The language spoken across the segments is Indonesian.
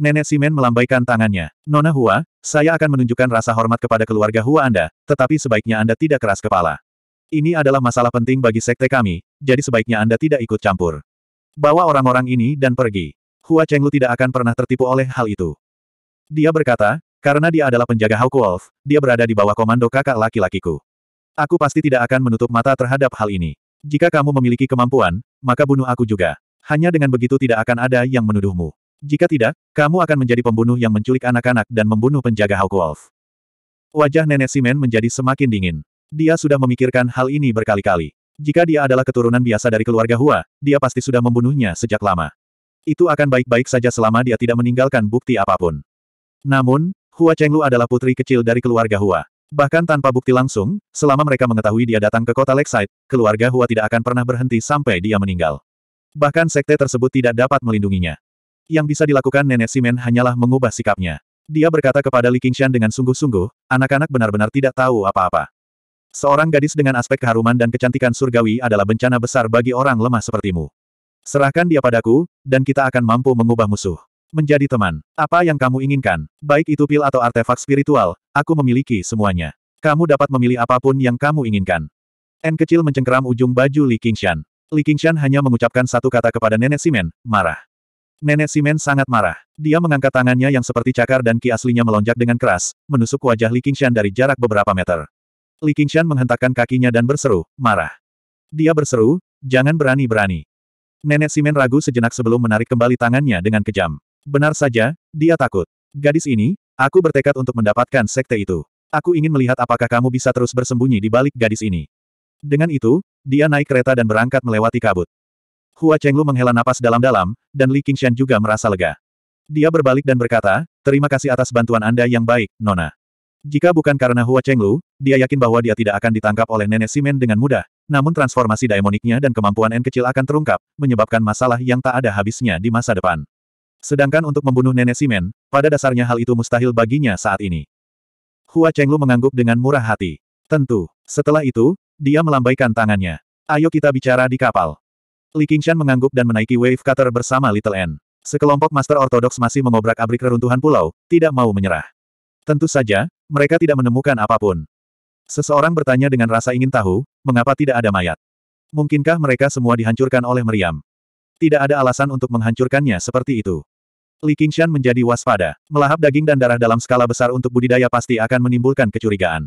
Nenek Simen melambaikan tangannya. Nona Hua, saya akan menunjukkan rasa hormat kepada keluarga Hua Anda, tetapi sebaiknya Anda tidak keras kepala. Ini adalah masalah penting bagi sekte kami, jadi sebaiknya Anda tidak ikut campur. Bawa orang-orang ini dan pergi. Hua Chenglu tidak akan pernah tertipu oleh hal itu. Dia berkata, karena dia adalah penjaga Hawk Wolf, dia berada di bawah komando kakak laki-lakiku. Aku pasti tidak akan menutup mata terhadap hal ini. Jika kamu memiliki kemampuan, maka bunuh aku juga. Hanya dengan begitu tidak akan ada yang menuduhmu. Jika tidak, kamu akan menjadi pembunuh yang menculik anak-anak dan membunuh penjaga Hawk Wolf. Wajah nenek Simen menjadi semakin dingin. Dia sudah memikirkan hal ini berkali-kali. Jika dia adalah keturunan biasa dari keluarga Hua, dia pasti sudah membunuhnya sejak lama. Itu akan baik-baik saja selama dia tidak meninggalkan bukti apapun. Namun, Hua Chenglu adalah putri kecil dari keluarga Hua. Bahkan tanpa bukti langsung, selama mereka mengetahui dia datang ke kota Lakeside, keluarga Hua tidak akan pernah berhenti sampai dia meninggal. Bahkan sekte tersebut tidak dapat melindunginya. Yang bisa dilakukan nenek Simen hanyalah mengubah sikapnya. Dia berkata kepada Li Qingshan dengan sungguh-sungguh, anak-anak benar-benar tidak tahu apa-apa. Seorang gadis dengan aspek keharuman dan kecantikan surgawi adalah bencana besar bagi orang lemah sepertimu. Serahkan dia padaku, dan kita akan mampu mengubah musuh. Menjadi teman. Apa yang kamu inginkan, baik itu pil atau artefak spiritual, aku memiliki semuanya. Kamu dapat memilih apapun yang kamu inginkan. N kecil mencengkeram ujung baju Li Qingshan. Li Qingshan hanya mengucapkan satu kata kepada nenek Simen, marah. Nenek Simen sangat marah. Dia mengangkat tangannya yang seperti cakar dan ki aslinya melonjak dengan keras, menusuk wajah Li Qingshan dari jarak beberapa meter. Li Qingshan menghentakkan kakinya dan berseru, marah. Dia berseru, jangan berani-berani. Nenek Simen ragu sejenak sebelum menarik kembali tangannya dengan kejam. Benar saja, dia takut. Gadis ini, aku bertekad untuk mendapatkan sekte itu. Aku ingin melihat apakah kamu bisa terus bersembunyi di balik gadis ini. Dengan itu, dia naik kereta dan berangkat melewati kabut. Hua Chenglu menghela napas dalam-dalam, dan Li Qingshan juga merasa lega. Dia berbalik dan berkata, terima kasih atas bantuan Anda yang baik, Nona. Jika bukan karena Hua Chenglu, dia yakin bahwa dia tidak akan ditangkap oleh nenek Simen dengan mudah, namun transformasi daimoniknya dan kemampuan N kecil akan terungkap, menyebabkan masalah yang tak ada habisnya di masa depan. Sedangkan untuk membunuh nenek Simen, pada dasarnya hal itu mustahil baginya saat ini. Hua Chenglu mengangguk dengan murah hati. Tentu. Setelah itu, dia melambaikan tangannya. Ayo kita bicara di kapal. Li Qingshan mengangguk dan menaiki wave cutter bersama Little N. Sekelompok master ortodoks masih mengobrak-abrik reruntuhan pulau, tidak mau menyerah. Tentu saja, mereka tidak menemukan apapun. Seseorang bertanya dengan rasa ingin tahu, mengapa tidak ada mayat? Mungkinkah mereka semua dihancurkan oleh meriam? Tidak ada alasan untuk menghancurkannya seperti itu. Li Qingshan menjadi waspada. Melahap daging dan darah dalam skala besar untuk budidaya pasti akan menimbulkan kecurigaan.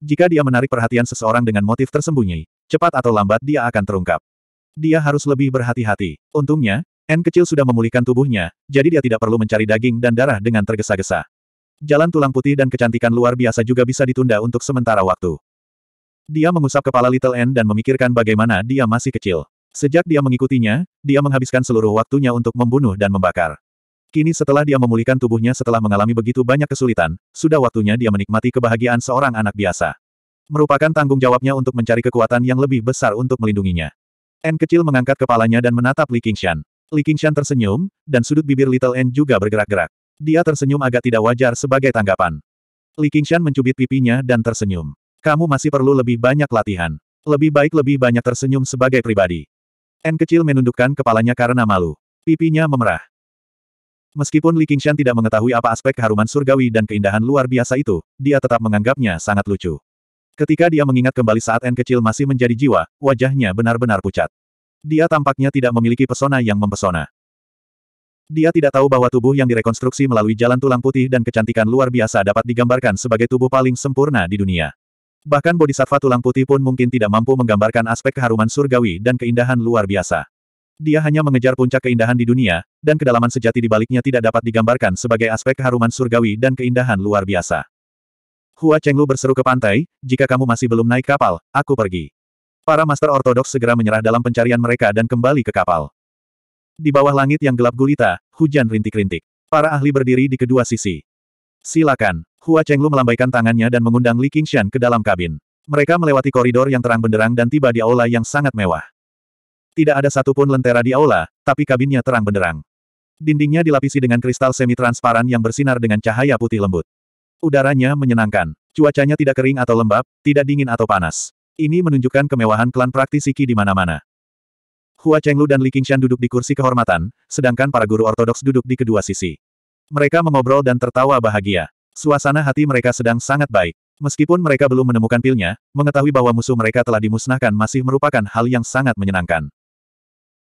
Jika dia menarik perhatian seseorang dengan motif tersembunyi, cepat atau lambat dia akan terungkap. Dia harus lebih berhati-hati. Untungnya, N kecil sudah memulihkan tubuhnya, jadi dia tidak perlu mencari daging dan darah dengan tergesa-gesa. Jalan tulang putih dan kecantikan luar biasa juga bisa ditunda untuk sementara waktu. Dia mengusap kepala Little N dan memikirkan bagaimana dia masih kecil. Sejak dia mengikutinya, dia menghabiskan seluruh waktunya untuk membunuh dan membakar. Kini setelah dia memulihkan tubuhnya setelah mengalami begitu banyak kesulitan, sudah waktunya dia menikmati kebahagiaan seorang anak biasa. Merupakan tanggung jawabnya untuk mencari kekuatan yang lebih besar untuk melindunginya. N kecil mengangkat kepalanya dan menatap Li Qingshan. Li Qingshan tersenyum, dan sudut bibir Little N juga bergerak-gerak. Dia tersenyum agak tidak wajar sebagai tanggapan. Li Qingshan mencubit pipinya dan tersenyum. Kamu masih perlu lebih banyak latihan. Lebih baik lebih banyak tersenyum sebagai pribadi. N kecil menundukkan kepalanya karena malu. Pipinya memerah. Meskipun Li Qingshan tidak mengetahui apa aspek keharuman surgawi dan keindahan luar biasa itu, dia tetap menganggapnya sangat lucu. Ketika dia mengingat kembali saat N kecil masih menjadi jiwa, wajahnya benar-benar pucat. Dia tampaknya tidak memiliki pesona yang mempesona. Dia tidak tahu bahwa tubuh yang direkonstruksi melalui jalan tulang putih dan kecantikan luar biasa dapat digambarkan sebagai tubuh paling sempurna di dunia. Bahkan bodhisattva tulang putih pun mungkin tidak mampu menggambarkan aspek keharuman surgawi dan keindahan luar biasa. Dia hanya mengejar puncak keindahan di dunia, dan kedalaman sejati di baliknya tidak dapat digambarkan sebagai aspek keharuman surgawi dan keindahan luar biasa. Hua Chenglu berseru ke pantai, jika kamu masih belum naik kapal, aku pergi. Para master ortodoks segera menyerah dalam pencarian mereka dan kembali ke kapal. Di bawah langit yang gelap gulita, hujan rintik-rintik. Para ahli berdiri di kedua sisi. Silakan. Hua Chenglu melambaikan tangannya dan mengundang Li Qingshan ke dalam kabin. Mereka melewati koridor yang terang benderang dan tiba di aula yang sangat mewah. Tidak ada satupun lentera di aula, tapi kabinnya terang benderang. Dindingnya dilapisi dengan kristal semi-transparan yang bersinar dengan cahaya putih lembut. Udaranya menyenangkan. Cuacanya tidak kering atau lembab, tidak dingin atau panas. Ini menunjukkan kemewahan klan praktisi Qi di mana-mana. Hua Chenglu dan Li Qingshan duduk di kursi kehormatan, sedangkan para guru ortodoks duduk di kedua sisi. Mereka mengobrol dan tertawa bahagia. Suasana hati mereka sedang sangat baik. Meskipun mereka belum menemukan pilnya, mengetahui bahwa musuh mereka telah dimusnahkan masih merupakan hal yang sangat menyenangkan.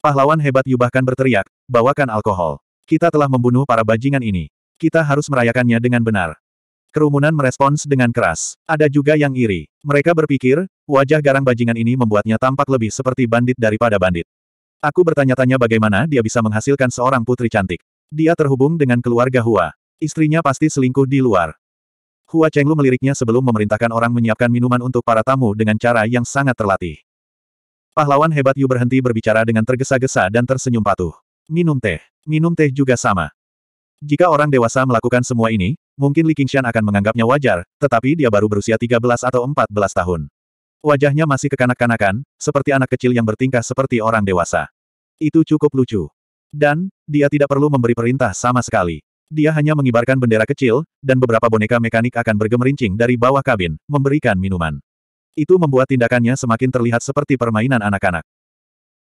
Pahlawan hebat Yu bahkan berteriak, bawakan alkohol. Kita telah membunuh para bajingan ini. Kita harus merayakannya dengan benar. Kerumunan merespons dengan keras. Ada juga yang iri. Mereka berpikir, wajah garang bajingan ini membuatnya tampak lebih seperti bandit daripada bandit. Aku bertanya-tanya bagaimana dia bisa menghasilkan seorang putri cantik. Dia terhubung dengan keluarga Hua. Istrinya pasti selingkuh di luar. Hua Chenglu meliriknya sebelum memerintahkan orang menyiapkan minuman untuk para tamu dengan cara yang sangat terlatih. Pahlawan hebat Yu berhenti berbicara dengan tergesa-gesa dan tersenyum patuh. Minum teh. Minum teh juga sama. Jika orang dewasa melakukan semua ini, Mungkin Li Qingshan akan menganggapnya wajar, tetapi dia baru berusia 13 atau 14 tahun. Wajahnya masih kekanak-kanakan, seperti anak kecil yang bertingkah seperti orang dewasa. Itu cukup lucu. Dan, dia tidak perlu memberi perintah sama sekali. Dia hanya mengibarkan bendera kecil, dan beberapa boneka mekanik akan bergemerincing dari bawah kabin, memberikan minuman. Itu membuat tindakannya semakin terlihat seperti permainan anak-anak.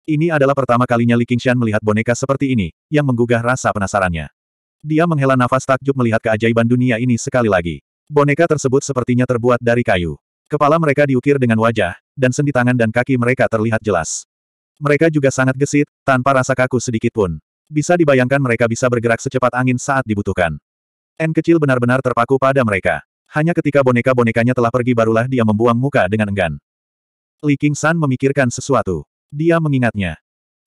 Ini adalah pertama kalinya Li Qingshan melihat boneka seperti ini, yang menggugah rasa penasarannya. Dia menghela nafas takjub melihat keajaiban dunia ini sekali lagi. Boneka tersebut sepertinya terbuat dari kayu. Kepala mereka diukir dengan wajah, dan sendi tangan dan kaki mereka terlihat jelas. Mereka juga sangat gesit, tanpa rasa kaku sedikit pun. Bisa dibayangkan mereka bisa bergerak secepat angin saat dibutuhkan. N kecil benar-benar terpaku pada mereka. Hanya ketika boneka-bonekanya telah pergi barulah dia membuang muka dengan enggan. Li King San memikirkan sesuatu. Dia mengingatnya.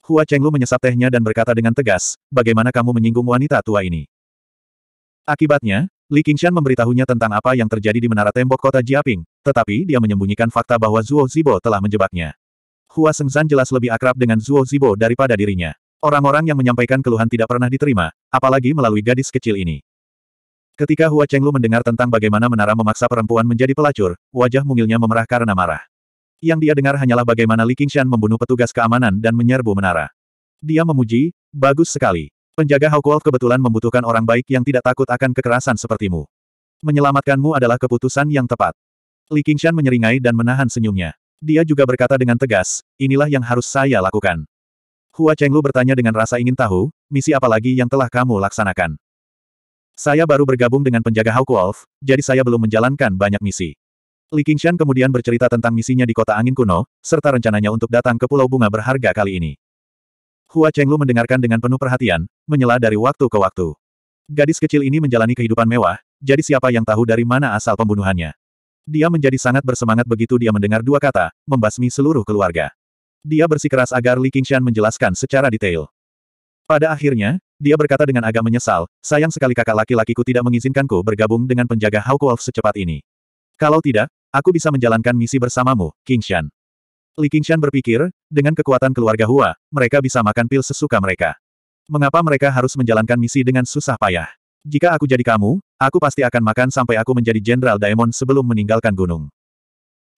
Hua Chenglu menyesap tehnya dan berkata dengan tegas, bagaimana kamu menyinggung wanita tua ini? Akibatnya, Li Qingshan memberitahunya tentang apa yang terjadi di menara tembok kota Jiaping, tetapi dia menyembunyikan fakta bahwa Zhuo Zibo telah menjebaknya. Hua Sengzan jelas lebih akrab dengan Zhuo Zibo daripada dirinya. Orang-orang yang menyampaikan keluhan tidak pernah diterima, apalagi melalui gadis kecil ini. Ketika Hua Chenglu mendengar tentang bagaimana menara memaksa perempuan menjadi pelacur, wajah mungilnya memerah karena marah yang dia dengar hanyalah bagaimana Li Qingshan membunuh petugas keamanan dan menyerbu menara. Dia memuji, bagus sekali. Penjaga Wolf kebetulan membutuhkan orang baik yang tidak takut akan kekerasan sepertimu. Menyelamatkanmu adalah keputusan yang tepat. Li Qingshan menyeringai dan menahan senyumnya. Dia juga berkata dengan tegas, inilah yang harus saya lakukan. Hua Chenglu bertanya dengan rasa ingin tahu, misi apa lagi yang telah kamu laksanakan? Saya baru bergabung dengan penjaga Hawk Wolf, jadi saya belum menjalankan banyak misi. Li Qingshan kemudian bercerita tentang misinya di kota angin kuno, serta rencananya untuk datang ke Pulau Bunga berharga kali ini. Hua Chenglu mendengarkan dengan penuh perhatian, menyela dari waktu ke waktu. Gadis kecil ini menjalani kehidupan mewah, jadi siapa yang tahu dari mana asal pembunuhannya. Dia menjadi sangat bersemangat begitu dia mendengar dua kata, membasmi seluruh keluarga. Dia bersikeras agar Li Qingshan menjelaskan secara detail. Pada akhirnya, dia berkata dengan agak menyesal, sayang sekali kakak laki-lakiku tidak mengizinkanku bergabung dengan penjaga Hawk Wolf secepat ini. Kalau tidak, aku bisa menjalankan misi bersamamu, Kingshan. Li Kingshan berpikir, dengan kekuatan keluarga Hua, mereka bisa makan pil sesuka mereka. Mengapa mereka harus menjalankan misi dengan susah payah? Jika aku jadi kamu, aku pasti akan makan sampai aku menjadi Jenderal Daemon sebelum meninggalkan gunung.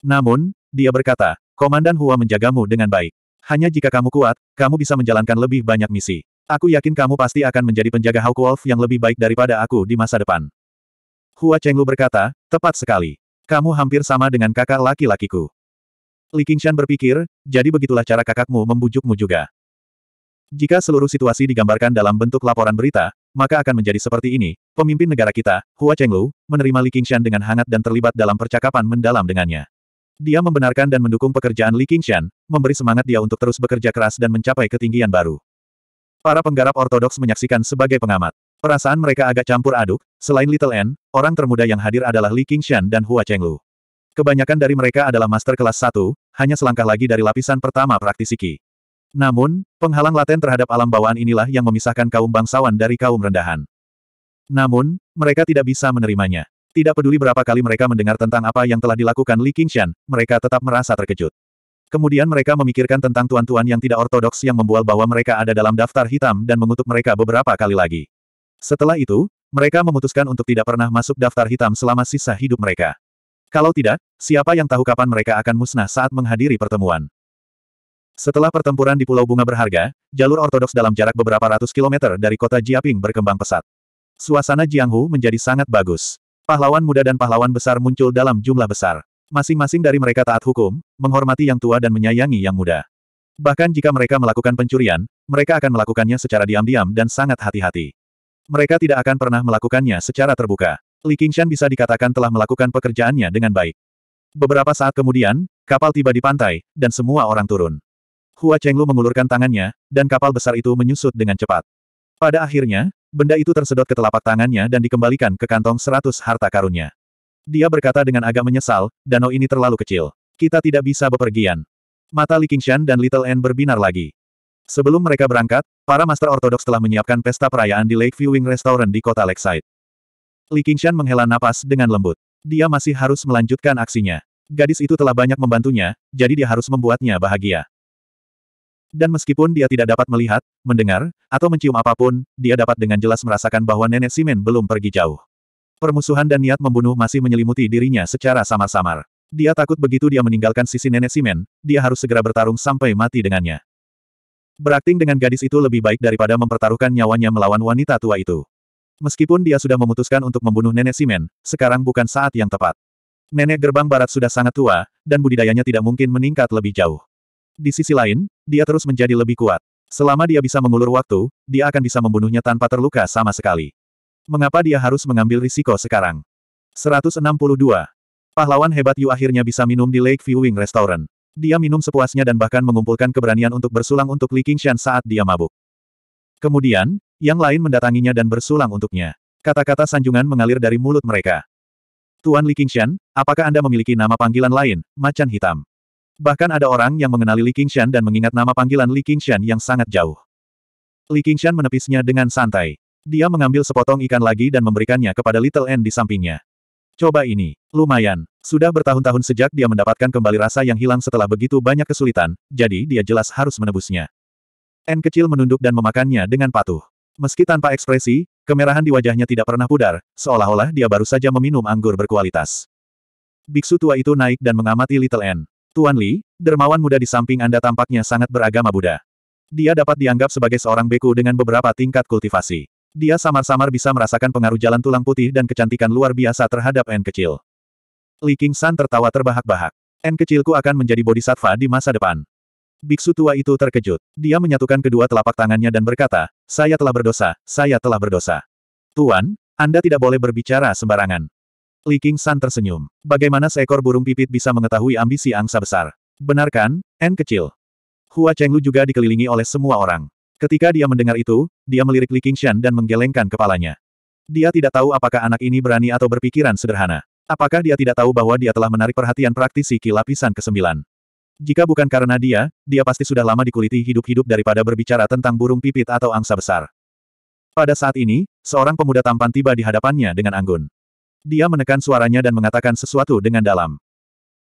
Namun, dia berkata, Komandan Hua menjagamu dengan baik. Hanya jika kamu kuat, kamu bisa menjalankan lebih banyak misi. Aku yakin kamu pasti akan menjadi penjaga Hawk Wolf yang lebih baik daripada aku di masa depan. Hua Chenglu berkata, tepat sekali. Kamu hampir sama dengan kakak laki-lakiku. Li Qingshan berpikir, jadi begitulah cara kakakmu membujukmu juga. Jika seluruh situasi digambarkan dalam bentuk laporan berita, maka akan menjadi seperti ini. Pemimpin negara kita, Hua Chenglu, menerima Li Qingshan dengan hangat dan terlibat dalam percakapan mendalam dengannya. Dia membenarkan dan mendukung pekerjaan Li Qingshan, memberi semangat dia untuk terus bekerja keras dan mencapai ketinggian baru. Para penggarap ortodoks menyaksikan sebagai pengamat. Perasaan mereka agak campur aduk, selain Little N, orang termuda yang hadir adalah Li Qingshan dan Hua Chenglu. Kebanyakan dari mereka adalah master kelas 1, hanya selangkah lagi dari lapisan pertama praktisi Qi. Namun, penghalang laten terhadap alam bawaan inilah yang memisahkan kaum bangsawan dari kaum rendahan. Namun, mereka tidak bisa menerimanya. Tidak peduli berapa kali mereka mendengar tentang apa yang telah dilakukan Li Qingshan, mereka tetap merasa terkejut. Kemudian mereka memikirkan tentang tuan-tuan yang tidak ortodoks yang membual bahwa mereka ada dalam daftar hitam dan mengutuk mereka beberapa kali lagi. Setelah itu, mereka memutuskan untuk tidak pernah masuk daftar hitam selama sisa hidup mereka. Kalau tidak, siapa yang tahu kapan mereka akan musnah saat menghadiri pertemuan. Setelah pertempuran di Pulau Bunga Berharga, jalur ortodoks dalam jarak beberapa ratus kilometer dari kota Jiaping berkembang pesat. Suasana Jianghu menjadi sangat bagus. Pahlawan muda dan pahlawan besar muncul dalam jumlah besar. Masing-masing dari mereka taat hukum, menghormati yang tua dan menyayangi yang muda. Bahkan jika mereka melakukan pencurian, mereka akan melakukannya secara diam-diam dan sangat hati-hati. Mereka tidak akan pernah melakukannya secara terbuka. Li Qingshan bisa dikatakan telah melakukan pekerjaannya dengan baik. Beberapa saat kemudian, kapal tiba di pantai, dan semua orang turun. Hua Chenglu mengulurkan tangannya, dan kapal besar itu menyusut dengan cepat. Pada akhirnya, benda itu tersedot ke telapak tangannya dan dikembalikan ke kantong seratus harta karunnya. Dia berkata dengan agak menyesal, danau ini terlalu kecil. Kita tidak bisa bepergian. Mata Li Qingshan dan Little N berbinar lagi. Sebelum mereka berangkat, para master ortodoks telah menyiapkan pesta perayaan di Lake Viewing Restaurant di kota Lakeside. Li Qingshan menghela napas dengan lembut. Dia masih harus melanjutkan aksinya. Gadis itu telah banyak membantunya, jadi dia harus membuatnya bahagia. Dan meskipun dia tidak dapat melihat, mendengar, atau mencium apapun, dia dapat dengan jelas merasakan bahwa nenek Simen belum pergi jauh. Permusuhan dan niat membunuh masih menyelimuti dirinya secara samar-samar. Dia takut begitu dia meninggalkan sisi nenek Simen, dia harus segera bertarung sampai mati dengannya. Berakting dengan gadis itu lebih baik daripada mempertaruhkan nyawanya melawan wanita tua itu. Meskipun dia sudah memutuskan untuk membunuh nenek Simen, sekarang bukan saat yang tepat. Nenek gerbang barat sudah sangat tua, dan budidayanya tidak mungkin meningkat lebih jauh. Di sisi lain, dia terus menjadi lebih kuat. Selama dia bisa mengulur waktu, dia akan bisa membunuhnya tanpa terluka sama sekali. Mengapa dia harus mengambil risiko sekarang? 162. Pahlawan hebat Yu akhirnya bisa minum di Lake Viewing Restaurant. Dia minum sepuasnya dan bahkan mengumpulkan keberanian untuk bersulang untuk Li Qingshan saat dia mabuk. Kemudian, yang lain mendatanginya dan bersulang untuknya. Kata-kata sanjungan mengalir dari mulut mereka. Tuan Li Qingshan, apakah Anda memiliki nama panggilan lain, macan hitam? Bahkan ada orang yang mengenali Li Qingshan dan mengingat nama panggilan Li Qingshan yang sangat jauh. Li Qingshan menepisnya dengan santai. Dia mengambil sepotong ikan lagi dan memberikannya kepada Little N di sampingnya. Coba ini. Lumayan. Sudah bertahun-tahun sejak dia mendapatkan kembali rasa yang hilang setelah begitu banyak kesulitan, jadi dia jelas harus menebusnya. N kecil menunduk dan memakannya dengan patuh. Meski tanpa ekspresi, kemerahan di wajahnya tidak pernah pudar, seolah-olah dia baru saja meminum anggur berkualitas. Biksu tua itu naik dan mengamati Little N. Tuan Li, dermawan muda di samping Anda tampaknya sangat beragama Buddha. Dia dapat dianggap sebagai seorang beku dengan beberapa tingkat kultivasi. Dia samar-samar bisa merasakan pengaruh jalan tulang putih dan kecantikan luar biasa terhadap N kecil. Li King San tertawa terbahak-bahak. N kecilku akan menjadi bodhisattva di masa depan. Biksu tua itu terkejut. Dia menyatukan kedua telapak tangannya dan berkata, Saya telah berdosa, saya telah berdosa. Tuan, Anda tidak boleh berbicara sembarangan. Li King San tersenyum. Bagaimana seekor burung pipit bisa mengetahui ambisi angsa besar? Benarkan, N kecil. Hua Chenglu juga dikelilingi oleh semua orang. Ketika dia mendengar itu, dia melirik Li Qingshan dan menggelengkan kepalanya. Dia tidak tahu apakah anak ini berani atau berpikiran sederhana. Apakah dia tidak tahu bahwa dia telah menarik perhatian praktisi ki lapisan ke-9. Jika bukan karena dia, dia pasti sudah lama dikuliti hidup-hidup daripada berbicara tentang burung pipit atau angsa besar. Pada saat ini, seorang pemuda tampan tiba di hadapannya dengan anggun. Dia menekan suaranya dan mengatakan sesuatu dengan dalam.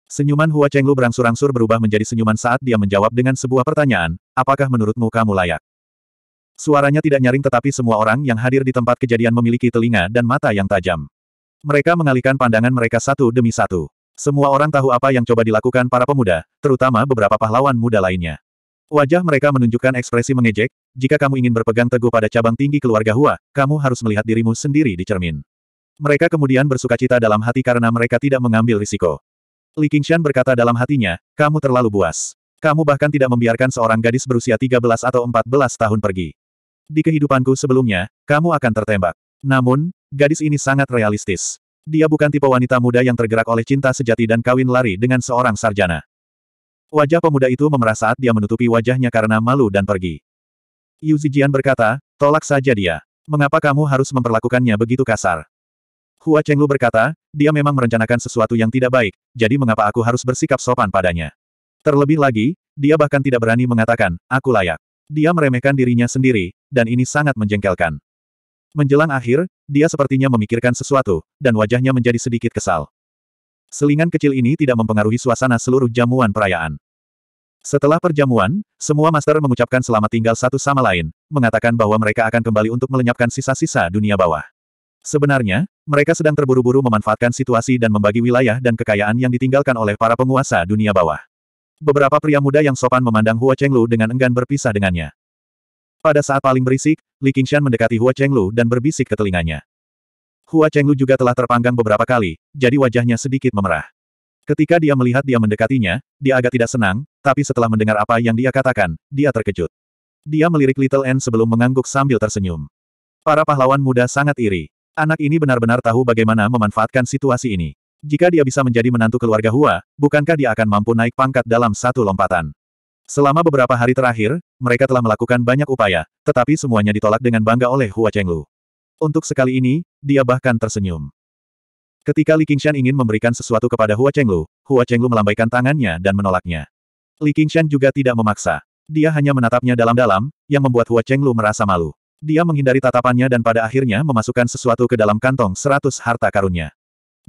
Senyuman Hua Chenglu berangsur-angsur berubah menjadi senyuman saat dia menjawab dengan sebuah pertanyaan, apakah menurutmu kamu layak? Suaranya tidak nyaring tetapi semua orang yang hadir di tempat kejadian memiliki telinga dan mata yang tajam. Mereka mengalihkan pandangan mereka satu demi satu. Semua orang tahu apa yang coba dilakukan para pemuda, terutama beberapa pahlawan muda lainnya. Wajah mereka menunjukkan ekspresi mengejek, jika kamu ingin berpegang teguh pada cabang tinggi keluarga Hua, kamu harus melihat dirimu sendiri di cermin. Mereka kemudian bersukacita dalam hati karena mereka tidak mengambil risiko. Li Qingshan berkata dalam hatinya, kamu terlalu buas. Kamu bahkan tidak membiarkan seorang gadis berusia 13 atau 14 tahun pergi. Di kehidupanku sebelumnya, kamu akan tertembak. Namun, gadis ini sangat realistis. Dia bukan tipe wanita muda yang tergerak oleh cinta sejati dan kawin lari dengan seorang sarjana. Wajah pemuda itu memerah saat dia menutupi wajahnya karena malu dan pergi. Yu Zijian berkata, tolak saja dia. Mengapa kamu harus memperlakukannya begitu kasar? Hua Chenglu berkata, dia memang merencanakan sesuatu yang tidak baik, jadi mengapa aku harus bersikap sopan padanya? Terlebih lagi, dia bahkan tidak berani mengatakan, aku layak. Dia meremehkan dirinya sendiri, dan ini sangat menjengkelkan. Menjelang akhir, dia sepertinya memikirkan sesuatu, dan wajahnya menjadi sedikit kesal. Selingan kecil ini tidak mempengaruhi suasana seluruh jamuan perayaan. Setelah perjamuan, semua master mengucapkan selamat tinggal satu sama lain, mengatakan bahwa mereka akan kembali untuk melenyapkan sisa-sisa dunia bawah. Sebenarnya, mereka sedang terburu-buru memanfaatkan situasi dan membagi wilayah dan kekayaan yang ditinggalkan oleh para penguasa dunia bawah. Beberapa pria muda yang sopan memandang Hua Chenglu dengan enggan berpisah dengannya. Pada saat paling berisik, Li Qingshan mendekati Hua Chenglu dan berbisik ke telinganya. Hua Chenglu juga telah terpanggang beberapa kali, jadi wajahnya sedikit memerah. Ketika dia melihat dia mendekatinya, dia agak tidak senang, tapi setelah mendengar apa yang dia katakan, dia terkejut. Dia melirik Little N sebelum mengangguk sambil tersenyum. Para pahlawan muda sangat iri. Anak ini benar-benar tahu bagaimana memanfaatkan situasi ini. Jika dia bisa menjadi menantu keluarga Hua, bukankah dia akan mampu naik pangkat dalam satu lompatan? Selama beberapa hari terakhir, mereka telah melakukan banyak upaya, tetapi semuanya ditolak dengan bangga oleh Hua Chenglu. Untuk sekali ini, dia bahkan tersenyum. Ketika Li Qingshan ingin memberikan sesuatu kepada Hua Chenglu, Hua Chenglu melambaikan tangannya dan menolaknya. Li Qingshan juga tidak memaksa. Dia hanya menatapnya dalam-dalam, yang membuat Hua Chenglu merasa malu. Dia menghindari tatapannya dan pada akhirnya memasukkan sesuatu ke dalam kantong seratus harta karunnya.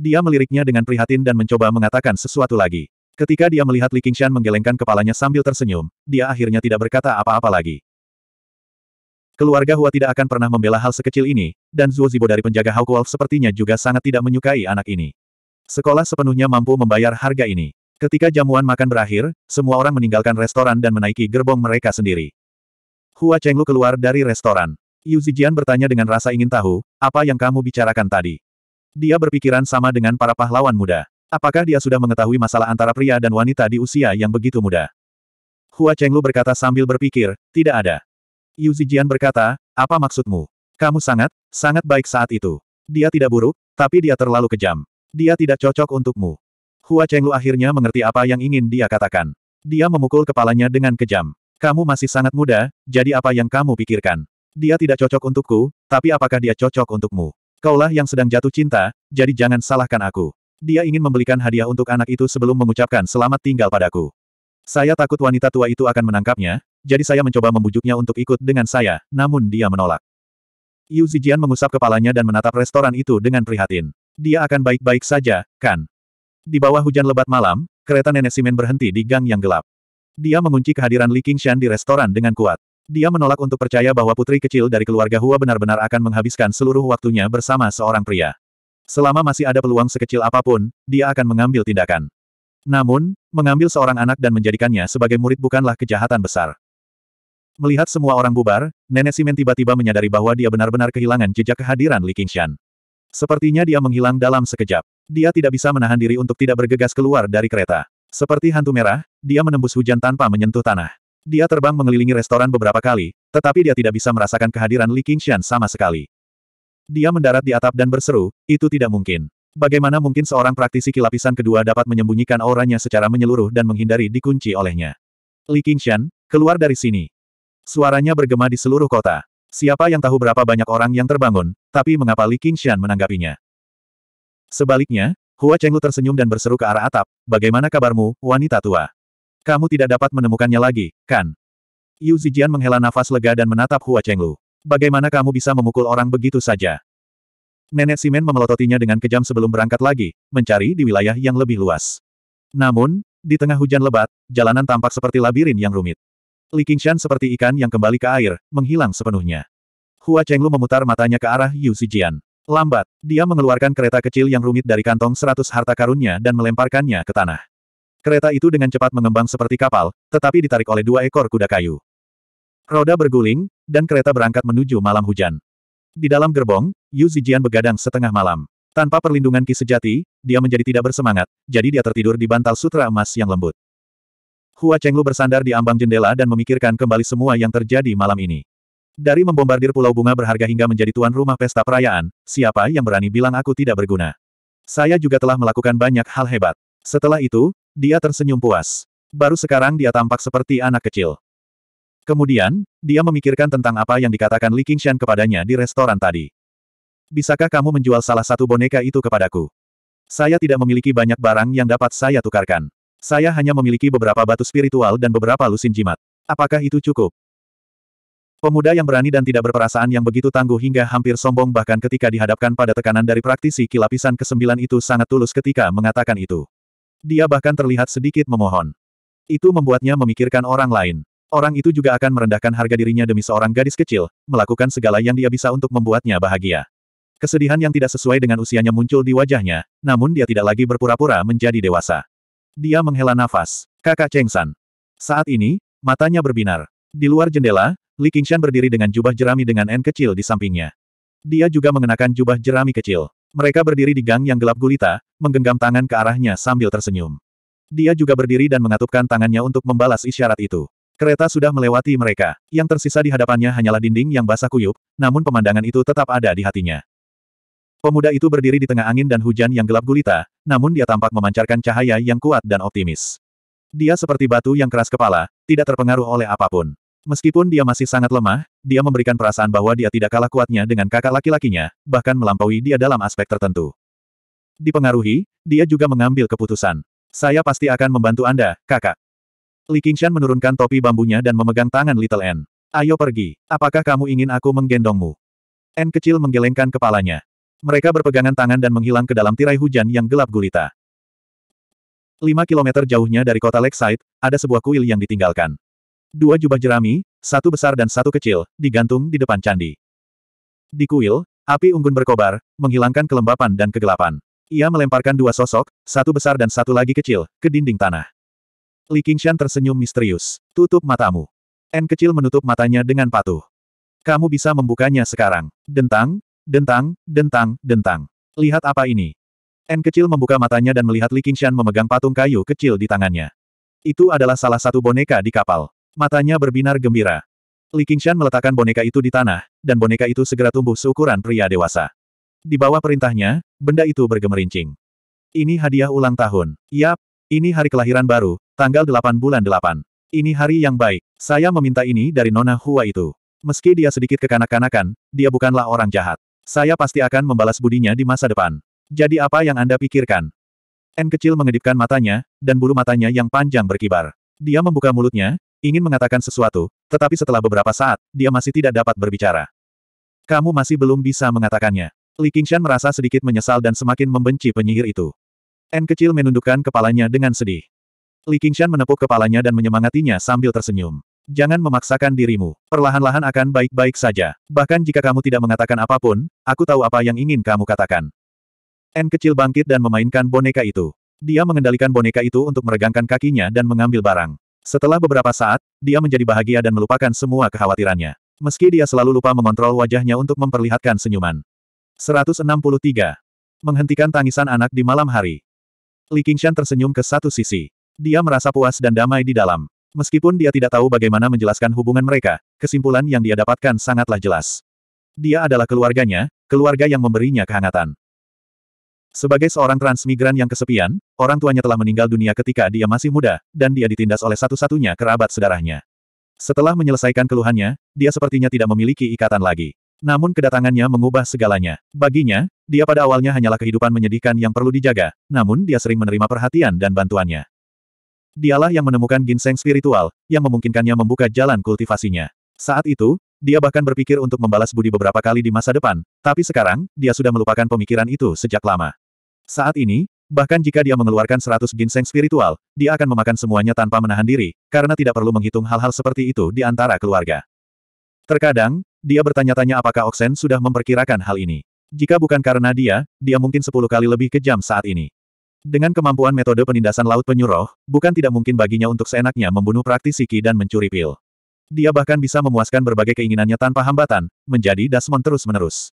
Dia meliriknya dengan prihatin dan mencoba mengatakan sesuatu lagi. Ketika dia melihat Li Qingshan menggelengkan kepalanya sambil tersenyum, dia akhirnya tidak berkata apa-apa lagi. Keluarga Hua tidak akan pernah membela hal sekecil ini, dan Zhuo Zibo dari penjaga Hawk Wolf sepertinya juga sangat tidak menyukai anak ini. Sekolah sepenuhnya mampu membayar harga ini. Ketika jamuan makan berakhir, semua orang meninggalkan restoran dan menaiki gerbong mereka sendiri. Hua Chenglu keluar dari restoran. Yu Zijian bertanya dengan rasa ingin tahu, apa yang kamu bicarakan tadi? Dia berpikiran sama dengan para pahlawan muda. Apakah dia sudah mengetahui masalah antara pria dan wanita di usia yang begitu muda? Hua Chenglu berkata sambil berpikir, tidak ada. Yu Zijian berkata, apa maksudmu? Kamu sangat, sangat baik saat itu. Dia tidak buruk, tapi dia terlalu kejam. Dia tidak cocok untukmu. Hua Chenglu akhirnya mengerti apa yang ingin dia katakan. Dia memukul kepalanya dengan kejam. Kamu masih sangat muda, jadi apa yang kamu pikirkan? Dia tidak cocok untukku, tapi apakah dia cocok untukmu? Kaulah yang sedang jatuh cinta, jadi jangan salahkan aku. Dia ingin membelikan hadiah untuk anak itu sebelum mengucapkan selamat tinggal padaku. Saya takut wanita tua itu akan menangkapnya, jadi saya mencoba membujuknya untuk ikut dengan saya, namun dia menolak. Yu Zijian mengusap kepalanya dan menatap restoran itu dengan prihatin. Dia akan baik-baik saja, kan? Di bawah hujan lebat malam, kereta nenek Simen berhenti di gang yang gelap. Dia mengunci kehadiran Li Qingshan di restoran dengan kuat. Dia menolak untuk percaya bahwa putri kecil dari keluarga Hua benar-benar akan menghabiskan seluruh waktunya bersama seorang pria. Selama masih ada peluang sekecil apapun, dia akan mengambil tindakan. Namun, mengambil seorang anak dan menjadikannya sebagai murid bukanlah kejahatan besar. Melihat semua orang bubar, Nenek Simen tiba-tiba menyadari bahwa dia benar-benar kehilangan jejak kehadiran Li Qingshan. Sepertinya dia menghilang dalam sekejap. Dia tidak bisa menahan diri untuk tidak bergegas keluar dari kereta. Seperti hantu merah, dia menembus hujan tanpa menyentuh tanah. Dia terbang mengelilingi restoran beberapa kali, tetapi dia tidak bisa merasakan kehadiran Li Qingxian sama sekali. Dia mendarat di atap dan berseru, itu tidak mungkin. Bagaimana mungkin seorang praktisi kilapisan kedua dapat menyembunyikan auranya secara menyeluruh dan menghindari dikunci olehnya? Li Qingxian, keluar dari sini. Suaranya bergema di seluruh kota. Siapa yang tahu berapa banyak orang yang terbangun, tapi mengapa Li Qingxian menanggapinya? Sebaliknya, Hua Chenglu tersenyum dan berseru ke arah atap, bagaimana kabarmu, wanita tua? Kamu tidak dapat menemukannya lagi, kan? Yu Zijian menghela nafas lega dan menatap Hua Chenglu. Bagaimana kamu bisa memukul orang begitu saja? Nenek Simen memelototinya dengan kejam sebelum berangkat lagi, mencari di wilayah yang lebih luas. Namun, di tengah hujan lebat, jalanan tampak seperti labirin yang rumit. Li Qingshan seperti ikan yang kembali ke air, menghilang sepenuhnya. Hua Chenglu memutar matanya ke arah Yu Zijian. Lambat, dia mengeluarkan kereta kecil yang rumit dari kantong seratus harta karunnya dan melemparkannya ke tanah. Kereta itu dengan cepat mengembang seperti kapal, tetapi ditarik oleh dua ekor kuda kayu. Roda berguling, dan kereta berangkat menuju malam hujan. Di dalam gerbong, Yu Zijian begadang setengah malam. Tanpa perlindungan ki sejati, dia menjadi tidak bersemangat, jadi dia tertidur di bantal sutra emas yang lembut. Hua Chenglu bersandar di ambang jendela dan memikirkan kembali semua yang terjadi malam ini. Dari membombardir pulau bunga berharga hingga menjadi tuan rumah pesta perayaan, siapa yang berani bilang aku tidak berguna? Saya juga telah melakukan banyak hal hebat. Setelah itu, dia tersenyum puas. Baru sekarang dia tampak seperti anak kecil. Kemudian, dia memikirkan tentang apa yang dikatakan Li Qingshan kepadanya di restoran tadi. Bisakah kamu menjual salah satu boneka itu kepadaku? Saya tidak memiliki banyak barang yang dapat saya tukarkan. Saya hanya memiliki beberapa batu spiritual dan beberapa lusin jimat. Apakah itu cukup? Pemuda yang berani dan tidak berperasaan yang begitu tangguh hingga hampir sombong bahkan ketika dihadapkan pada tekanan dari praktisi kilapisan ke-9 itu sangat tulus ketika mengatakan itu. Dia bahkan terlihat sedikit memohon. Itu membuatnya memikirkan orang lain. Orang itu juga akan merendahkan harga dirinya demi seorang gadis kecil, melakukan segala yang dia bisa untuk membuatnya bahagia. Kesedihan yang tidak sesuai dengan usianya muncul di wajahnya, namun dia tidak lagi berpura-pura menjadi dewasa. Dia menghela nafas. Kakak Cheng San. Saat ini, matanya berbinar. Di luar jendela, Li Qingshan berdiri dengan jubah jerami dengan N kecil di sampingnya. Dia juga mengenakan jubah jerami kecil. Mereka berdiri di gang yang gelap gulita, menggenggam tangan ke arahnya sambil tersenyum. Dia juga berdiri dan mengatupkan tangannya untuk membalas isyarat itu. Kereta sudah melewati mereka. Yang tersisa di hadapannya hanyalah dinding yang basah kuyup, namun pemandangan itu tetap ada di hatinya. Pemuda itu berdiri di tengah angin dan hujan yang gelap gulita, namun dia tampak memancarkan cahaya yang kuat dan optimis. Dia seperti batu yang keras kepala, tidak terpengaruh oleh apapun. Meskipun dia masih sangat lemah, dia memberikan perasaan bahwa dia tidak kalah kuatnya dengan kakak laki-lakinya, bahkan melampaui dia dalam aspek tertentu. Dipengaruhi, dia juga mengambil keputusan. Saya pasti akan membantu Anda, kakak. Li Qingshan menurunkan topi bambunya dan memegang tangan Little N. Ayo pergi. Apakah kamu ingin aku menggendongmu? N kecil menggelengkan kepalanya. Mereka berpegangan tangan dan menghilang ke dalam tirai hujan yang gelap gulita. Lima kilometer jauhnya dari kota Lakeside, ada sebuah kuil yang ditinggalkan. Dua jubah jerami, satu besar dan satu kecil, digantung di depan candi. Di kuil, api unggun berkobar, menghilangkan kelembapan dan kegelapan. Ia melemparkan dua sosok, satu besar dan satu lagi kecil, ke dinding tanah. Li Qingshan tersenyum misterius. Tutup matamu. N kecil menutup matanya dengan patuh. Kamu bisa membukanya sekarang. Dentang, dentang, dentang, dentang. Lihat apa ini. N kecil membuka matanya dan melihat Li Qingshan memegang patung kayu kecil di tangannya. Itu adalah salah satu boneka di kapal. Matanya berbinar gembira. Li Qingshan meletakkan boneka itu di tanah, dan boneka itu segera tumbuh seukuran pria dewasa. Di bawah perintahnya, benda itu bergemerincing. Ini hadiah ulang tahun. Yap, ini hari kelahiran baru, tanggal 8 bulan 8. Ini hari yang baik. Saya meminta ini dari Nona Hua itu. Meski dia sedikit kekanak-kanakan, dia bukanlah orang jahat. Saya pasti akan membalas budinya di masa depan. Jadi apa yang Anda pikirkan? N kecil mengedipkan matanya, dan bulu matanya yang panjang berkibar. Dia membuka mulutnya, ingin mengatakan sesuatu, tetapi setelah beberapa saat, dia masih tidak dapat berbicara. Kamu masih belum bisa mengatakannya. Li Qingshan merasa sedikit menyesal dan semakin membenci penyihir itu. N kecil menundukkan kepalanya dengan sedih. Li Qingshan menepuk kepalanya dan menyemangatinya sambil tersenyum. Jangan memaksakan dirimu. Perlahan-lahan akan baik-baik saja. Bahkan jika kamu tidak mengatakan apapun, aku tahu apa yang ingin kamu katakan. N kecil bangkit dan memainkan boneka itu. Dia mengendalikan boneka itu untuk meregangkan kakinya dan mengambil barang. Setelah beberapa saat, dia menjadi bahagia dan melupakan semua kekhawatirannya. Meski dia selalu lupa mengontrol wajahnya untuk memperlihatkan senyuman. 163. Menghentikan tangisan anak di malam hari. Li Qingshan tersenyum ke satu sisi. Dia merasa puas dan damai di dalam. Meskipun dia tidak tahu bagaimana menjelaskan hubungan mereka, kesimpulan yang dia dapatkan sangatlah jelas. Dia adalah keluarganya, keluarga yang memberinya kehangatan. Sebagai seorang transmigran yang kesepian, orang tuanya telah meninggal dunia ketika dia masih muda, dan dia ditindas oleh satu-satunya kerabat sedarahnya. Setelah menyelesaikan keluhannya, dia sepertinya tidak memiliki ikatan lagi. Namun kedatangannya mengubah segalanya. Baginya, dia pada awalnya hanyalah kehidupan menyedihkan yang perlu dijaga, namun dia sering menerima perhatian dan bantuannya. Dialah yang menemukan ginseng spiritual, yang memungkinkannya membuka jalan kultivasinya. Saat itu, dia bahkan berpikir untuk membalas budi beberapa kali di masa depan, tapi sekarang, dia sudah melupakan pemikiran itu sejak lama. Saat ini, bahkan jika dia mengeluarkan seratus ginseng spiritual, dia akan memakan semuanya tanpa menahan diri, karena tidak perlu menghitung hal-hal seperti itu di antara keluarga. Terkadang, dia bertanya-tanya apakah Oksen sudah memperkirakan hal ini. Jika bukan karena dia, dia mungkin sepuluh kali lebih kejam saat ini. Dengan kemampuan metode penindasan laut penyuruh, bukan tidak mungkin baginya untuk seenaknya membunuh praktisi Ki dan mencuri pil. Dia bahkan bisa memuaskan berbagai keinginannya tanpa hambatan, menjadi Dasmon terus-menerus.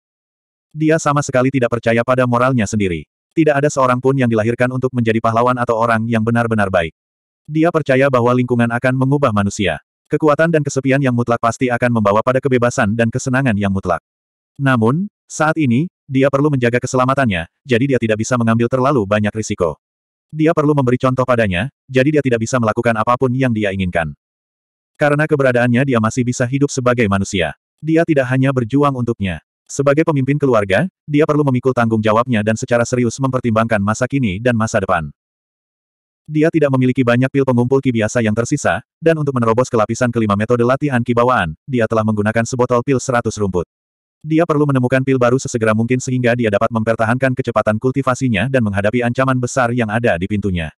Dia sama sekali tidak percaya pada moralnya sendiri. Tidak ada seorang pun yang dilahirkan untuk menjadi pahlawan atau orang yang benar-benar baik. Dia percaya bahwa lingkungan akan mengubah manusia. Kekuatan dan kesepian yang mutlak pasti akan membawa pada kebebasan dan kesenangan yang mutlak. Namun, saat ini, dia perlu menjaga keselamatannya, jadi dia tidak bisa mengambil terlalu banyak risiko. Dia perlu memberi contoh padanya, jadi dia tidak bisa melakukan apapun yang dia inginkan. Karena keberadaannya dia masih bisa hidup sebagai manusia. Dia tidak hanya berjuang untuknya. Sebagai pemimpin keluarga, dia perlu memikul tanggung jawabnya dan secara serius mempertimbangkan masa kini dan masa depan. Dia tidak memiliki banyak pil pengumpul ki biasa yang tersisa, dan untuk menerobos ke lapisan kelima metode latihan ki bawaan, dia telah menggunakan sebotol pil 100 rumput. Dia perlu menemukan pil baru sesegera mungkin sehingga dia dapat mempertahankan kecepatan kultivasinya dan menghadapi ancaman besar yang ada di pintunya.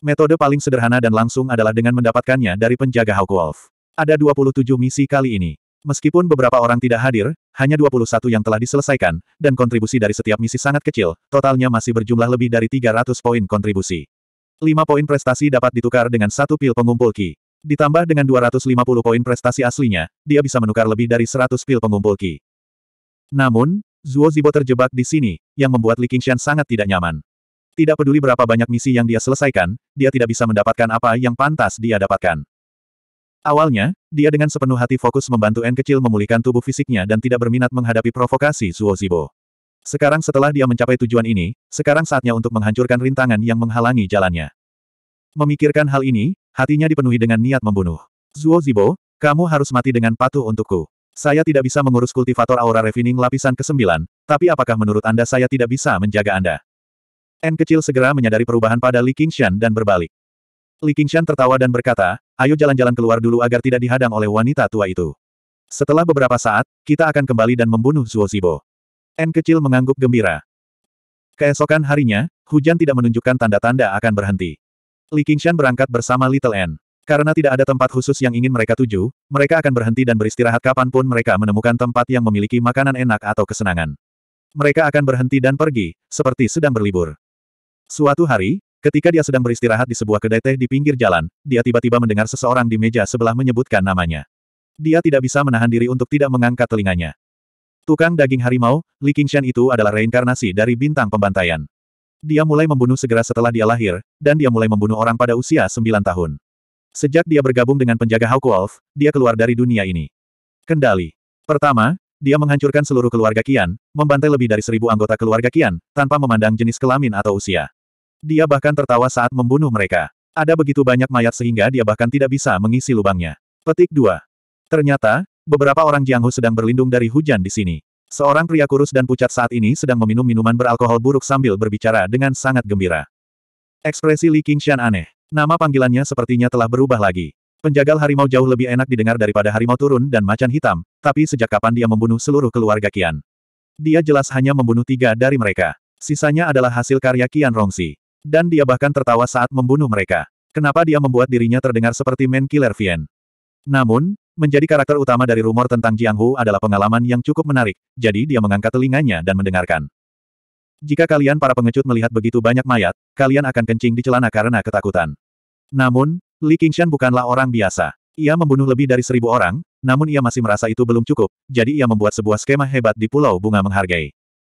Metode paling sederhana dan langsung adalah dengan mendapatkannya dari penjaga Hawk Wolf. Ada 27 misi kali ini. Meskipun beberapa orang tidak hadir, hanya 21 yang telah diselesaikan, dan kontribusi dari setiap misi sangat kecil, totalnya masih berjumlah lebih dari 300 poin kontribusi. 5 poin prestasi dapat ditukar dengan satu pil pengumpul Ki. Ditambah dengan 250 poin prestasi aslinya, dia bisa menukar lebih dari 100 pil pengumpul Ki. Namun, Zuo Zibo terjebak di sini, yang membuat Li Qingshan sangat tidak nyaman. Tidak peduli berapa banyak misi yang dia selesaikan, dia tidak bisa mendapatkan apa yang pantas dia dapatkan. Awalnya, dia dengan sepenuh hati fokus membantu N kecil memulihkan tubuh fisiknya dan tidak berminat menghadapi provokasi Zuo Zibo. Sekarang setelah dia mencapai tujuan ini, sekarang saatnya untuk menghancurkan rintangan yang menghalangi jalannya. Memikirkan hal ini, hatinya dipenuhi dengan niat membunuh. Zuo Zibo, kamu harus mati dengan patuh untukku. Saya tidak bisa mengurus kultivator aura refining lapisan ke-9, tapi apakah menurut Anda saya tidak bisa menjaga Anda? N kecil segera menyadari perubahan pada Li Qingshan dan berbalik. Li Qingshan tertawa dan berkata, ayo jalan-jalan keluar dulu agar tidak dihadang oleh wanita tua itu. Setelah beberapa saat, kita akan kembali dan membunuh Zuo Zibo. N kecil mengangguk gembira. Keesokan harinya, hujan tidak menunjukkan tanda-tanda akan berhenti. Li Qingshan berangkat bersama Little N. Karena tidak ada tempat khusus yang ingin mereka tuju, mereka akan berhenti dan beristirahat kapanpun mereka menemukan tempat yang memiliki makanan enak atau kesenangan. Mereka akan berhenti dan pergi, seperti sedang berlibur. Suatu hari, Ketika dia sedang beristirahat di sebuah kedai teh di pinggir jalan, dia tiba-tiba mendengar seseorang di meja sebelah menyebutkan namanya. Dia tidak bisa menahan diri untuk tidak mengangkat telinganya. Tukang daging harimau, Li Qingshan itu adalah reinkarnasi dari bintang pembantaian. Dia mulai membunuh segera setelah dia lahir, dan dia mulai membunuh orang pada usia 9 tahun. Sejak dia bergabung dengan penjaga Hawk Wolf, dia keluar dari dunia ini. Kendali. Pertama, dia menghancurkan seluruh keluarga Kian, membantai lebih dari seribu anggota keluarga Kian, tanpa memandang jenis kelamin atau usia. Dia bahkan tertawa saat membunuh mereka. Ada begitu banyak mayat sehingga dia bahkan tidak bisa mengisi lubangnya. Petik 2. Ternyata, beberapa orang Jianghu sedang berlindung dari hujan di sini. Seorang pria kurus dan pucat saat ini sedang meminum minuman beralkohol buruk sambil berbicara dengan sangat gembira. Ekspresi Li Qingshan aneh. Nama panggilannya sepertinya telah berubah lagi. Penjagal harimau jauh lebih enak didengar daripada harimau turun dan macan hitam, tapi sejak kapan dia membunuh seluruh keluarga Qian? Dia jelas hanya membunuh tiga dari mereka. Sisanya adalah hasil karya Qian Rongsi. Dan dia bahkan tertawa saat membunuh mereka. Kenapa dia membuat dirinya terdengar seperti Man Killer Vien? Namun, menjadi karakter utama dari rumor tentang Jiang Hu adalah pengalaman yang cukup menarik, jadi dia mengangkat telinganya dan mendengarkan. Jika kalian para pengecut melihat begitu banyak mayat, kalian akan kencing di celana karena ketakutan. Namun, Li Qingshan bukanlah orang biasa. Ia membunuh lebih dari seribu orang, namun ia masih merasa itu belum cukup, jadi ia membuat sebuah skema hebat di Pulau Bunga menghargai.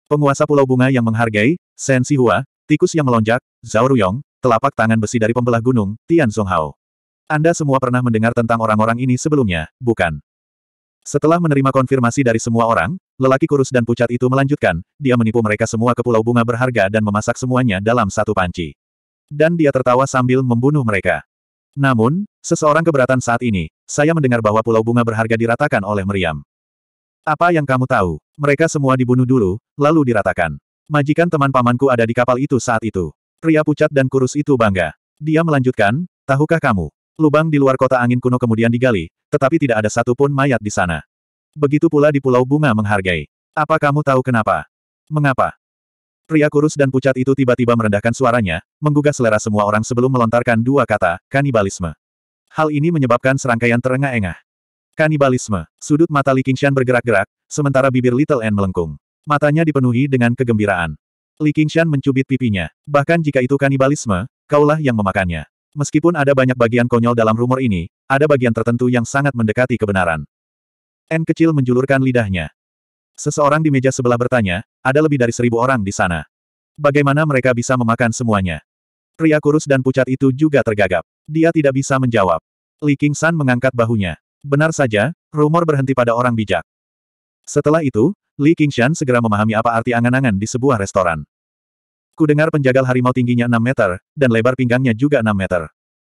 Penguasa Pulau Bunga yang menghargai, Si Sihua, Tikus yang melonjak, Zhao Ruyong, telapak tangan besi dari pembelah gunung, Tian Zonghao. Anda semua pernah mendengar tentang orang-orang ini sebelumnya, bukan? Setelah menerima konfirmasi dari semua orang, lelaki kurus dan pucat itu melanjutkan, dia menipu mereka semua ke pulau bunga berharga dan memasak semuanya dalam satu panci. Dan dia tertawa sambil membunuh mereka. Namun, seseorang keberatan saat ini, saya mendengar bahwa pulau bunga berharga diratakan oleh meriam. Apa yang kamu tahu? Mereka semua dibunuh dulu, lalu diratakan. Majikan teman pamanku ada di kapal itu saat itu. Pria pucat dan kurus itu bangga. Dia melanjutkan, tahukah kamu? Lubang di luar kota angin kuno kemudian digali, tetapi tidak ada satupun mayat di sana. Begitu pula di Pulau Bunga menghargai. Apa kamu tahu kenapa? Mengapa? Pria kurus dan pucat itu tiba-tiba merendahkan suaranya, menggugah selera semua orang sebelum melontarkan dua kata, kanibalisme. Hal ini menyebabkan serangkaian terengah-engah. Kanibalisme. Sudut mata Li Qingshan bergerak-gerak, sementara bibir Little Anne melengkung. Matanya dipenuhi dengan kegembiraan. Li Qingshan mencubit pipinya. Bahkan jika itu kanibalisme, kaulah yang memakannya. Meskipun ada banyak bagian konyol dalam rumor ini, ada bagian tertentu yang sangat mendekati kebenaran. N kecil menjulurkan lidahnya. Seseorang di meja sebelah bertanya, ada lebih dari seribu orang di sana. Bagaimana mereka bisa memakan semuanya? Pria kurus dan pucat itu juga tergagap. Dia tidak bisa menjawab. Li Qingshan mengangkat bahunya. Benar saja, rumor berhenti pada orang bijak. Setelah itu, Li Qingshan segera memahami apa arti angan-angan di sebuah restoran. Kudengar penjagal harimau tingginya 6 meter, dan lebar pinggangnya juga 6 meter.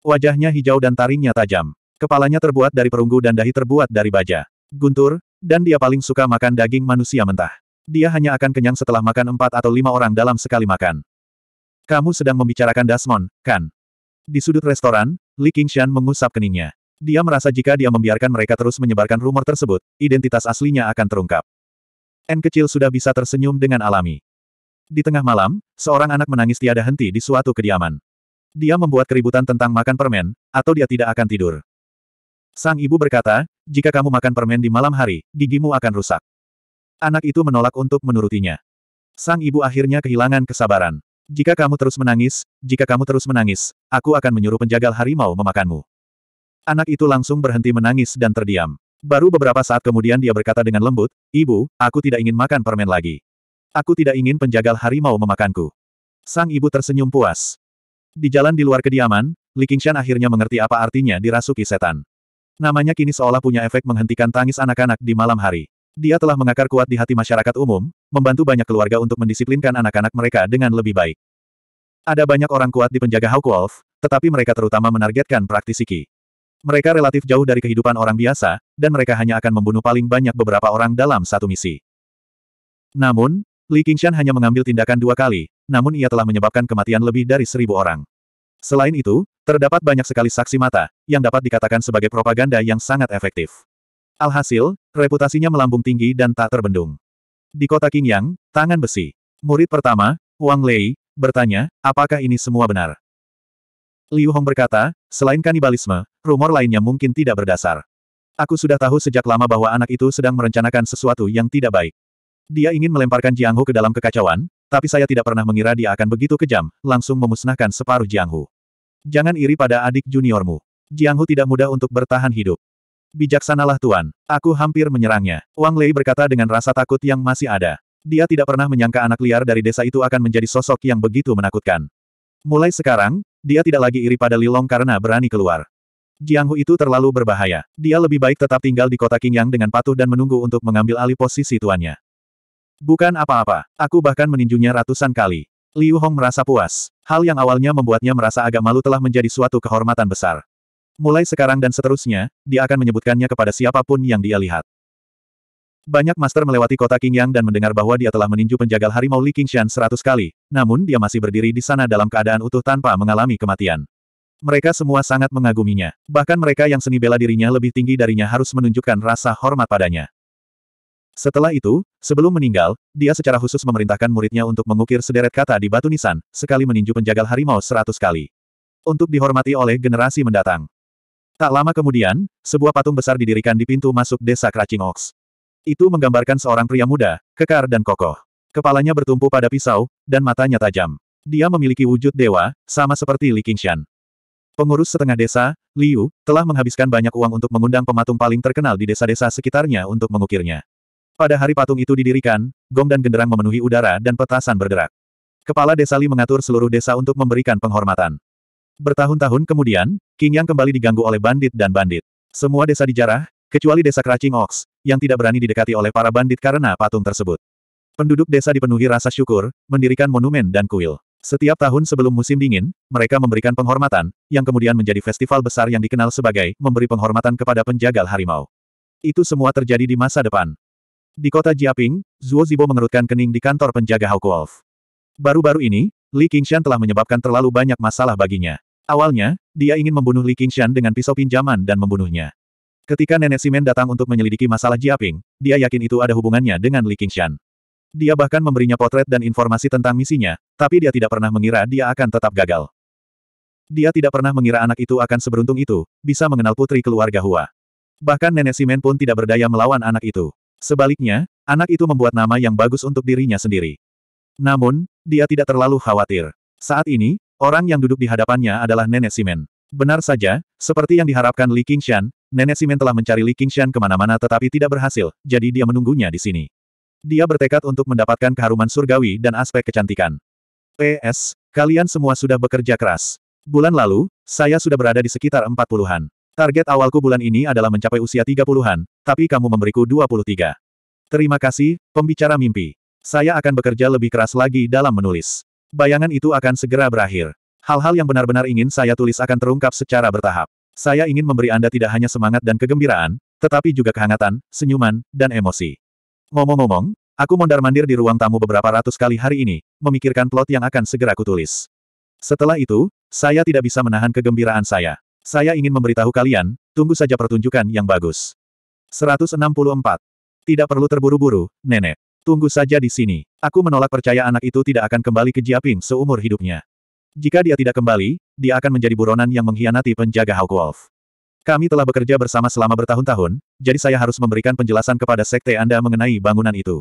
Wajahnya hijau dan taringnya tajam. Kepalanya terbuat dari perunggu dan dahi terbuat dari baja. Guntur, dan dia paling suka makan daging manusia mentah. Dia hanya akan kenyang setelah makan empat atau lima orang dalam sekali makan. Kamu sedang membicarakan Dasmon, kan? Di sudut restoran, Li Qingshan mengusap keningnya. Dia merasa jika dia membiarkan mereka terus menyebarkan rumor tersebut, identitas aslinya akan terungkap. N kecil sudah bisa tersenyum dengan alami. Di tengah malam, seorang anak menangis tiada henti di suatu kediaman. Dia membuat keributan tentang makan permen, atau dia tidak akan tidur. Sang ibu berkata, jika kamu makan permen di malam hari, gigimu akan rusak. Anak itu menolak untuk menurutinya. Sang ibu akhirnya kehilangan kesabaran. Jika kamu terus menangis, jika kamu terus menangis, aku akan menyuruh penjagal harimau memakanmu. Anak itu langsung berhenti menangis dan terdiam. Baru beberapa saat kemudian dia berkata dengan lembut, Ibu, aku tidak ingin makan permen lagi. Aku tidak ingin penjagal harimau memakanku. Sang ibu tersenyum puas. Di jalan di luar kediaman, Li Qingshan akhirnya mengerti apa artinya dirasuki setan. Namanya kini seolah punya efek menghentikan tangis anak-anak di malam hari. Dia telah mengakar kuat di hati masyarakat umum, membantu banyak keluarga untuk mendisiplinkan anak-anak mereka dengan lebih baik. Ada banyak orang kuat di penjaga Hawk Wolf, tetapi mereka terutama menargetkan praktisi Qi. Mereka relatif jauh dari kehidupan orang biasa, dan mereka hanya akan membunuh paling banyak beberapa orang dalam satu misi. Namun, Li Qingshan hanya mengambil tindakan dua kali, namun ia telah menyebabkan kematian lebih dari seribu orang. Selain itu, terdapat banyak sekali saksi mata, yang dapat dikatakan sebagai propaganda yang sangat efektif. Alhasil, reputasinya melambung tinggi dan tak terbendung. Di kota Qingyang, tangan besi. Murid pertama, Wang Lei, bertanya, apakah ini semua benar? Liu Hong berkata, selain kanibalisme, rumor lainnya mungkin tidak berdasar. Aku sudah tahu sejak lama bahwa anak itu sedang merencanakan sesuatu yang tidak baik. Dia ingin melemparkan Jiang Hu ke dalam kekacauan, tapi saya tidak pernah mengira dia akan begitu kejam, langsung memusnahkan separuh Jiang Hu. Jangan iri pada adik juniormu. Jiang Hu tidak mudah untuk bertahan hidup. Bijaksanalah Tuan, aku hampir menyerangnya. Wang Lei berkata dengan rasa takut yang masih ada. Dia tidak pernah menyangka anak liar dari desa itu akan menjadi sosok yang begitu menakutkan. Mulai sekarang, dia tidak lagi iri pada Lilong karena berani keluar. Jianghu itu terlalu berbahaya. Dia lebih baik tetap tinggal di kota Qingyang dengan patuh dan menunggu untuk mengambil alih posisi tuannya. Bukan apa-apa, aku bahkan meninjunya ratusan kali. Liu Hong merasa puas. Hal yang awalnya membuatnya merasa agak malu telah menjadi suatu kehormatan besar. Mulai sekarang dan seterusnya, dia akan menyebutkannya kepada siapapun yang dia lihat. Banyak master melewati kota Qingyang dan mendengar bahwa dia telah meninju penjagal harimau Li Qingshan seratus kali, namun dia masih berdiri di sana dalam keadaan utuh tanpa mengalami kematian. Mereka semua sangat mengaguminya. Bahkan mereka yang seni bela dirinya lebih tinggi darinya harus menunjukkan rasa hormat padanya. Setelah itu, sebelum meninggal, dia secara khusus memerintahkan muridnya untuk mengukir sederet kata di batu nisan, sekali meninju penjagal harimau seratus kali. Untuk dihormati oleh generasi mendatang. Tak lama kemudian, sebuah patung besar didirikan di pintu masuk desa Kracing Oaks. Itu menggambarkan seorang pria muda, kekar dan kokoh. Kepalanya bertumpu pada pisau, dan matanya tajam. Dia memiliki wujud dewa, sama seperti Li Qingshan. Pengurus setengah desa, Liu, telah menghabiskan banyak uang untuk mengundang pematung paling terkenal di desa-desa sekitarnya untuk mengukirnya. Pada hari patung itu didirikan, gong dan genderang memenuhi udara dan petasan bergerak. Kepala desa Li mengatur seluruh desa untuk memberikan penghormatan. Bertahun-tahun kemudian, King Yang kembali diganggu oleh bandit dan bandit. Semua desa dijarah, Kecuali desa Kracing Ox, yang tidak berani didekati oleh para bandit karena patung tersebut. Penduduk desa dipenuhi rasa syukur, mendirikan monumen dan kuil. Setiap tahun sebelum musim dingin, mereka memberikan penghormatan, yang kemudian menjadi festival besar yang dikenal sebagai memberi penghormatan kepada penjagal harimau. Itu semua terjadi di masa depan. Di kota Jiaping, Zhuo Zibo mengerutkan kening di kantor penjaga Hawk Wolf. Baru-baru ini, Li Qingshan telah menyebabkan terlalu banyak masalah baginya. Awalnya, dia ingin membunuh Li Qingshan dengan pisau pinjaman dan membunuhnya. Ketika Nenek Simen datang untuk menyelidiki masalah Jiaping, dia yakin itu ada hubungannya dengan Li Qingshan. Dia bahkan memberinya potret dan informasi tentang misinya, tapi dia tidak pernah mengira dia akan tetap gagal. Dia tidak pernah mengira anak itu akan seberuntung itu, bisa mengenal putri keluarga Hua. Bahkan Nenek Simen pun tidak berdaya melawan anak itu. Sebaliknya, anak itu membuat nama yang bagus untuk dirinya sendiri. Namun, dia tidak terlalu khawatir. Saat ini, orang yang duduk di hadapannya adalah Nenek Simen. Benar saja, seperti yang diharapkan Li Qingshan, Nenek Simen telah mencari Li Qingshan kemana-mana tetapi tidak berhasil, jadi dia menunggunya di sini. Dia bertekad untuk mendapatkan keharuman surgawi dan aspek kecantikan. PS, kalian semua sudah bekerja keras. Bulan lalu, saya sudah berada di sekitar empat puluhan. Target awalku bulan ini adalah mencapai usia tiga puluhan, tapi kamu memberiku dua puluh tiga. Terima kasih, pembicara mimpi. Saya akan bekerja lebih keras lagi dalam menulis. Bayangan itu akan segera berakhir. Hal-hal yang benar-benar ingin saya tulis akan terungkap secara bertahap. Saya ingin memberi Anda tidak hanya semangat dan kegembiraan, tetapi juga kehangatan, senyuman, dan emosi. Ngomong-ngomong, aku mondar-mandir di ruang tamu beberapa ratus kali hari ini, memikirkan plot yang akan segera kutulis. Setelah itu, saya tidak bisa menahan kegembiraan saya. Saya ingin memberitahu kalian, tunggu saja pertunjukan yang bagus. 164. Tidak perlu terburu-buru, nenek. Tunggu saja di sini. Aku menolak percaya anak itu tidak akan kembali ke Jiaping seumur hidupnya. Jika dia tidak kembali, dia akan menjadi buronan yang mengkhianati penjaga Hawk Wolf. Kami telah bekerja bersama selama bertahun-tahun, jadi saya harus memberikan penjelasan kepada sekte Anda mengenai bangunan itu.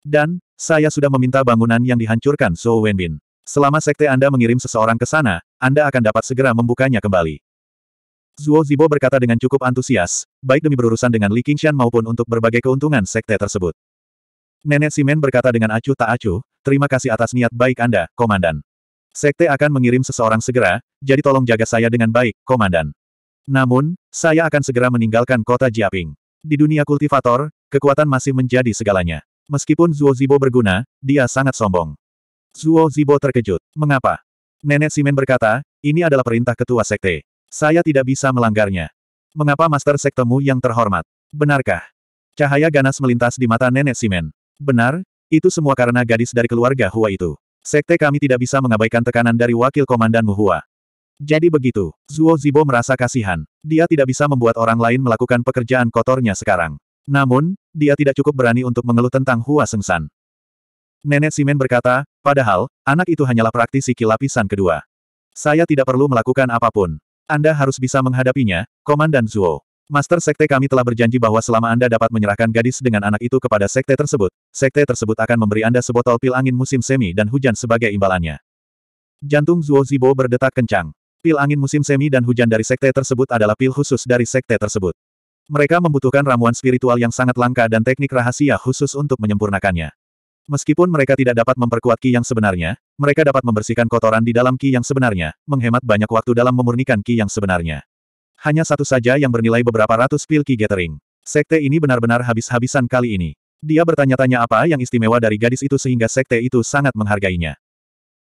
Dan, saya sudah meminta bangunan yang dihancurkan Zhou Wenbin. Selama sekte Anda mengirim seseorang ke sana, Anda akan dapat segera membukanya kembali. Zuo Zibo berkata dengan cukup antusias, baik demi berurusan dengan Li Qingshan maupun untuk berbagai keuntungan sekte tersebut. Nenek Simen berkata dengan acuh tak acuh, terima kasih atas niat baik Anda, Komandan. Sekte akan mengirim seseorang segera, jadi tolong jaga saya dengan baik, Komandan. Namun, saya akan segera meninggalkan kota Jiaping. Di dunia kultivator, kekuatan masih menjadi segalanya. Meskipun Zuo Zibo berguna, dia sangat sombong. Zuo Zibo terkejut. Mengapa? Nenek Simen berkata, ini adalah perintah ketua sekte. Saya tidak bisa melanggarnya. Mengapa master sektemu yang terhormat? Benarkah? Cahaya ganas melintas di mata nenek Simen. Benar, itu semua karena gadis dari keluarga Hua itu. Sekte kami tidak bisa mengabaikan tekanan dari wakil komandan Muhua. Jadi begitu, Zuo Zibo merasa kasihan. Dia tidak bisa membuat orang lain melakukan pekerjaan kotornya sekarang. Namun, dia tidak cukup berani untuk mengeluh tentang Hua Sengsan. Nenek Simen berkata, padahal, anak itu hanyalah praktisi kilapisan kedua. Saya tidak perlu melakukan apapun. Anda harus bisa menghadapinya, Komandan Zuo. Master Sekte kami telah berjanji bahwa selama Anda dapat menyerahkan gadis dengan anak itu kepada Sekte tersebut, Sekte tersebut akan memberi Anda sebotol pil angin musim semi dan hujan sebagai imbalannya. Jantung Zuo Zibo berdetak kencang. Pil angin musim semi dan hujan dari Sekte tersebut adalah pil khusus dari Sekte tersebut. Mereka membutuhkan ramuan spiritual yang sangat langka dan teknik rahasia khusus untuk menyempurnakannya. Meskipun mereka tidak dapat memperkuat ki yang sebenarnya, mereka dapat membersihkan kotoran di dalam ki yang sebenarnya, menghemat banyak waktu dalam memurnikan ki yang sebenarnya. Hanya satu saja yang bernilai beberapa ratus pilki gathering. Sekte ini benar-benar habis-habisan kali ini. Dia bertanya-tanya apa yang istimewa dari gadis itu sehingga sekte itu sangat menghargainya.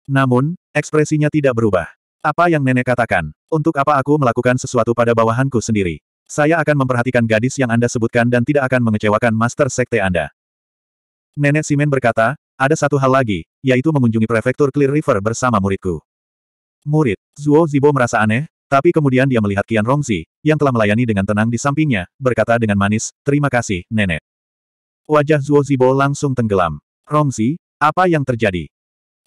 Namun, ekspresinya tidak berubah. Apa yang nenek katakan? Untuk apa aku melakukan sesuatu pada bawahanku sendiri? Saya akan memperhatikan gadis yang Anda sebutkan dan tidak akan mengecewakan master sekte Anda. Nenek Simen berkata, ada satu hal lagi, yaitu mengunjungi prefektur Clear River bersama muridku. Murid, Zuo Zibo merasa aneh, tapi kemudian dia melihat Qian Rongzi, yang telah melayani dengan tenang di sampingnya, berkata dengan manis, terima kasih, nenek. Wajah Zuo Zibo langsung tenggelam. Rongzi, apa yang terjadi?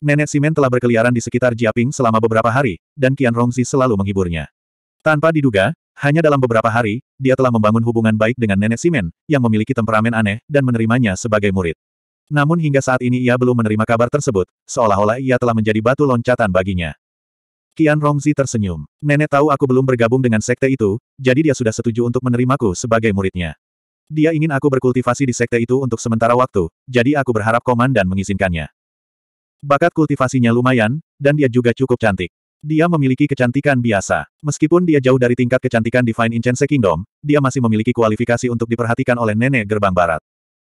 Nenek Simen telah berkeliaran di sekitar Jiaping selama beberapa hari, dan Qian Rongzi selalu menghiburnya. Tanpa diduga, hanya dalam beberapa hari, dia telah membangun hubungan baik dengan Nenek Simen, yang memiliki temperamen aneh, dan menerimanya sebagai murid. Namun hingga saat ini ia belum menerima kabar tersebut, seolah-olah ia telah menjadi batu loncatan baginya. Kian Rongzi tersenyum. Nenek tahu aku belum bergabung dengan sekte itu, jadi dia sudah setuju untuk menerimaku sebagai muridnya. Dia ingin aku berkultivasi di sekte itu untuk sementara waktu, jadi aku berharap komandan mengizinkannya. Bakat kultivasinya lumayan, dan dia juga cukup cantik. Dia memiliki kecantikan biasa. Meskipun dia jauh dari tingkat kecantikan Divine Incense Kingdom, dia masih memiliki kualifikasi untuk diperhatikan oleh nenek gerbang barat.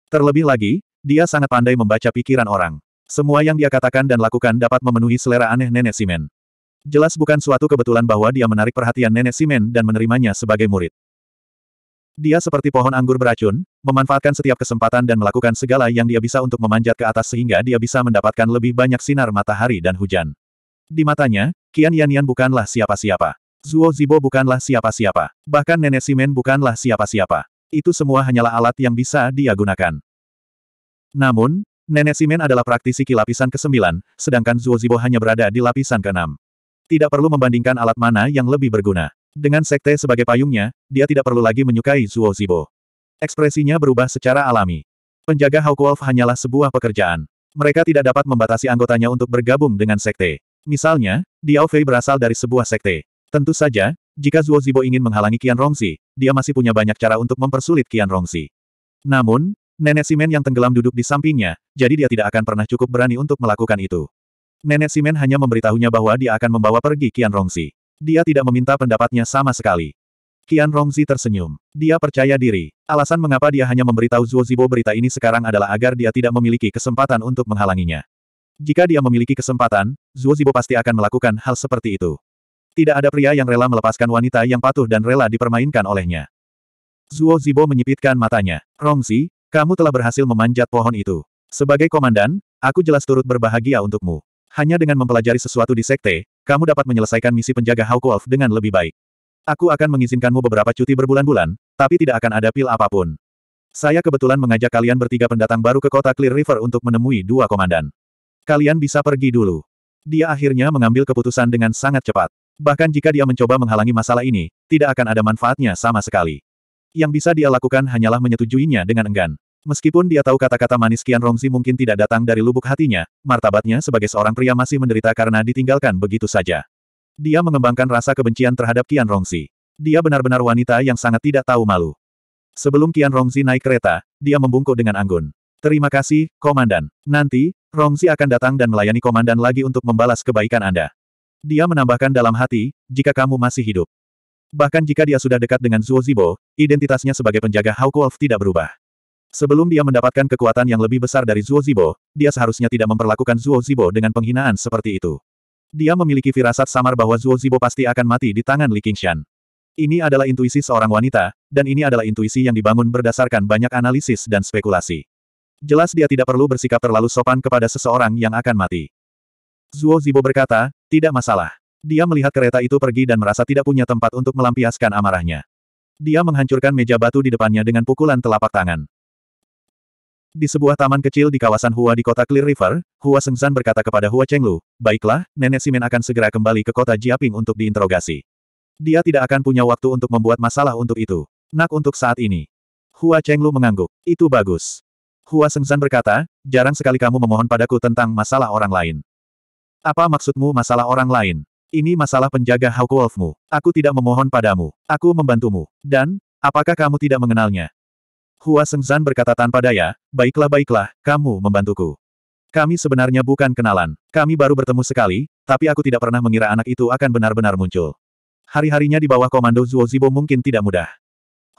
Terlebih lagi, dia sangat pandai membaca pikiran orang. Semua yang dia katakan dan lakukan dapat memenuhi selera aneh nenek Simen. Jelas bukan suatu kebetulan bahwa dia menarik perhatian nenek Simen dan menerimanya sebagai murid. Dia seperti pohon anggur beracun, memanfaatkan setiap kesempatan dan melakukan segala yang dia bisa untuk memanjat ke atas sehingga dia bisa mendapatkan lebih banyak sinar matahari dan hujan. Di matanya, Qian Yan bukanlah siapa-siapa. Zuo Zibo bukanlah siapa-siapa. Bahkan nenek Simen bukanlah siapa-siapa. Itu semua hanyalah alat yang bisa dia gunakan. Namun, Nenek Simen adalah praktisi lapisan ke-9, sedangkan Zuo Zibo hanya berada di lapisan ke-6. Tidak perlu membandingkan alat mana yang lebih berguna. Dengan sekte sebagai payungnya, dia tidak perlu lagi menyukai Zuo Zibo. Ekspresinya berubah secara alami. Penjaga Hawkwolf hanyalah sebuah pekerjaan. Mereka tidak dapat membatasi anggotanya untuk bergabung dengan sekte. Misalnya, Diao Fei berasal dari sebuah sekte. Tentu saja, jika Zuo Zibo ingin menghalangi Qian Rongzi, dia masih punya banyak cara untuk mempersulit Qian Rongzi. Namun, nenek Simen yang tenggelam duduk di sampingnya, jadi dia tidak akan pernah cukup berani untuk melakukan itu. Nenek Simen hanya memberitahunya bahwa dia akan membawa pergi Qian Rongzi. Dia tidak meminta pendapatnya sama sekali. Qian Rongzi tersenyum. Dia percaya diri. Alasan mengapa dia hanya memberitahu Zuo Zibo berita ini sekarang adalah agar dia tidak memiliki kesempatan untuk menghalanginya. Jika dia memiliki kesempatan, Zuo Zibo pasti akan melakukan hal seperti itu. Tidak ada pria yang rela melepaskan wanita yang patuh dan rela dipermainkan olehnya. Zuo Zibo menyipitkan matanya. Rongzi, kamu telah berhasil memanjat pohon itu. Sebagai komandan, aku jelas turut berbahagia untukmu. Hanya dengan mempelajari sesuatu di sekte, kamu dapat menyelesaikan misi penjaga Hawk Wolf dengan lebih baik. Aku akan mengizinkanmu beberapa cuti berbulan-bulan, tapi tidak akan ada pil apapun. Saya kebetulan mengajak kalian bertiga pendatang baru ke kota Clear River untuk menemui dua komandan. Kalian bisa pergi dulu. Dia akhirnya mengambil keputusan dengan sangat cepat. Bahkan jika dia mencoba menghalangi masalah ini, tidak akan ada manfaatnya sama sekali. Yang bisa dia lakukan hanyalah menyetujuinya dengan enggan. Meskipun dia tahu kata-kata manis Kian Rongzi mungkin tidak datang dari lubuk hatinya, martabatnya sebagai seorang pria masih menderita karena ditinggalkan begitu saja. Dia mengembangkan rasa kebencian terhadap Kian Rongzi. Dia benar-benar wanita yang sangat tidak tahu malu. Sebelum Kian Rongzi naik kereta, dia membungkuk dengan anggun. Terima kasih, Komandan. Nanti, Rongzi akan datang dan melayani Komandan lagi untuk membalas kebaikan Anda. Dia menambahkan dalam hati, jika kamu masih hidup. Bahkan jika dia sudah dekat dengan Zuo Zibo, identitasnya sebagai penjaga Hawk Wolf tidak berubah. Sebelum dia mendapatkan kekuatan yang lebih besar dari Zuo Zibo, dia seharusnya tidak memperlakukan Zuo Zibo dengan penghinaan seperti itu. Dia memiliki firasat samar bahwa Zuo Zibo pasti akan mati di tangan Li Qingshan. Ini adalah intuisi seorang wanita, dan ini adalah intuisi yang dibangun berdasarkan banyak analisis dan spekulasi. Jelas dia tidak perlu bersikap terlalu sopan kepada seseorang yang akan mati. Zuo Zibo berkata, tidak masalah. Dia melihat kereta itu pergi dan merasa tidak punya tempat untuk melampiaskan amarahnya. Dia menghancurkan meja batu di depannya dengan pukulan telapak tangan. Di sebuah taman kecil di kawasan Hua di kota Clear River, Hua Sengzan berkata kepada Hua Chenglu, baiklah, Nenek Simen akan segera kembali ke kota Jiaping untuk diinterogasi. Dia tidak akan punya waktu untuk membuat masalah untuk itu. Nak untuk saat ini. Hua Chenglu mengangguk. Itu bagus. Hua Sengzan berkata, jarang sekali kamu memohon padaku tentang masalah orang lain. Apa maksudmu masalah orang lain? Ini masalah penjaga Hawk Wolfmu. Aku tidak memohon padamu. Aku membantumu. Dan, apakah kamu tidak mengenalnya? Hua Sengzan berkata tanpa daya, baiklah baiklah, kamu membantuku. Kami sebenarnya bukan kenalan. Kami baru bertemu sekali, tapi aku tidak pernah mengira anak itu akan benar-benar muncul. Hari-harinya di bawah komando Zuo Zibo mungkin tidak mudah.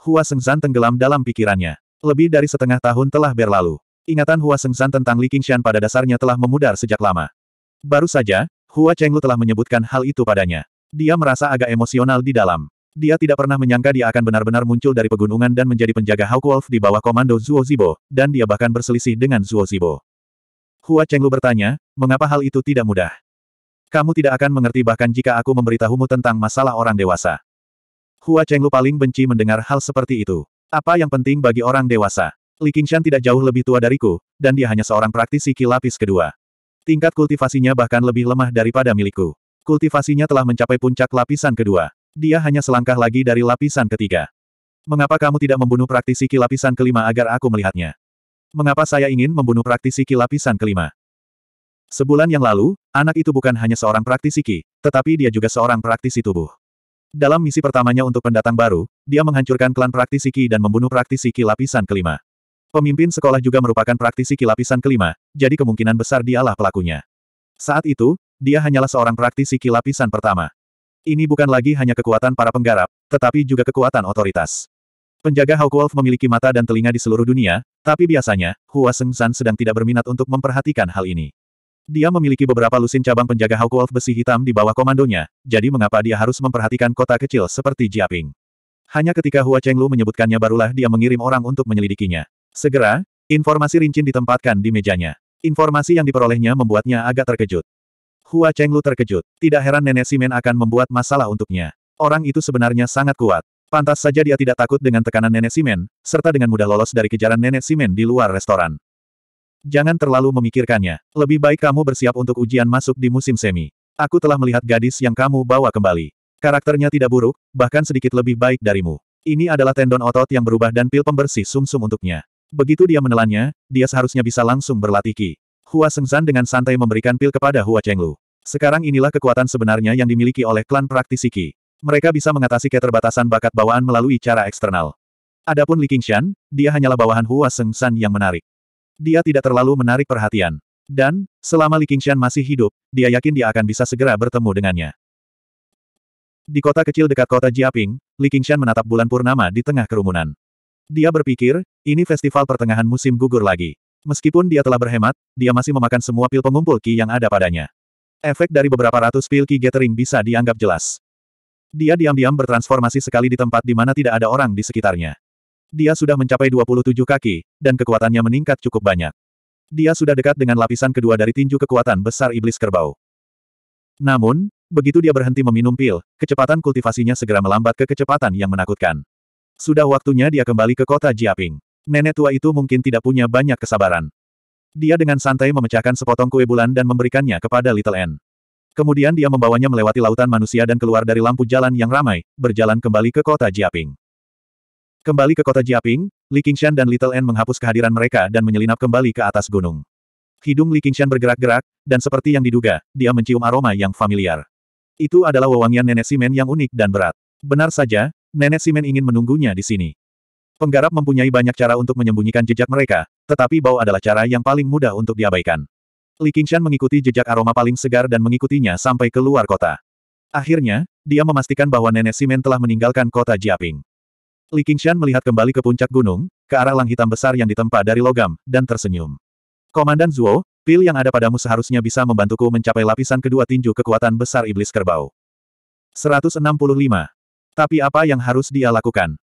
Hua Sengzan tenggelam dalam pikirannya. Lebih dari setengah tahun telah berlalu. Ingatan Hua Sengzan tentang Li Qingshan pada dasarnya telah memudar sejak lama. Baru saja, Hua Chenglu telah menyebutkan hal itu padanya. Dia merasa agak emosional di dalam. Dia tidak pernah menyangka dia akan benar-benar muncul dari pegunungan dan menjadi penjaga Hawk Wolf di bawah komando Zuo Zibo, dan dia bahkan berselisih dengan Zuo Zibo. Hua Chenglu bertanya, mengapa hal itu tidak mudah? Kamu tidak akan mengerti bahkan jika aku memberitahumu tentang masalah orang dewasa. Hua Chenglu paling benci mendengar hal seperti itu. Apa yang penting bagi orang dewasa? Li Qingshan tidak jauh lebih tua dariku, dan dia hanya seorang praktisi kilapis kedua. Tingkat kultivasinya bahkan lebih lemah daripada milikku. Kultivasinya telah mencapai puncak lapisan kedua. Dia hanya selangkah lagi dari lapisan ketiga. Mengapa kamu tidak membunuh praktisi ki lapisan kelima agar aku melihatnya? Mengapa saya ingin membunuh praktisi ki lapisan kelima? Sebulan yang lalu, anak itu bukan hanya seorang praktisi ki, tetapi dia juga seorang praktisi tubuh. Dalam misi pertamanya untuk pendatang baru, dia menghancurkan klan praktisi Ki dan membunuh praktisi Ki lapisan kelima. Pemimpin sekolah juga merupakan praktisi Ki lapisan kelima, jadi kemungkinan besar dialah pelakunya. Saat itu, dia hanyalah seorang praktisi Ki lapisan pertama. Ini bukan lagi hanya kekuatan para penggarap, tetapi juga kekuatan otoritas. Penjaga Hawk Wolf memiliki mata dan telinga di seluruh dunia, tapi biasanya, Hua Seng San sedang tidak berminat untuk memperhatikan hal ini. Dia memiliki beberapa lusin cabang penjaga Hawk Wolf besi hitam di bawah komandonya, jadi mengapa dia harus memperhatikan kota kecil seperti Jiaping? Hanya ketika Hua Chenglu menyebutkannya barulah dia mengirim orang untuk menyelidikinya. Segera, informasi rincin ditempatkan di mejanya. Informasi yang diperolehnya membuatnya agak terkejut. Hua Chenglu terkejut. Tidak heran nenek Simen akan membuat masalah untuknya. Orang itu sebenarnya sangat kuat. Pantas saja dia tidak takut dengan tekanan nenek Simen, serta dengan mudah lolos dari kejaran nenek Simen di luar restoran. Jangan terlalu memikirkannya. Lebih baik kamu bersiap untuk ujian masuk di musim semi. Aku telah melihat gadis yang kamu bawa kembali. Karakternya tidak buruk, bahkan sedikit lebih baik darimu. Ini adalah tendon otot yang berubah dan pil pembersih sumsum -sum untuknya. Begitu dia menelannya, dia seharusnya bisa langsung berlatih ki. Hua Sengzan dengan santai memberikan pil kepada Hua Chenglu. Sekarang inilah kekuatan sebenarnya yang dimiliki oleh klan praktisi Qi. Mereka bisa mengatasi keterbatasan bakat bawaan melalui cara eksternal. Adapun Li Qingshan, dia hanyalah bawahan Hua Sengzan yang menarik. Dia tidak terlalu menarik perhatian. Dan, selama Li Qingshan masih hidup, dia yakin dia akan bisa segera bertemu dengannya. Di kota kecil dekat kota Jiaping, Li Qingshan menatap bulan purnama di tengah kerumunan. Dia berpikir, ini festival pertengahan musim gugur lagi. Meskipun dia telah berhemat, dia masih memakan semua pil pengumpul Ki yang ada padanya. Efek dari beberapa ratus pil Ki Gathering bisa dianggap jelas. Dia diam-diam bertransformasi sekali di tempat di mana tidak ada orang di sekitarnya. Dia sudah mencapai 27 kaki, dan kekuatannya meningkat cukup banyak. Dia sudah dekat dengan lapisan kedua dari tinju kekuatan besar iblis kerbau. Namun, begitu dia berhenti meminum pil, kecepatan kultivasinya segera melambat ke kecepatan yang menakutkan. Sudah waktunya dia kembali ke kota Jiaping. Nenek tua itu mungkin tidak punya banyak kesabaran. Dia dengan santai memecahkan sepotong kue bulan dan memberikannya kepada Little N. Kemudian dia membawanya melewati lautan manusia dan keluar dari lampu jalan yang ramai, berjalan kembali ke kota Jiaping. Kembali ke kota Jiaping, Li Qingshan dan Little N menghapus kehadiran mereka dan menyelinap kembali ke atas gunung. Hidung Li Qingshan bergerak-gerak, dan seperti yang diduga, dia mencium aroma yang familiar. Itu adalah wewangian nenek Simen yang unik dan berat. Benar saja, nenek Simen ingin menunggunya di sini. Penggarap mempunyai banyak cara untuk menyembunyikan jejak mereka, tetapi bau adalah cara yang paling mudah untuk diabaikan. Li Qingshan mengikuti jejak aroma paling segar dan mengikutinya sampai ke luar kota. Akhirnya, dia memastikan bahwa nenek Simen telah meninggalkan kota Jiaping. Li Qingshan melihat kembali ke puncak gunung, ke arah lang hitam besar yang ditempa dari logam, dan tersenyum. Komandan Zuo, pil yang ada padamu seharusnya bisa membantuku mencapai lapisan kedua tinju kekuatan besar iblis kerbau. 165. Tapi apa yang harus dia lakukan?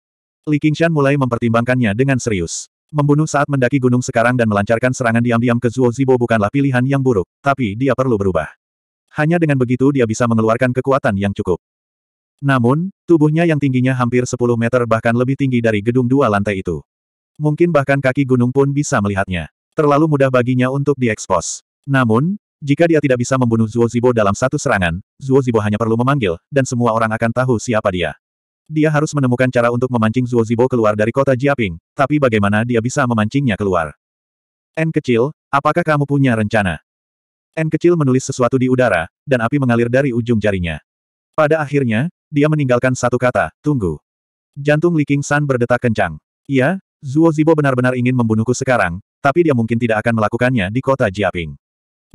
Li Qingshan mulai mempertimbangkannya dengan serius. Membunuh saat mendaki gunung sekarang dan melancarkan serangan diam-diam ke Zuo Zibo bukanlah pilihan yang buruk, tapi dia perlu berubah. Hanya dengan begitu dia bisa mengeluarkan kekuatan yang cukup. Namun, tubuhnya yang tingginya hampir 10 meter bahkan lebih tinggi dari gedung dua lantai itu. Mungkin bahkan kaki gunung pun bisa melihatnya. Terlalu mudah baginya untuk diekspos. Namun, jika dia tidak bisa membunuh Zuo Zibo dalam satu serangan, Zuo Zibo hanya perlu memanggil, dan semua orang akan tahu siapa dia. Dia harus menemukan cara untuk memancing Zuo Zibo keluar dari kota Jiaping, tapi bagaimana dia bisa memancingnya keluar? N kecil, apakah kamu punya rencana? N kecil menulis sesuatu di udara, dan api mengalir dari ujung jarinya. Pada akhirnya, dia meninggalkan satu kata, tunggu. Jantung Li King San berdetak kencang. Iya, Zuo Zibo benar-benar ingin membunuhku sekarang, tapi dia mungkin tidak akan melakukannya di kota Jiaping.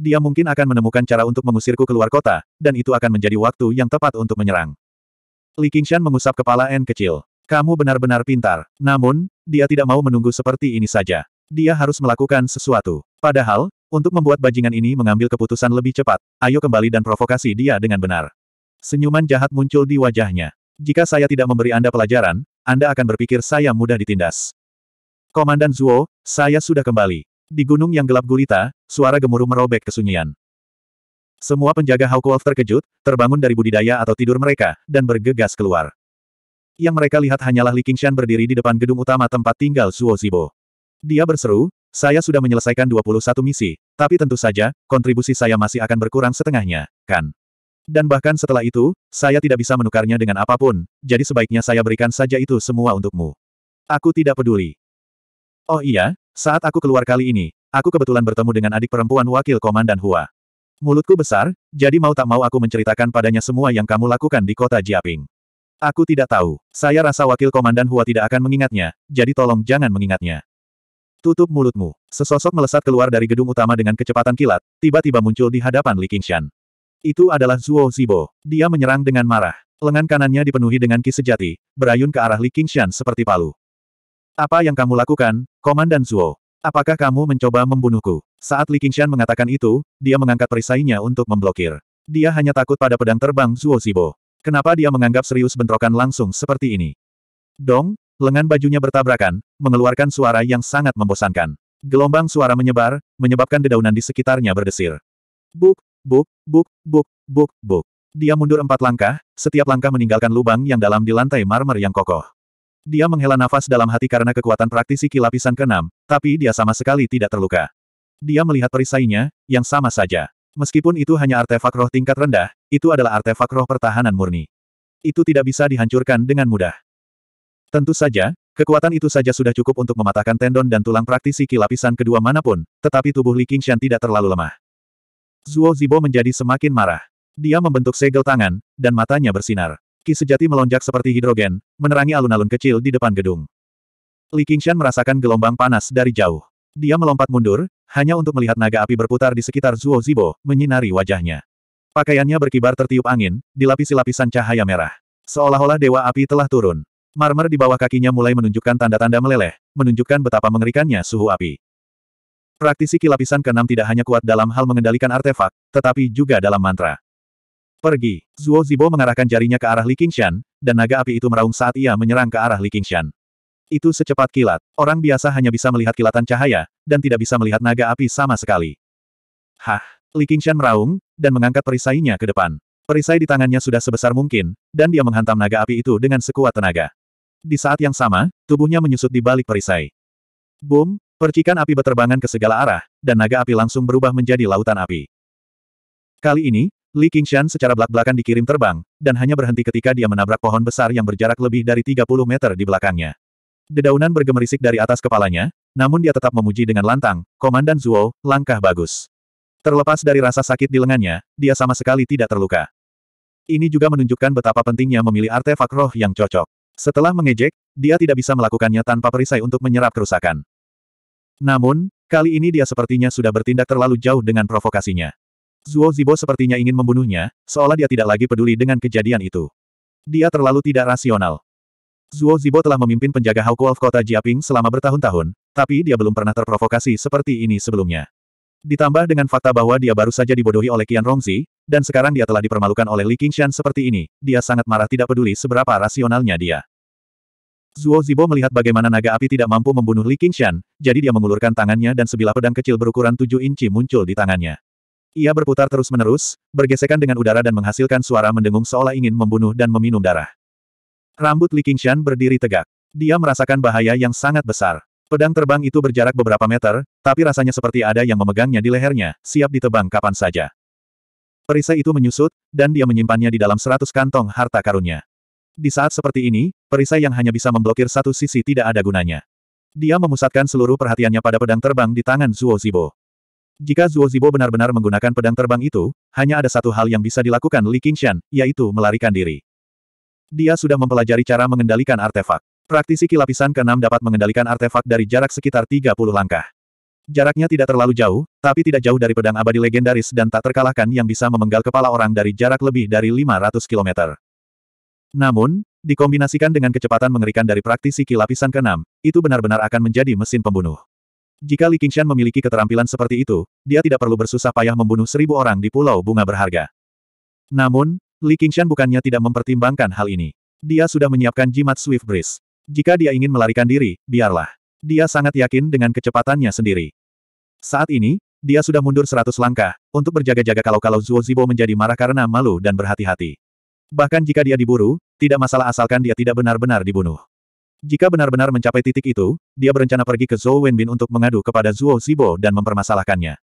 Dia mungkin akan menemukan cara untuk mengusirku keluar kota, dan itu akan menjadi waktu yang tepat untuk menyerang. Li Qingshan mengusap kepala N kecil. Kamu benar-benar pintar. Namun, dia tidak mau menunggu seperti ini saja. Dia harus melakukan sesuatu. Padahal, untuk membuat bajingan ini mengambil keputusan lebih cepat, ayo kembali dan provokasi dia dengan benar. Senyuman jahat muncul di wajahnya. Jika saya tidak memberi Anda pelajaran, Anda akan berpikir saya mudah ditindas. Komandan Zuo, saya sudah kembali. Di gunung yang gelap gulita, suara gemuruh merobek kesunyian. Semua penjaga Hawkwolf terkejut, terbangun dari budidaya atau tidur mereka, dan bergegas keluar. Yang mereka lihat hanyalah Li Qingshan berdiri di depan gedung utama tempat tinggal Suo Zibo. Dia berseru, saya sudah menyelesaikan 21 misi, tapi tentu saja, kontribusi saya masih akan berkurang setengahnya, kan? Dan bahkan setelah itu, saya tidak bisa menukarnya dengan apapun, jadi sebaiknya saya berikan saja itu semua untukmu. Aku tidak peduli. Oh iya, saat aku keluar kali ini, aku kebetulan bertemu dengan adik perempuan wakil komandan Hua. Mulutku besar, jadi mau tak mau aku menceritakan padanya semua yang kamu lakukan di kota Jiaping. Aku tidak tahu. Saya rasa wakil komandan Hua tidak akan mengingatnya, jadi tolong jangan mengingatnya. Tutup mulutmu. Sesosok melesat keluar dari gedung utama dengan kecepatan kilat, tiba-tiba muncul di hadapan Li Qingshan. Itu adalah Zuo Zibo. Dia menyerang dengan marah. Lengan kanannya dipenuhi dengan ki sejati, berayun ke arah Li Qingshan seperti palu. Apa yang kamu lakukan, Komandan Zuo? Apakah kamu mencoba membunuhku? Saat Li Qingshan mengatakan itu, dia mengangkat perisainya untuk memblokir. Dia hanya takut pada pedang terbang Zuo Zibo. Kenapa dia menganggap serius bentrokan langsung seperti ini? Dong, lengan bajunya bertabrakan, mengeluarkan suara yang sangat membosankan. Gelombang suara menyebar, menyebabkan dedaunan di sekitarnya berdesir. Buk, buk, buk, buk, buk, buk. Dia mundur empat langkah, setiap langkah meninggalkan lubang yang dalam di lantai marmer yang kokoh. Dia menghela nafas dalam hati karena kekuatan praktisi kilapisan keenam, tapi dia sama sekali tidak terluka. Dia melihat perisainya, yang sama saja. Meskipun itu hanya artefak roh tingkat rendah, itu adalah artefak roh pertahanan murni. Itu tidak bisa dihancurkan dengan mudah. Tentu saja, kekuatan itu saja sudah cukup untuk mematahkan tendon dan tulang praktisi kilapisan kedua manapun, tetapi tubuh Li Qingshan tidak terlalu lemah. Zuo Zibo menjadi semakin marah. Dia membentuk segel tangan, dan matanya bersinar. Ki sejati melonjak seperti hidrogen, menerangi alun-alun kecil di depan gedung. Li Qingshan merasakan gelombang panas dari jauh. Dia melompat mundur, hanya untuk melihat naga api berputar di sekitar Zuo Zibo, menyinari wajahnya. Pakaiannya berkibar tertiup angin, dilapisi lapisan cahaya merah. Seolah-olah dewa api telah turun. Marmer di bawah kakinya mulai menunjukkan tanda-tanda meleleh, menunjukkan betapa mengerikannya suhu api. Praktisi kilapisan keenam tidak hanya kuat dalam hal mengendalikan artefak, tetapi juga dalam mantra. Pergi. Zuo Zibo mengarahkan jarinya ke arah Li Qingshan, dan naga api itu meraung saat ia menyerang ke arah Li Qingshan. Itu secepat kilat. Orang biasa hanya bisa melihat kilatan cahaya, dan tidak bisa melihat naga api sama sekali. Hah! Li Qingshan meraung, dan mengangkat perisainya ke depan. Perisai di tangannya sudah sebesar mungkin, dan dia menghantam naga api itu dengan sekuat tenaga. Di saat yang sama, tubuhnya menyusut di balik perisai. Boom! Percikan api berterbangan ke segala arah, dan naga api langsung berubah menjadi lautan api. Kali ini, Li Qingshan secara belak-belakan dikirim terbang, dan hanya berhenti ketika dia menabrak pohon besar yang berjarak lebih dari 30 meter di belakangnya. Dedaunan bergemerisik dari atas kepalanya, namun dia tetap memuji dengan lantang, Komandan Zuo, langkah bagus. Terlepas dari rasa sakit di lengannya, dia sama sekali tidak terluka. Ini juga menunjukkan betapa pentingnya memilih artefak roh yang cocok. Setelah mengejek, dia tidak bisa melakukannya tanpa perisai untuk menyerap kerusakan. Namun, kali ini dia sepertinya sudah bertindak terlalu jauh dengan provokasinya. Zuo Zibo sepertinya ingin membunuhnya, seolah dia tidak lagi peduli dengan kejadian itu. Dia terlalu tidak rasional. Zuo Zibo telah memimpin penjaga Kuo Wolf kota Jiaping selama bertahun-tahun, tapi dia belum pernah terprovokasi seperti ini sebelumnya. Ditambah dengan fakta bahwa dia baru saja dibodohi oleh Qian Rongzi, dan sekarang dia telah dipermalukan oleh Li Qingshan seperti ini, dia sangat marah tidak peduli seberapa rasionalnya dia. Zuo Zibo melihat bagaimana naga api tidak mampu membunuh Li Qingshan, jadi dia mengulurkan tangannya dan sebilah pedang kecil berukuran 7 inci muncul di tangannya. Ia berputar terus-menerus, bergesekan dengan udara dan menghasilkan suara mendengung seolah ingin membunuh dan meminum darah. Rambut Li Qingshan berdiri tegak. Dia merasakan bahaya yang sangat besar. Pedang terbang itu berjarak beberapa meter, tapi rasanya seperti ada yang memegangnya di lehernya, siap ditebang kapan saja. Perisai itu menyusut, dan dia menyimpannya di dalam seratus kantong harta karunnya. Di saat seperti ini, perisai yang hanya bisa memblokir satu sisi tidak ada gunanya. Dia memusatkan seluruh perhatiannya pada pedang terbang di tangan Zuo Zibo. Jika Zuo Zibo benar-benar menggunakan pedang terbang itu, hanya ada satu hal yang bisa dilakukan Li Qingshan, yaitu melarikan diri. Dia sudah mempelajari cara mengendalikan artefak. Praktisi kilapisan ke-6 dapat mengendalikan artefak dari jarak sekitar 30 langkah. Jaraknya tidak terlalu jauh, tapi tidak jauh dari pedang abadi legendaris dan tak terkalahkan yang bisa memenggal kepala orang dari jarak lebih dari 500 km. Namun, dikombinasikan dengan kecepatan mengerikan dari praktisi kilapisan ke-6, itu benar-benar akan menjadi mesin pembunuh. Jika Li Qingshan memiliki keterampilan seperti itu, dia tidak perlu bersusah payah membunuh seribu orang di pulau bunga berharga. Namun, Li Qingshan bukannya tidak mempertimbangkan hal ini. Dia sudah menyiapkan jimat Swift Breeze. Jika dia ingin melarikan diri, biarlah. Dia sangat yakin dengan kecepatannya sendiri. Saat ini, dia sudah mundur seratus langkah, untuk berjaga-jaga kalau-kalau Zuo Zibo menjadi marah karena malu dan berhati-hati. Bahkan jika dia diburu, tidak masalah asalkan dia tidak benar-benar dibunuh. Jika benar-benar mencapai titik itu, dia berencana pergi ke Zhou Wenbin untuk mengadu kepada Zuo Zibo dan mempermasalahkannya.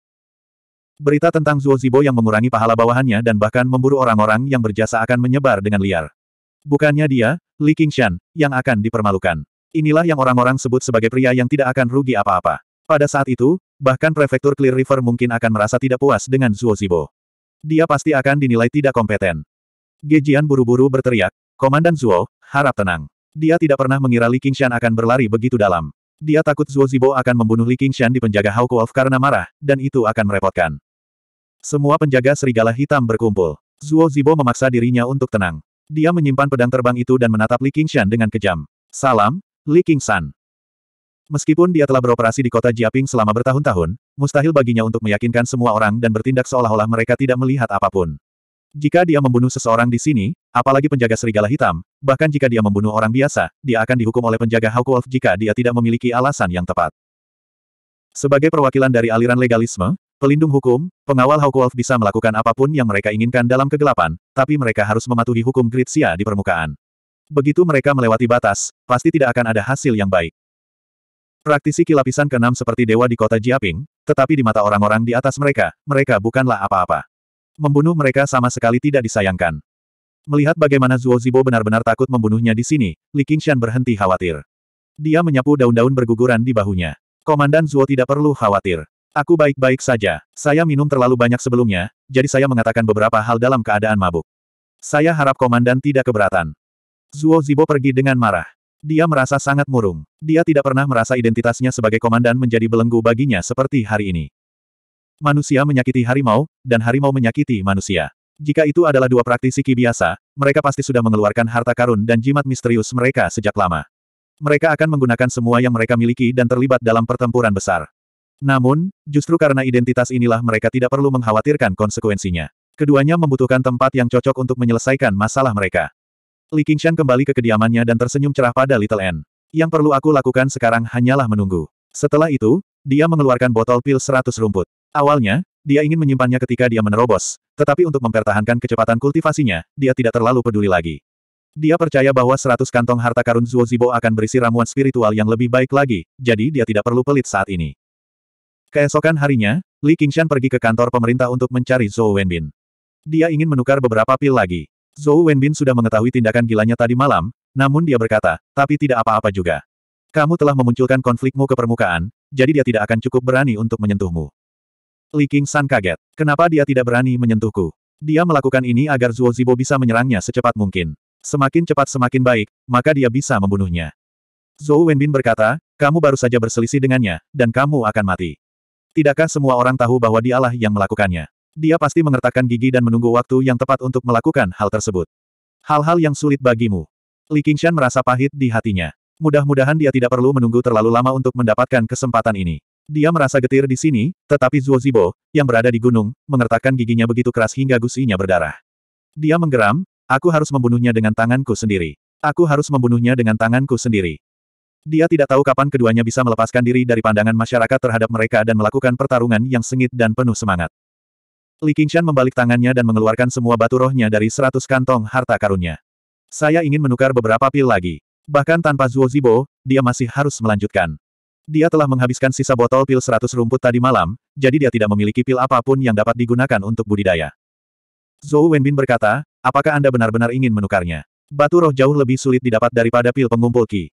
Berita tentang Zuo Zibo yang mengurangi pahala bawahannya dan bahkan memburu orang-orang yang berjasa akan menyebar dengan liar. Bukannya dia, Li Qingshan, yang akan dipermalukan. Inilah yang orang-orang sebut sebagai pria yang tidak akan rugi apa-apa. Pada saat itu, bahkan prefektur Clear River mungkin akan merasa tidak puas dengan Zuo Zibo. Dia pasti akan dinilai tidak kompeten. Gejian buru-buru berteriak, Komandan Zuo, harap tenang. Dia tidak pernah mengira Li Qingshan akan berlari begitu dalam. Dia takut Zuo Zibo akan membunuh Li Qingshan di penjaga Hao Wolf karena marah, dan itu akan merepotkan. Semua penjaga serigala hitam berkumpul. Zuo Zibo memaksa dirinya untuk tenang. Dia menyimpan pedang terbang itu dan menatap Li Qingshan dengan kejam. Salam, Li Qingshan. Meskipun dia telah beroperasi di kota Jiaping selama bertahun-tahun, mustahil baginya untuk meyakinkan semua orang dan bertindak seolah-olah mereka tidak melihat apapun. Jika dia membunuh seseorang di sini, apalagi penjaga serigala hitam, bahkan jika dia membunuh orang biasa, dia akan dihukum oleh penjaga Hawk Wolf jika dia tidak memiliki alasan yang tepat. Sebagai perwakilan dari aliran legalisme, pelindung hukum, pengawal Hawk Wolf bisa melakukan apapun yang mereka inginkan dalam kegelapan, tapi mereka harus mematuhi hukum Gritsia di permukaan. Begitu mereka melewati batas, pasti tidak akan ada hasil yang baik. Praktisi kilapisan keenam seperti dewa di kota Jiaping, tetapi di mata orang-orang di atas mereka, mereka bukanlah apa-apa. Membunuh mereka sama sekali tidak disayangkan. Melihat bagaimana Zuo Zibo benar-benar takut membunuhnya di sini, Li Qingshan berhenti khawatir. Dia menyapu daun-daun berguguran di bahunya. Komandan Zuo tidak perlu khawatir. Aku baik-baik saja. Saya minum terlalu banyak sebelumnya, jadi saya mengatakan beberapa hal dalam keadaan mabuk. Saya harap komandan tidak keberatan. Zuo Zibo pergi dengan marah. Dia merasa sangat murung. Dia tidak pernah merasa identitasnya sebagai komandan menjadi belenggu baginya seperti hari ini. Manusia menyakiti harimau, dan harimau menyakiti manusia. Jika itu adalah dua praktisi ki biasa, mereka pasti sudah mengeluarkan harta karun dan jimat misterius mereka sejak lama. Mereka akan menggunakan semua yang mereka miliki dan terlibat dalam pertempuran besar. Namun, justru karena identitas inilah mereka tidak perlu mengkhawatirkan konsekuensinya. Keduanya membutuhkan tempat yang cocok untuk menyelesaikan masalah mereka. Li Qingshan kembali ke kediamannya dan tersenyum cerah pada Little N. Yang perlu aku lakukan sekarang hanyalah menunggu. Setelah itu, dia mengeluarkan botol pil seratus rumput. Awalnya, dia ingin menyimpannya ketika dia menerobos, tetapi untuk mempertahankan kecepatan kultivasinya, dia tidak terlalu peduli lagi. Dia percaya bahwa seratus kantong harta karun Zibo akan berisi ramuan spiritual yang lebih baik lagi, jadi dia tidak perlu pelit saat ini. Keesokan harinya, Li Qingshan pergi ke kantor pemerintah untuk mencari Zhou Wenbin. Dia ingin menukar beberapa pil lagi. Zhou Wenbin sudah mengetahui tindakan gilanya tadi malam, namun dia berkata, tapi tidak apa-apa juga. Kamu telah memunculkan konflikmu ke permukaan, jadi dia tidak akan cukup berani untuk menyentuhmu. Li San kaget. Kenapa dia tidak berani menyentuhku? Dia melakukan ini agar Zuo Zibo bisa menyerangnya secepat mungkin. Semakin cepat semakin baik, maka dia bisa membunuhnya. Zhou Wenbin berkata, kamu baru saja berselisih dengannya, dan kamu akan mati. Tidakkah semua orang tahu bahwa dialah yang melakukannya? Dia pasti mengertakkan gigi dan menunggu waktu yang tepat untuk melakukan hal tersebut. Hal-hal yang sulit bagimu. Li Qingshan merasa pahit di hatinya. Mudah-mudahan dia tidak perlu menunggu terlalu lama untuk mendapatkan kesempatan ini. Dia merasa getir di sini, tetapi Zuo Zibo, yang berada di gunung, mengertakkan giginya begitu keras hingga gusinya berdarah. Dia menggeram, aku harus membunuhnya dengan tanganku sendiri. Aku harus membunuhnya dengan tanganku sendiri. Dia tidak tahu kapan keduanya bisa melepaskan diri dari pandangan masyarakat terhadap mereka dan melakukan pertarungan yang sengit dan penuh semangat. Li Qingshan membalik tangannya dan mengeluarkan semua batu rohnya dari seratus kantong harta karunnya. Saya ingin menukar beberapa pil lagi. Bahkan tanpa Zuo Zibo, dia masih harus melanjutkan. Dia telah menghabiskan sisa botol pil seratus rumput tadi malam, jadi dia tidak memiliki pil apapun yang dapat digunakan untuk budidaya. Zhou Wenbin berkata, apakah Anda benar-benar ingin menukarnya? Batu roh jauh lebih sulit didapat daripada pil pengumpul Qi.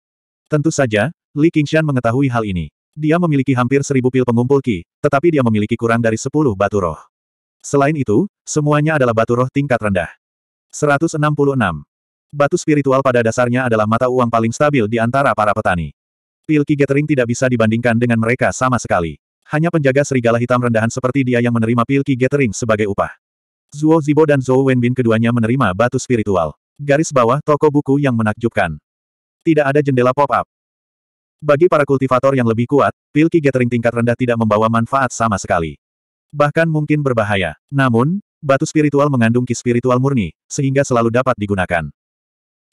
Tentu saja, Li Qingshan mengetahui hal ini. Dia memiliki hampir seribu pil pengumpul Qi, tetapi dia memiliki kurang dari sepuluh batu roh. Selain itu, semuanya adalah batu roh tingkat rendah. 166. Batu spiritual pada dasarnya adalah mata uang paling stabil di antara para petani. Pilki Gathering tidak bisa dibandingkan dengan mereka sama sekali. Hanya penjaga serigala hitam rendahan seperti dia yang menerima Pilki Gathering sebagai upah. Zuo Zibo dan Zhou Wenbin keduanya menerima batu spiritual. Garis bawah toko buku yang menakjubkan. Tidak ada jendela pop-up. Bagi para kultivator yang lebih kuat, Pilki Gathering tingkat rendah tidak membawa manfaat sama sekali. Bahkan mungkin berbahaya. Namun, batu spiritual mengandung ki spiritual murni, sehingga selalu dapat digunakan.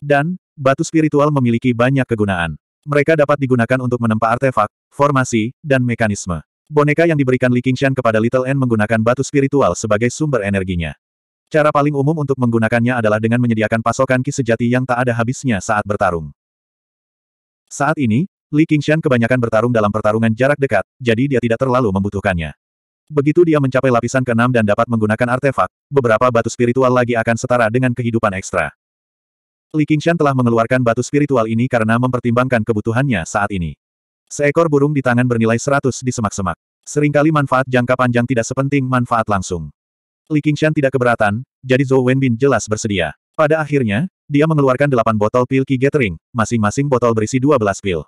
Dan, batu spiritual memiliki banyak kegunaan. Mereka dapat digunakan untuk menempa artefak, formasi, dan mekanisme. Boneka yang diberikan Li Qingshan kepada Little N menggunakan batu spiritual sebagai sumber energinya. Cara paling umum untuk menggunakannya adalah dengan menyediakan pasokan ki sejati yang tak ada habisnya saat bertarung. Saat ini, Li Qingshan kebanyakan bertarung dalam pertarungan jarak dekat, jadi dia tidak terlalu membutuhkannya. Begitu dia mencapai lapisan keenam dan dapat menggunakan artefak, beberapa batu spiritual lagi akan setara dengan kehidupan ekstra. Li Qingshan telah mengeluarkan batu spiritual ini karena mempertimbangkan kebutuhannya saat ini. Seekor burung di tangan bernilai 100 di semak-semak. Seringkali manfaat jangka panjang tidak sepenting manfaat langsung. Li Qingshan tidak keberatan, jadi Zhou Wenbin jelas bersedia. Pada akhirnya, dia mengeluarkan 8 botol pil Qi Gathering, masing-masing botol berisi 12 pil.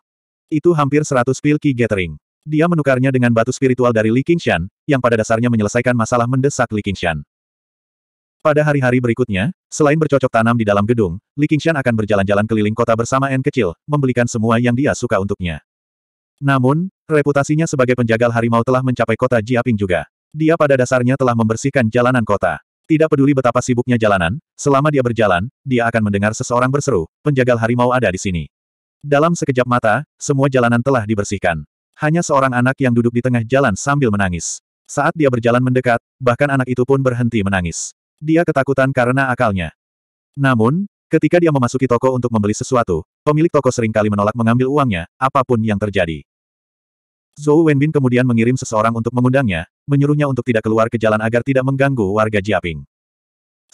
Itu hampir 100 pil Qi Gathering. Dia menukarnya dengan batu spiritual dari Li Qingshan, yang pada dasarnya menyelesaikan masalah mendesak Li Qingshan. Pada hari-hari berikutnya, selain bercocok tanam di dalam gedung, Li Qingshan akan berjalan-jalan keliling kota bersama N kecil, membelikan semua yang dia suka untuknya. Namun, reputasinya sebagai penjagal harimau telah mencapai kota Jiaping juga. Dia pada dasarnya telah membersihkan jalanan kota. Tidak peduli betapa sibuknya jalanan, selama dia berjalan, dia akan mendengar seseorang berseru, penjagal harimau ada di sini. Dalam sekejap mata, semua jalanan telah dibersihkan. Hanya seorang anak yang duduk di tengah jalan sambil menangis. Saat dia berjalan mendekat, bahkan anak itu pun berhenti menangis. Dia ketakutan karena akalnya. Namun, ketika dia memasuki toko untuk membeli sesuatu, pemilik toko seringkali menolak mengambil uangnya, apapun yang terjadi. Zhou Wenbin kemudian mengirim seseorang untuk mengundangnya, menyuruhnya untuk tidak keluar ke jalan agar tidak mengganggu warga Jiaping.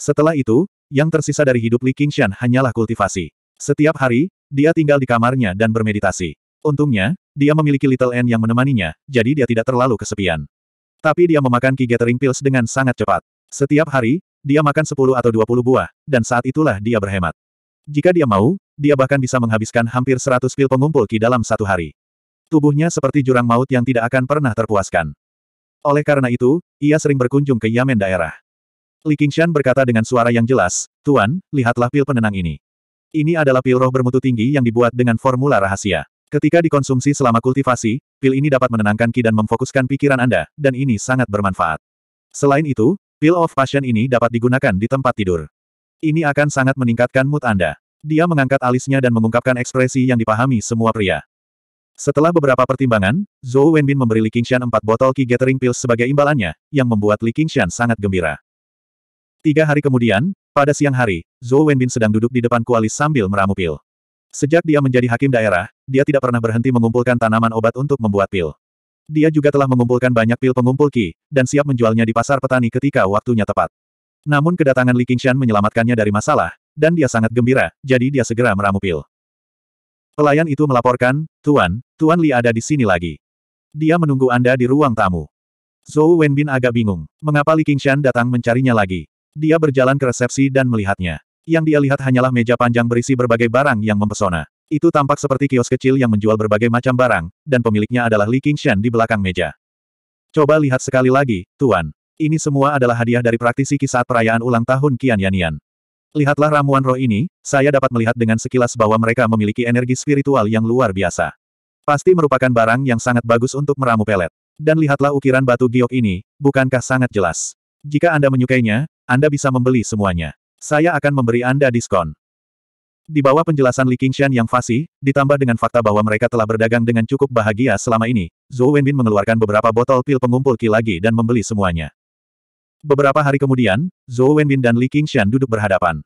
Setelah itu, yang tersisa dari hidup Li Qingshan hanyalah kultivasi. Setiap hari, dia tinggal di kamarnya dan bermeditasi. Untungnya, dia memiliki Little N yang menemaninya, jadi dia tidak terlalu kesepian. Tapi dia memakan Ki gathering pills dengan sangat cepat. Setiap hari, dia makan 10 atau 20 buah, dan saat itulah dia berhemat. Jika dia mau, dia bahkan bisa menghabiskan hampir 100 pil pengumpul ki dalam satu hari. Tubuhnya seperti jurang maut yang tidak akan pernah terpuaskan. Oleh karena itu, ia sering berkunjung ke Yamen daerah. Li Qingshan berkata dengan suara yang jelas, Tuan, lihatlah pil penenang ini. Ini adalah pil roh bermutu tinggi yang dibuat dengan formula rahasia. Ketika dikonsumsi selama kultivasi, pil ini dapat menenangkan ki dan memfokuskan pikiran Anda, dan ini sangat bermanfaat. Selain itu, Pill of Passion ini dapat digunakan di tempat tidur. Ini akan sangat meningkatkan mood Anda. Dia mengangkat alisnya dan mengungkapkan ekspresi yang dipahami semua pria. Setelah beberapa pertimbangan, Zhou Wenbin memberi Li Qingshan empat botol Qi Gathering Pills sebagai imbalannya, yang membuat Li Qingshan sangat gembira. Tiga hari kemudian, pada siang hari, Zhou Wenbin sedang duduk di depan kualis sambil meramu pil. Sejak dia menjadi hakim daerah, dia tidak pernah berhenti mengumpulkan tanaman obat untuk membuat pil. Dia juga telah mengumpulkan banyak pil pengumpul Qi, dan siap menjualnya di pasar petani ketika waktunya tepat. Namun kedatangan Li Qingshan menyelamatkannya dari masalah, dan dia sangat gembira, jadi dia segera meramu pil. Pelayan itu melaporkan, Tuan, Tuan Li ada di sini lagi. Dia menunggu Anda di ruang tamu. Zhou Wenbin agak bingung. Mengapa Li Qingshan datang mencarinya lagi? Dia berjalan ke resepsi dan melihatnya. Yang dia lihat hanyalah meja panjang berisi berbagai barang yang mempesona. Itu tampak seperti kios kecil yang menjual berbagai macam barang, dan pemiliknya adalah Li Qingshan di belakang meja. Coba lihat sekali lagi, Tuan. Ini semua adalah hadiah dari praktisi kisah perayaan ulang tahun Qian Yanian. Lihatlah ramuan roh ini, saya dapat melihat dengan sekilas bahwa mereka memiliki energi spiritual yang luar biasa. Pasti merupakan barang yang sangat bagus untuk meramu pelet. Dan lihatlah ukiran batu giok ini, bukankah sangat jelas? Jika Anda menyukainya, Anda bisa membeli semuanya. Saya akan memberi Anda diskon. Di bawah penjelasan Li Qingshan yang fasih, ditambah dengan fakta bahwa mereka telah berdagang dengan cukup bahagia selama ini, Zhou Wenbin mengeluarkan beberapa botol pil pengumpul ki lagi dan membeli semuanya. Beberapa hari kemudian, Zhou Wenbin dan Li Qingshan duduk berhadapan.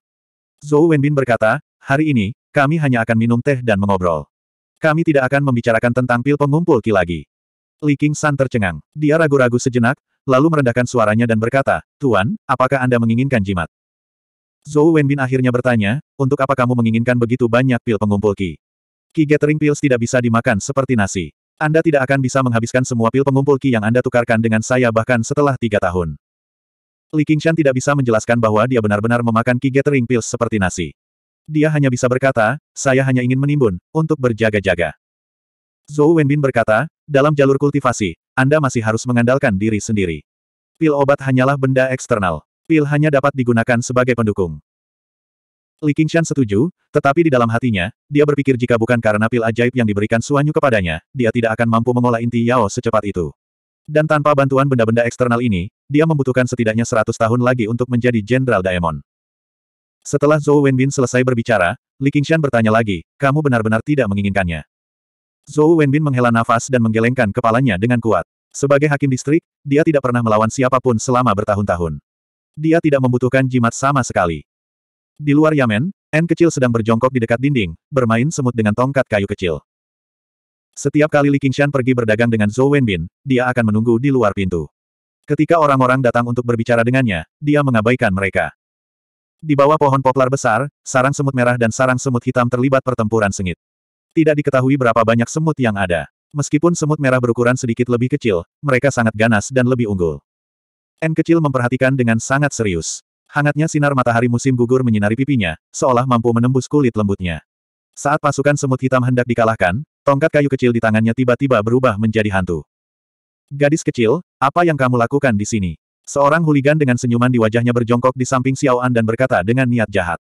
Zhou Wenbin berkata, hari ini, kami hanya akan minum teh dan mengobrol. Kami tidak akan membicarakan tentang pil pengumpul ki lagi. Li Qingshan tercengang. Dia ragu-ragu sejenak, lalu merendahkan suaranya dan berkata, Tuan, apakah Anda menginginkan jimat? Zhou Wenbin akhirnya bertanya, untuk apa kamu menginginkan begitu banyak pil pengumpul Ki? Ki Gathering Pills tidak bisa dimakan seperti nasi. Anda tidak akan bisa menghabiskan semua pil pengumpul Ki yang Anda tukarkan dengan saya bahkan setelah tiga tahun. Li Qingshan tidak bisa menjelaskan bahwa dia benar-benar memakan Ki Gathering Pills seperti nasi. Dia hanya bisa berkata, saya hanya ingin menimbun, untuk berjaga-jaga. Zhou Wenbin berkata, dalam jalur kultivasi, Anda masih harus mengandalkan diri sendiri. Pil obat hanyalah benda eksternal pil hanya dapat digunakan sebagai pendukung. Li Qingshan setuju, tetapi di dalam hatinya, dia berpikir jika bukan karena pil ajaib yang diberikan Suanyu kepadanya, dia tidak akan mampu mengolah inti Yao secepat itu. Dan tanpa bantuan benda-benda eksternal ini, dia membutuhkan setidaknya 100 tahun lagi untuk menjadi Jenderal Daemon. Setelah Zhou Wenbin selesai berbicara, Li Qingshan bertanya lagi, kamu benar-benar tidak menginginkannya. Zhou Wenbin menghela nafas dan menggelengkan kepalanya dengan kuat. Sebagai hakim distrik, dia tidak pernah melawan siapapun selama bertahun-tahun. Dia tidak membutuhkan jimat sama sekali. Di luar Yamen, N kecil sedang berjongkok di dekat dinding, bermain semut dengan tongkat kayu kecil. Setiap kali Li Qingshan pergi berdagang dengan Zhou Wenbin, dia akan menunggu di luar pintu. Ketika orang-orang datang untuk berbicara dengannya, dia mengabaikan mereka. Di bawah pohon poplar besar, sarang semut merah dan sarang semut hitam terlibat pertempuran sengit. Tidak diketahui berapa banyak semut yang ada. Meskipun semut merah berukuran sedikit lebih kecil, mereka sangat ganas dan lebih unggul. N kecil memperhatikan dengan sangat serius. Hangatnya sinar matahari musim gugur menyinari pipinya, seolah mampu menembus kulit lembutnya. Saat pasukan semut hitam hendak dikalahkan, tongkat kayu kecil di tangannya tiba-tiba berubah menjadi hantu. Gadis kecil, apa yang kamu lakukan di sini? Seorang huligan dengan senyuman di wajahnya berjongkok di samping An dan berkata dengan niat jahat.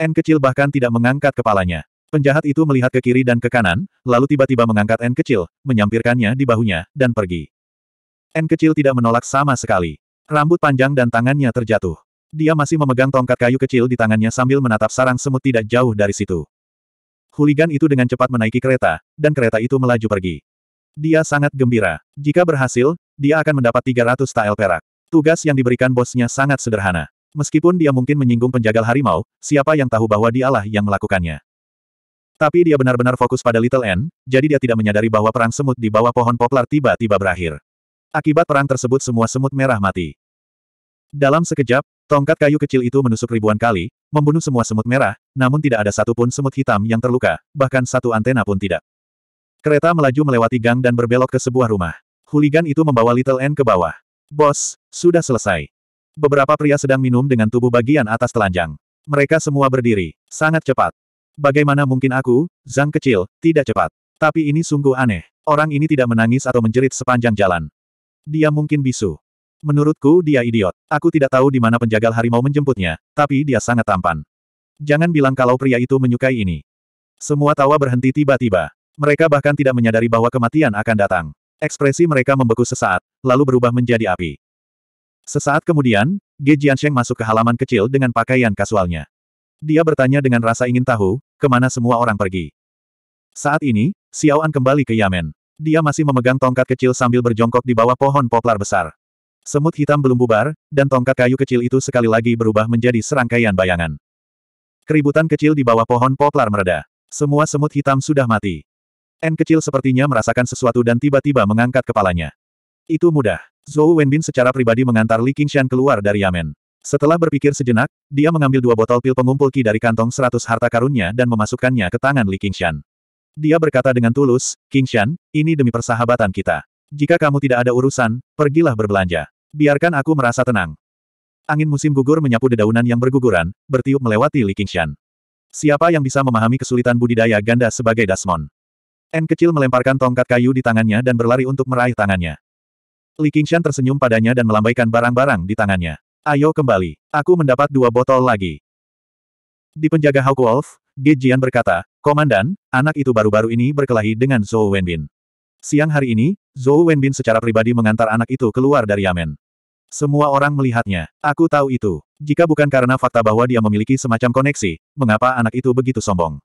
N kecil bahkan tidak mengangkat kepalanya. Penjahat itu melihat ke kiri dan ke kanan, lalu tiba-tiba mengangkat N kecil, menyampirkannya di bahunya, dan pergi. N kecil tidak menolak sama sekali. Rambut panjang dan tangannya terjatuh. Dia masih memegang tongkat kayu kecil di tangannya sambil menatap sarang semut tidak jauh dari situ. Huligan itu dengan cepat menaiki kereta, dan kereta itu melaju pergi. Dia sangat gembira. Jika berhasil, dia akan mendapat 300 tael perak. Tugas yang diberikan bosnya sangat sederhana. Meskipun dia mungkin menyinggung penjagal harimau, siapa yang tahu bahwa dialah yang melakukannya. Tapi dia benar-benar fokus pada Little N, jadi dia tidak menyadari bahwa perang semut di bawah pohon poplar tiba-tiba berakhir. Akibat perang tersebut semua semut merah mati. Dalam sekejap, tongkat kayu kecil itu menusuk ribuan kali, membunuh semua semut merah, namun tidak ada satupun semut hitam yang terluka, bahkan satu antena pun tidak. Kereta melaju melewati gang dan berbelok ke sebuah rumah. Huligan itu membawa Little N ke bawah. Bos, sudah selesai. Beberapa pria sedang minum dengan tubuh bagian atas telanjang. Mereka semua berdiri, sangat cepat. Bagaimana mungkin aku, Zhang kecil, tidak cepat. Tapi ini sungguh aneh. Orang ini tidak menangis atau menjerit sepanjang jalan. Dia mungkin bisu. Menurutku dia idiot. Aku tidak tahu di mana penjagal harimau menjemputnya, tapi dia sangat tampan. Jangan bilang kalau pria itu menyukai ini. Semua tawa berhenti tiba-tiba. Mereka bahkan tidak menyadari bahwa kematian akan datang. Ekspresi mereka membeku sesaat, lalu berubah menjadi api. Sesaat kemudian, Ge Jiansheng masuk ke halaman kecil dengan pakaian kasualnya. Dia bertanya dengan rasa ingin tahu, kemana semua orang pergi. Saat ini, Xiaoan kembali ke Yamen. Dia masih memegang tongkat kecil sambil berjongkok di bawah pohon poplar besar. Semut hitam belum bubar, dan tongkat kayu kecil itu sekali lagi berubah menjadi serangkaian bayangan. Keributan kecil di bawah pohon poplar mereda. Semua semut hitam sudah mati. N kecil sepertinya merasakan sesuatu dan tiba-tiba mengangkat kepalanya. Itu mudah. Zhou Wenbin secara pribadi mengantar Li Qingshan keluar dari Yamen. Setelah berpikir sejenak, dia mengambil dua botol pil pengumpul Ki dari kantong seratus harta karunnya dan memasukkannya ke tangan Li Qingshan. Dia berkata dengan tulus, "King Shan, ini demi persahabatan kita. Jika kamu tidak ada urusan, pergilah berbelanja. Biarkan aku merasa tenang. Angin musim gugur menyapu dedaunan yang berguguran, bertiup melewati Li King Qingshan. Siapa yang bisa memahami kesulitan budidaya ganda sebagai Dasmon? N kecil melemparkan tongkat kayu di tangannya dan berlari untuk meraih tangannya. Li King Qingshan tersenyum padanya dan melambaikan barang-barang di tangannya. Ayo kembali, aku mendapat dua botol lagi. Di penjaga Hawk Wolf, Ge Jian berkata, Komandan, anak itu baru-baru ini berkelahi dengan Zhou Wenbin. Siang hari ini, Zhou Wenbin secara pribadi mengantar anak itu keluar dari Yamen. Semua orang melihatnya. Aku tahu itu. Jika bukan karena fakta bahwa dia memiliki semacam koneksi, mengapa anak itu begitu sombong?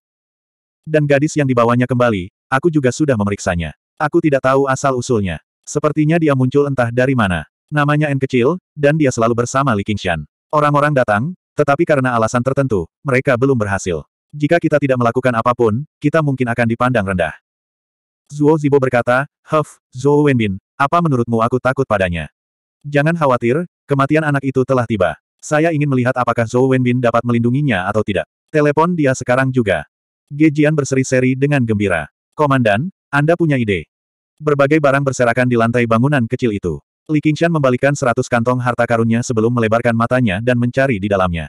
Dan gadis yang dibawanya kembali, aku juga sudah memeriksanya. Aku tidak tahu asal-usulnya. Sepertinya dia muncul entah dari mana. Namanya N kecil, dan dia selalu bersama Li Qingshan. Orang-orang datang, tetapi karena alasan tertentu, mereka belum berhasil. Jika kita tidak melakukan apapun, kita mungkin akan dipandang rendah. Zuo Zibo berkata, Huff, Zhou Wenbin, apa menurutmu aku takut padanya? Jangan khawatir, kematian anak itu telah tiba. Saya ingin melihat apakah Zhou Wenbin dapat melindunginya atau tidak. Telepon dia sekarang juga. Gejian berseri-seri dengan gembira. Komandan, Anda punya ide. Berbagai barang berserakan di lantai bangunan kecil itu. Li Qingshan membalikan seratus kantong harta karunnya sebelum melebarkan matanya dan mencari di dalamnya.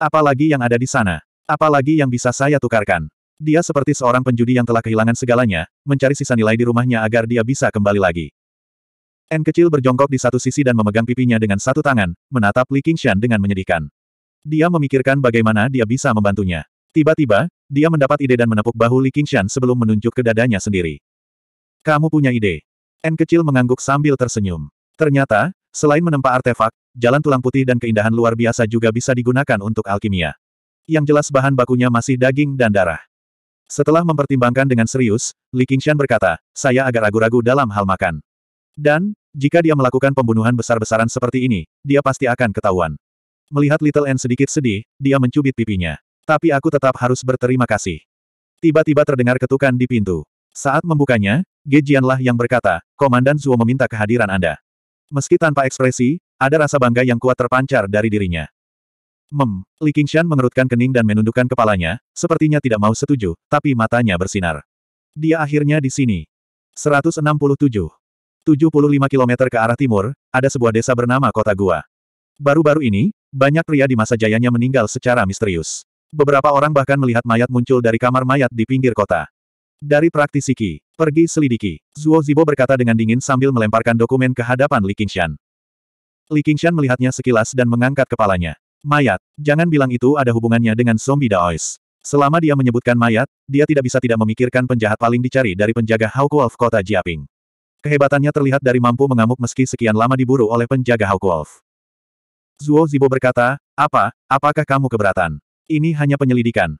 Apalagi yang ada di sana. Apalagi yang bisa saya tukarkan? Dia seperti seorang penjudi yang telah kehilangan segalanya, mencari sisa nilai di rumahnya agar dia bisa kembali lagi. N kecil berjongkok di satu sisi dan memegang pipinya dengan satu tangan, menatap Li Qingshan dengan menyedihkan. Dia memikirkan bagaimana dia bisa membantunya. Tiba-tiba, dia mendapat ide dan menepuk bahu Li Qingshan sebelum menunjuk ke dadanya sendiri. Kamu punya ide. N kecil mengangguk sambil tersenyum. Ternyata, selain menempa artefak, jalan tulang putih dan keindahan luar biasa juga bisa digunakan untuk alkimia yang jelas bahan bakunya masih daging dan darah. Setelah mempertimbangkan dengan serius, Li Qingshan berkata, saya agak ragu-ragu dalam hal makan. Dan, jika dia melakukan pembunuhan besar-besaran seperti ini, dia pasti akan ketahuan. Melihat Little N sedikit sedih, dia mencubit pipinya. Tapi aku tetap harus berterima kasih. Tiba-tiba terdengar ketukan di pintu. Saat membukanya, Ge Jianlah yang berkata, Komandan Zuo meminta kehadiran Anda. Meski tanpa ekspresi, ada rasa bangga yang kuat terpancar dari dirinya. Mem, Li Qingshan mengerutkan kening dan menundukkan kepalanya, sepertinya tidak mau setuju, tapi matanya bersinar. Dia akhirnya di sini. 167. 75 km ke arah timur, ada sebuah desa bernama Kota Gua. Baru-baru ini, banyak pria di masa jayanya meninggal secara misterius. Beberapa orang bahkan melihat mayat muncul dari kamar mayat di pinggir kota. Dari praktisi Qi, pergi selidiki. Zuo Zibo berkata dengan dingin sambil melemparkan dokumen ke hadapan Li Qingshan. Li Qingshan melihatnya sekilas dan mengangkat kepalanya. Mayat. Jangan bilang itu ada hubungannya dengan zombie Daois. Selama dia menyebutkan mayat, dia tidak bisa tidak memikirkan penjahat paling dicari dari penjaga Hawkwolf kota Jiaping. Kehebatannya terlihat dari mampu mengamuk meski sekian lama diburu oleh penjaga Hawkwolf. Zuo Zibo berkata, apa, apakah kamu keberatan? Ini hanya penyelidikan.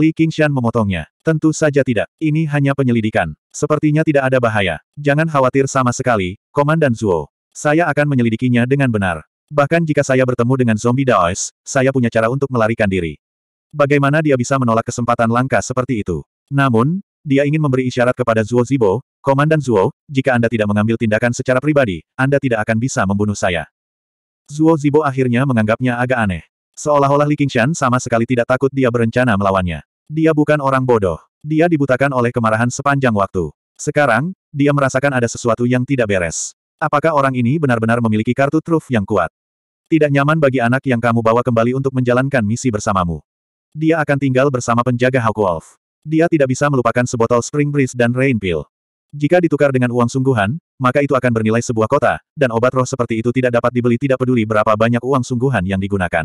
Li Qingshan memotongnya. Tentu saja tidak, ini hanya penyelidikan. Sepertinya tidak ada bahaya. Jangan khawatir sama sekali, Komandan Zuo. Saya akan menyelidikinya dengan benar. Bahkan jika saya bertemu dengan zombie daos, saya punya cara untuk melarikan diri. Bagaimana dia bisa menolak kesempatan langka seperti itu? Namun, dia ingin memberi isyarat kepada Zuo Zibo, Komandan Zuo, jika Anda tidak mengambil tindakan secara pribadi, Anda tidak akan bisa membunuh saya. Zuo Zibo akhirnya menganggapnya agak aneh. Seolah-olah Li Qingshan sama sekali tidak takut dia berencana melawannya. Dia bukan orang bodoh. Dia dibutakan oleh kemarahan sepanjang waktu. Sekarang, dia merasakan ada sesuatu yang tidak beres. Apakah orang ini benar-benar memiliki kartu truf yang kuat? Tidak nyaman bagi anak yang kamu bawa kembali untuk menjalankan misi bersamamu. Dia akan tinggal bersama penjaga Hawkwolf. Dia tidak bisa melupakan sebotol Spring Breeze dan Rain Pill. Jika ditukar dengan uang sungguhan, maka itu akan bernilai sebuah kota, dan obat roh seperti itu tidak dapat dibeli tidak peduli berapa banyak uang sungguhan yang digunakan.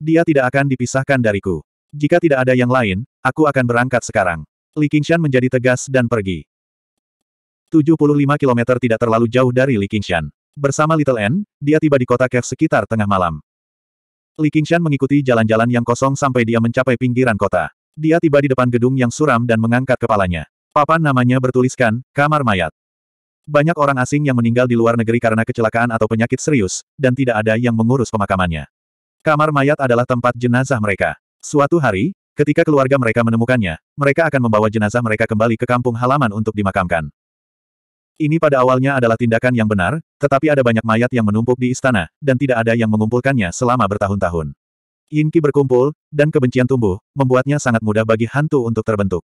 Dia tidak akan dipisahkan dariku. Jika tidak ada yang lain, aku akan berangkat sekarang. Li Qingshan menjadi tegas dan pergi. 75 km tidak terlalu jauh dari Li Qingshan. Bersama Little N, dia tiba di kota Kev sekitar tengah malam. Li Qingshan mengikuti jalan-jalan yang kosong sampai dia mencapai pinggiran kota. Dia tiba di depan gedung yang suram dan mengangkat kepalanya. Papan namanya bertuliskan, Kamar Mayat. Banyak orang asing yang meninggal di luar negeri karena kecelakaan atau penyakit serius, dan tidak ada yang mengurus pemakamannya. Kamar mayat adalah tempat jenazah mereka. Suatu hari, ketika keluarga mereka menemukannya, mereka akan membawa jenazah mereka kembali ke kampung halaman untuk dimakamkan. Ini pada awalnya adalah tindakan yang benar, tetapi ada banyak mayat yang menumpuk di istana, dan tidak ada yang mengumpulkannya selama bertahun-tahun. Inki berkumpul, dan kebencian tumbuh, membuatnya sangat mudah bagi hantu untuk terbentuk.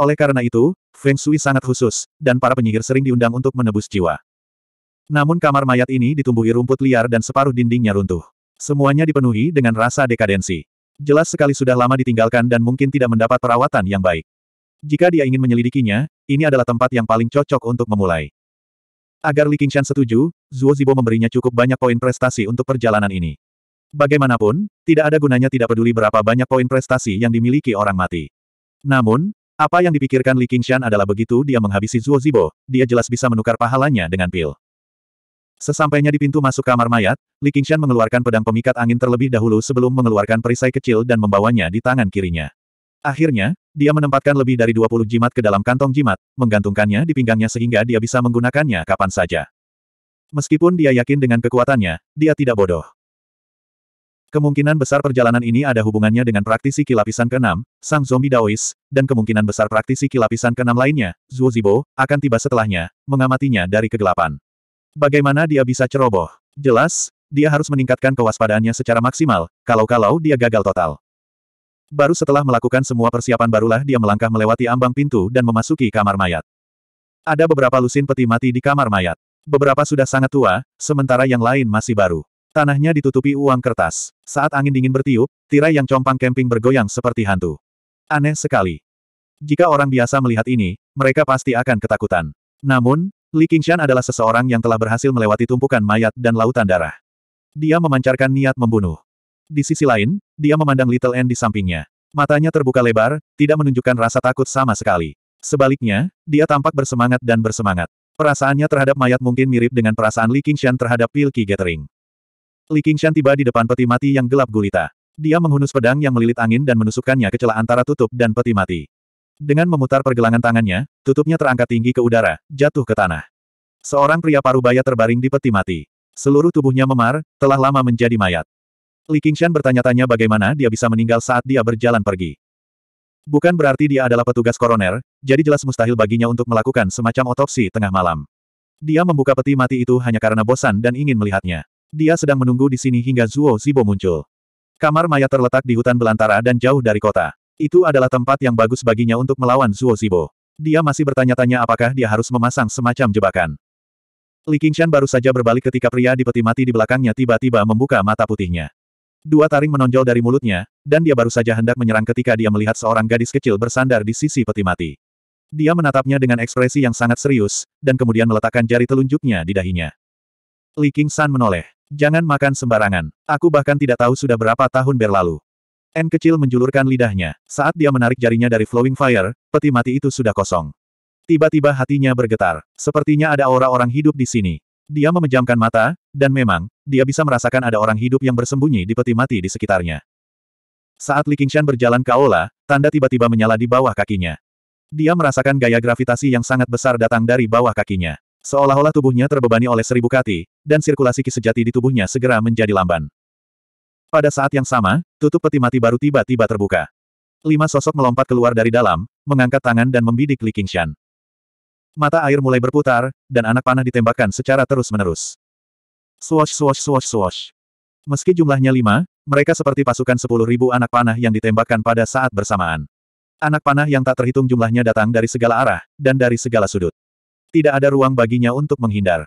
Oleh karena itu, Feng Shui sangat khusus, dan para penyihir sering diundang untuk menebus jiwa. Namun kamar mayat ini ditumbuhi rumput liar dan separuh dindingnya runtuh. Semuanya dipenuhi dengan rasa dekadensi. Jelas sekali sudah lama ditinggalkan dan mungkin tidak mendapat perawatan yang baik. Jika dia ingin menyelidikinya, ini adalah tempat yang paling cocok untuk memulai. Agar Li Qingshan setuju, Zuo Zibo memberinya cukup banyak poin prestasi untuk perjalanan ini. Bagaimanapun, tidak ada gunanya tidak peduli berapa banyak poin prestasi yang dimiliki orang mati. Namun, apa yang dipikirkan Li Qingshan adalah begitu dia menghabisi Zuo Zibo, dia jelas bisa menukar pahalanya dengan pil. Sesampainya di pintu masuk kamar mayat, Li Qingshan mengeluarkan pedang pemikat angin terlebih dahulu sebelum mengeluarkan perisai kecil dan membawanya di tangan kirinya. Akhirnya, dia menempatkan lebih dari 20 jimat ke dalam kantong jimat, menggantungkannya di pinggangnya sehingga dia bisa menggunakannya kapan saja. Meskipun dia yakin dengan kekuatannya, dia tidak bodoh. Kemungkinan besar perjalanan ini ada hubungannya dengan praktisi kilapisan ke-6, sang zombie Daois, dan kemungkinan besar praktisi kilapisan ke-6 lainnya, Zhuo Zibo, akan tiba setelahnya, mengamatinya dari kegelapan. Bagaimana dia bisa ceroboh? Jelas, dia harus meningkatkan kewaspadaannya secara maksimal, kalau-kalau dia gagal total. Baru setelah melakukan semua persiapan barulah dia melangkah melewati ambang pintu dan memasuki kamar mayat. Ada beberapa lusin peti mati di kamar mayat. Beberapa sudah sangat tua, sementara yang lain masih baru. Tanahnya ditutupi uang kertas. Saat angin dingin bertiup, tirai yang compang camping bergoyang seperti hantu. Aneh sekali. Jika orang biasa melihat ini, mereka pasti akan ketakutan. Namun, Li Qingshan adalah seseorang yang telah berhasil melewati tumpukan mayat dan lautan darah. Dia memancarkan niat membunuh. Di sisi lain, dia memandang Little N di sampingnya. Matanya terbuka lebar, tidak menunjukkan rasa takut sama sekali. Sebaliknya, dia tampak bersemangat dan bersemangat. Perasaannya terhadap mayat mungkin mirip dengan perasaan Li Qingshan terhadap Pilki Gathering. Li Qingshan tiba di depan peti mati yang gelap gulita. Dia menghunus pedang yang melilit angin dan menusukkannya ke celah antara tutup dan peti mati. Dengan memutar pergelangan tangannya, tutupnya terangkat tinggi ke udara, jatuh ke tanah. Seorang pria parubaya terbaring di peti mati. Seluruh tubuhnya memar, telah lama menjadi mayat. Li Qingshan bertanya-tanya bagaimana dia bisa meninggal saat dia berjalan pergi. Bukan berarti dia adalah petugas koroner, jadi jelas mustahil baginya untuk melakukan semacam otopsi tengah malam. Dia membuka peti mati itu hanya karena bosan dan ingin melihatnya. Dia sedang menunggu di sini hingga Zuo Zibo muncul. Kamar mayat terletak di hutan belantara dan jauh dari kota. Itu adalah tempat yang bagus baginya untuk melawan Zuo Zibo. Dia masih bertanya-tanya apakah dia harus memasang semacam jebakan. Li Qingshan baru saja berbalik ketika pria di peti mati di belakangnya tiba-tiba membuka mata putihnya. Dua taring menonjol dari mulutnya, dan dia baru saja hendak menyerang ketika dia melihat seorang gadis kecil bersandar di sisi peti mati. Dia menatapnya dengan ekspresi yang sangat serius, dan kemudian meletakkan jari telunjuknya di dahinya. Li King San menoleh. Jangan makan sembarangan. Aku bahkan tidak tahu sudah berapa tahun berlalu. N kecil menjulurkan lidahnya. Saat dia menarik jarinya dari Flowing Fire, peti mati itu sudah kosong. Tiba-tiba hatinya bergetar. Sepertinya ada aura orang hidup di sini. Dia memejamkan mata, dan memang, dia bisa merasakan ada orang hidup yang bersembunyi di peti mati di sekitarnya. Saat Li Qingshan berjalan ke aula, tanda tiba-tiba menyala di bawah kakinya. Dia merasakan gaya gravitasi yang sangat besar datang dari bawah kakinya. Seolah-olah tubuhnya terbebani oleh seribu kati, dan sirkulasi ki sejati di tubuhnya segera menjadi lamban. Pada saat yang sama, tutup peti mati baru tiba-tiba terbuka. Lima sosok melompat keluar dari dalam, mengangkat tangan dan membidik Li Qingshan. Mata air mulai berputar, dan anak panah ditembakkan secara terus-menerus. Swash swash swash swash. Meski jumlahnya lima, mereka seperti pasukan sepuluh ribu anak panah yang ditembakkan pada saat bersamaan. Anak panah yang tak terhitung jumlahnya datang dari segala arah, dan dari segala sudut. Tidak ada ruang baginya untuk menghindar.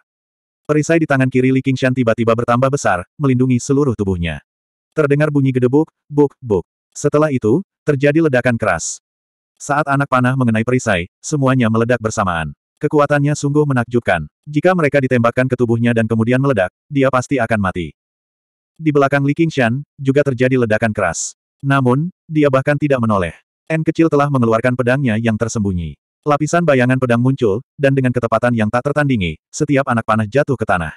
Perisai di tangan kiri Li Qingshan tiba-tiba bertambah besar, melindungi seluruh tubuhnya. Terdengar bunyi gedebuk, buk, buk. Setelah itu, terjadi ledakan keras. Saat anak panah mengenai perisai, semuanya meledak bersamaan. Kekuatannya sungguh menakjubkan. Jika mereka ditembakkan ke tubuhnya dan kemudian meledak, dia pasti akan mati. Di belakang Li Qingshan, juga terjadi ledakan keras. Namun, dia bahkan tidak menoleh. N kecil telah mengeluarkan pedangnya yang tersembunyi. Lapisan bayangan pedang muncul, dan dengan ketepatan yang tak tertandingi, setiap anak panah jatuh ke tanah.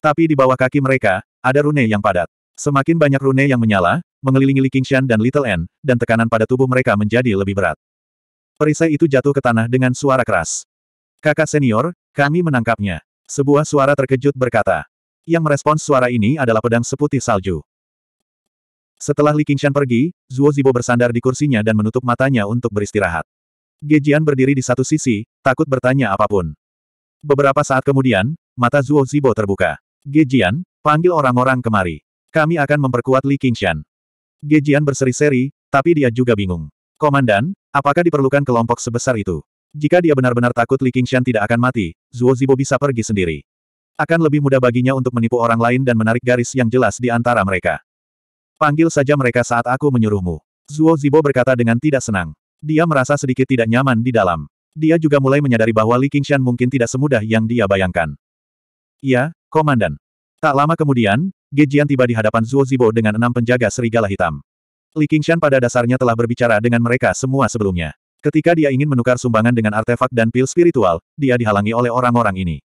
Tapi di bawah kaki mereka, ada rune yang padat. Semakin banyak rune yang menyala, mengelilingi Li Qingshan dan Little N, dan tekanan pada tubuh mereka menjadi lebih berat. Perisai itu jatuh ke tanah dengan suara keras. Kakak senior, kami menangkapnya. Sebuah suara terkejut berkata. Yang merespons suara ini adalah pedang seputih salju. Setelah Li Qingshan pergi, Zuo Zibo bersandar di kursinya dan menutup matanya untuk beristirahat. Gejian berdiri di satu sisi, takut bertanya apapun. Beberapa saat kemudian, mata Zuo Zibo terbuka. Gejian, panggil orang-orang kemari. Kami akan memperkuat Li Qingshan. Gejian berseri-seri, tapi dia juga bingung. Komandan, apakah diperlukan kelompok sebesar itu? Jika dia benar-benar takut Li Qingshan tidak akan mati, Zuo Zibo bisa pergi sendiri. Akan lebih mudah baginya untuk menipu orang lain dan menarik garis yang jelas di antara mereka. Panggil saja mereka saat aku menyuruhmu. Zuo Zibo berkata dengan tidak senang. Dia merasa sedikit tidak nyaman di dalam. Dia juga mulai menyadari bahwa Li Qingshan mungkin tidak semudah yang dia bayangkan. Iya, Komandan. Tak lama kemudian, Gejian tiba di hadapan Zuo Zibo dengan enam penjaga serigala hitam. Li Qingshan pada dasarnya telah berbicara dengan mereka semua sebelumnya. Ketika dia ingin menukar sumbangan dengan artefak dan pil spiritual, dia dihalangi oleh orang-orang ini.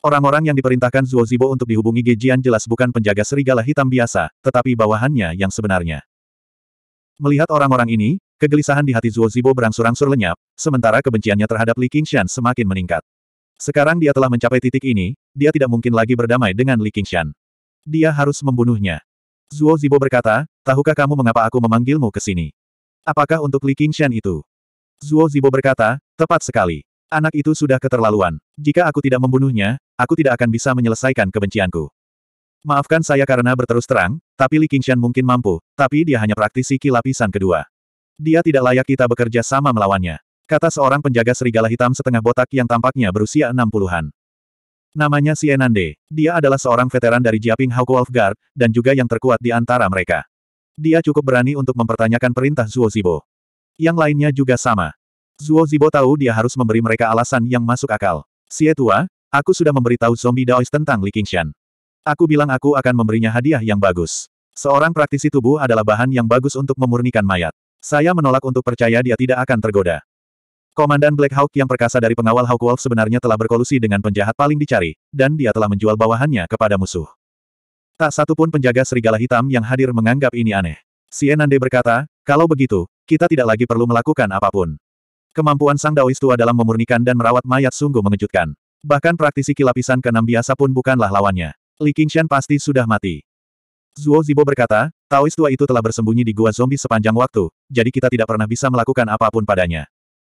Orang-orang yang diperintahkan Zuo Zibo untuk dihubungi Gejian jelas bukan penjaga serigala hitam biasa, tetapi bawahannya yang sebenarnya. Melihat orang-orang ini, kegelisahan di hati Zuo Zibo berangsur-angsur lenyap, sementara kebenciannya terhadap Li Qingshan semakin meningkat. Sekarang dia telah mencapai titik ini, dia tidak mungkin lagi berdamai dengan Li Qingshan. Dia harus membunuhnya. Zuo Zibo berkata, tahukah kamu mengapa aku memanggilmu ke sini? Apakah untuk Li Qingshan itu? Zuo Zibo berkata, tepat sekali. Anak itu sudah keterlaluan. Jika aku tidak membunuhnya, aku tidak akan bisa menyelesaikan kebencianku. Maafkan saya karena berterus terang, tapi Li Qingshan mungkin mampu, tapi dia hanya praktisi lapisan kedua. Dia tidak layak kita bekerja sama melawannya. Kata seorang penjaga serigala hitam setengah botak yang tampaknya berusia enam puluhan. Namanya Enande. Dia adalah seorang veteran dari Jiaping Hawk Wolf Guard, dan juga yang terkuat di antara mereka. Dia cukup berani untuk mempertanyakan perintah Zuo Zibo. Yang lainnya juga sama. Zuo Zibo tahu dia harus memberi mereka alasan yang masuk akal. Xie Tua, aku sudah memberitahu zombie Daois tentang Li Qingshan. Aku bilang aku akan memberinya hadiah yang bagus. Seorang praktisi tubuh adalah bahan yang bagus untuk memurnikan mayat. Saya menolak untuk percaya dia tidak akan tergoda. Komandan Black Hawk yang perkasa dari pengawal Hawk Wolf sebenarnya telah berkolusi dengan penjahat paling dicari, dan dia telah menjual bawahannya kepada musuh. Tak satu pun penjaga serigala hitam yang hadir menganggap ini aneh. Sienande berkata, kalau begitu, kita tidak lagi perlu melakukan apapun. Kemampuan Sang Daois tua dalam memurnikan dan merawat mayat sungguh mengejutkan. Bahkan praktisi kilapisan keenam biasa pun bukanlah lawannya. Li Qingshan pasti sudah mati. Zuo Zibo berkata, Taois tua itu telah bersembunyi di gua zombie sepanjang waktu, jadi kita tidak pernah bisa melakukan apapun padanya.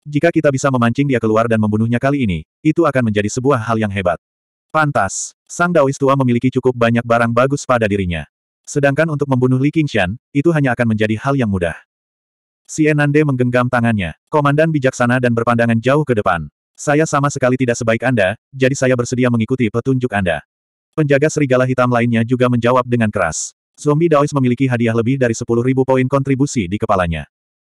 Jika kita bisa memancing dia keluar dan membunuhnya kali ini, itu akan menjadi sebuah hal yang hebat. Pantas, Sang Daois tua memiliki cukup banyak barang bagus pada dirinya. Sedangkan untuk membunuh Li Qingshan, itu hanya akan menjadi hal yang mudah. Sienande menggenggam tangannya. Komandan bijaksana dan berpandangan jauh ke depan. Saya sama sekali tidak sebaik Anda, jadi saya bersedia mengikuti petunjuk Anda. Penjaga serigala hitam lainnya juga menjawab dengan keras. Zombie Daois memiliki hadiah lebih dari 10.000 poin kontribusi di kepalanya.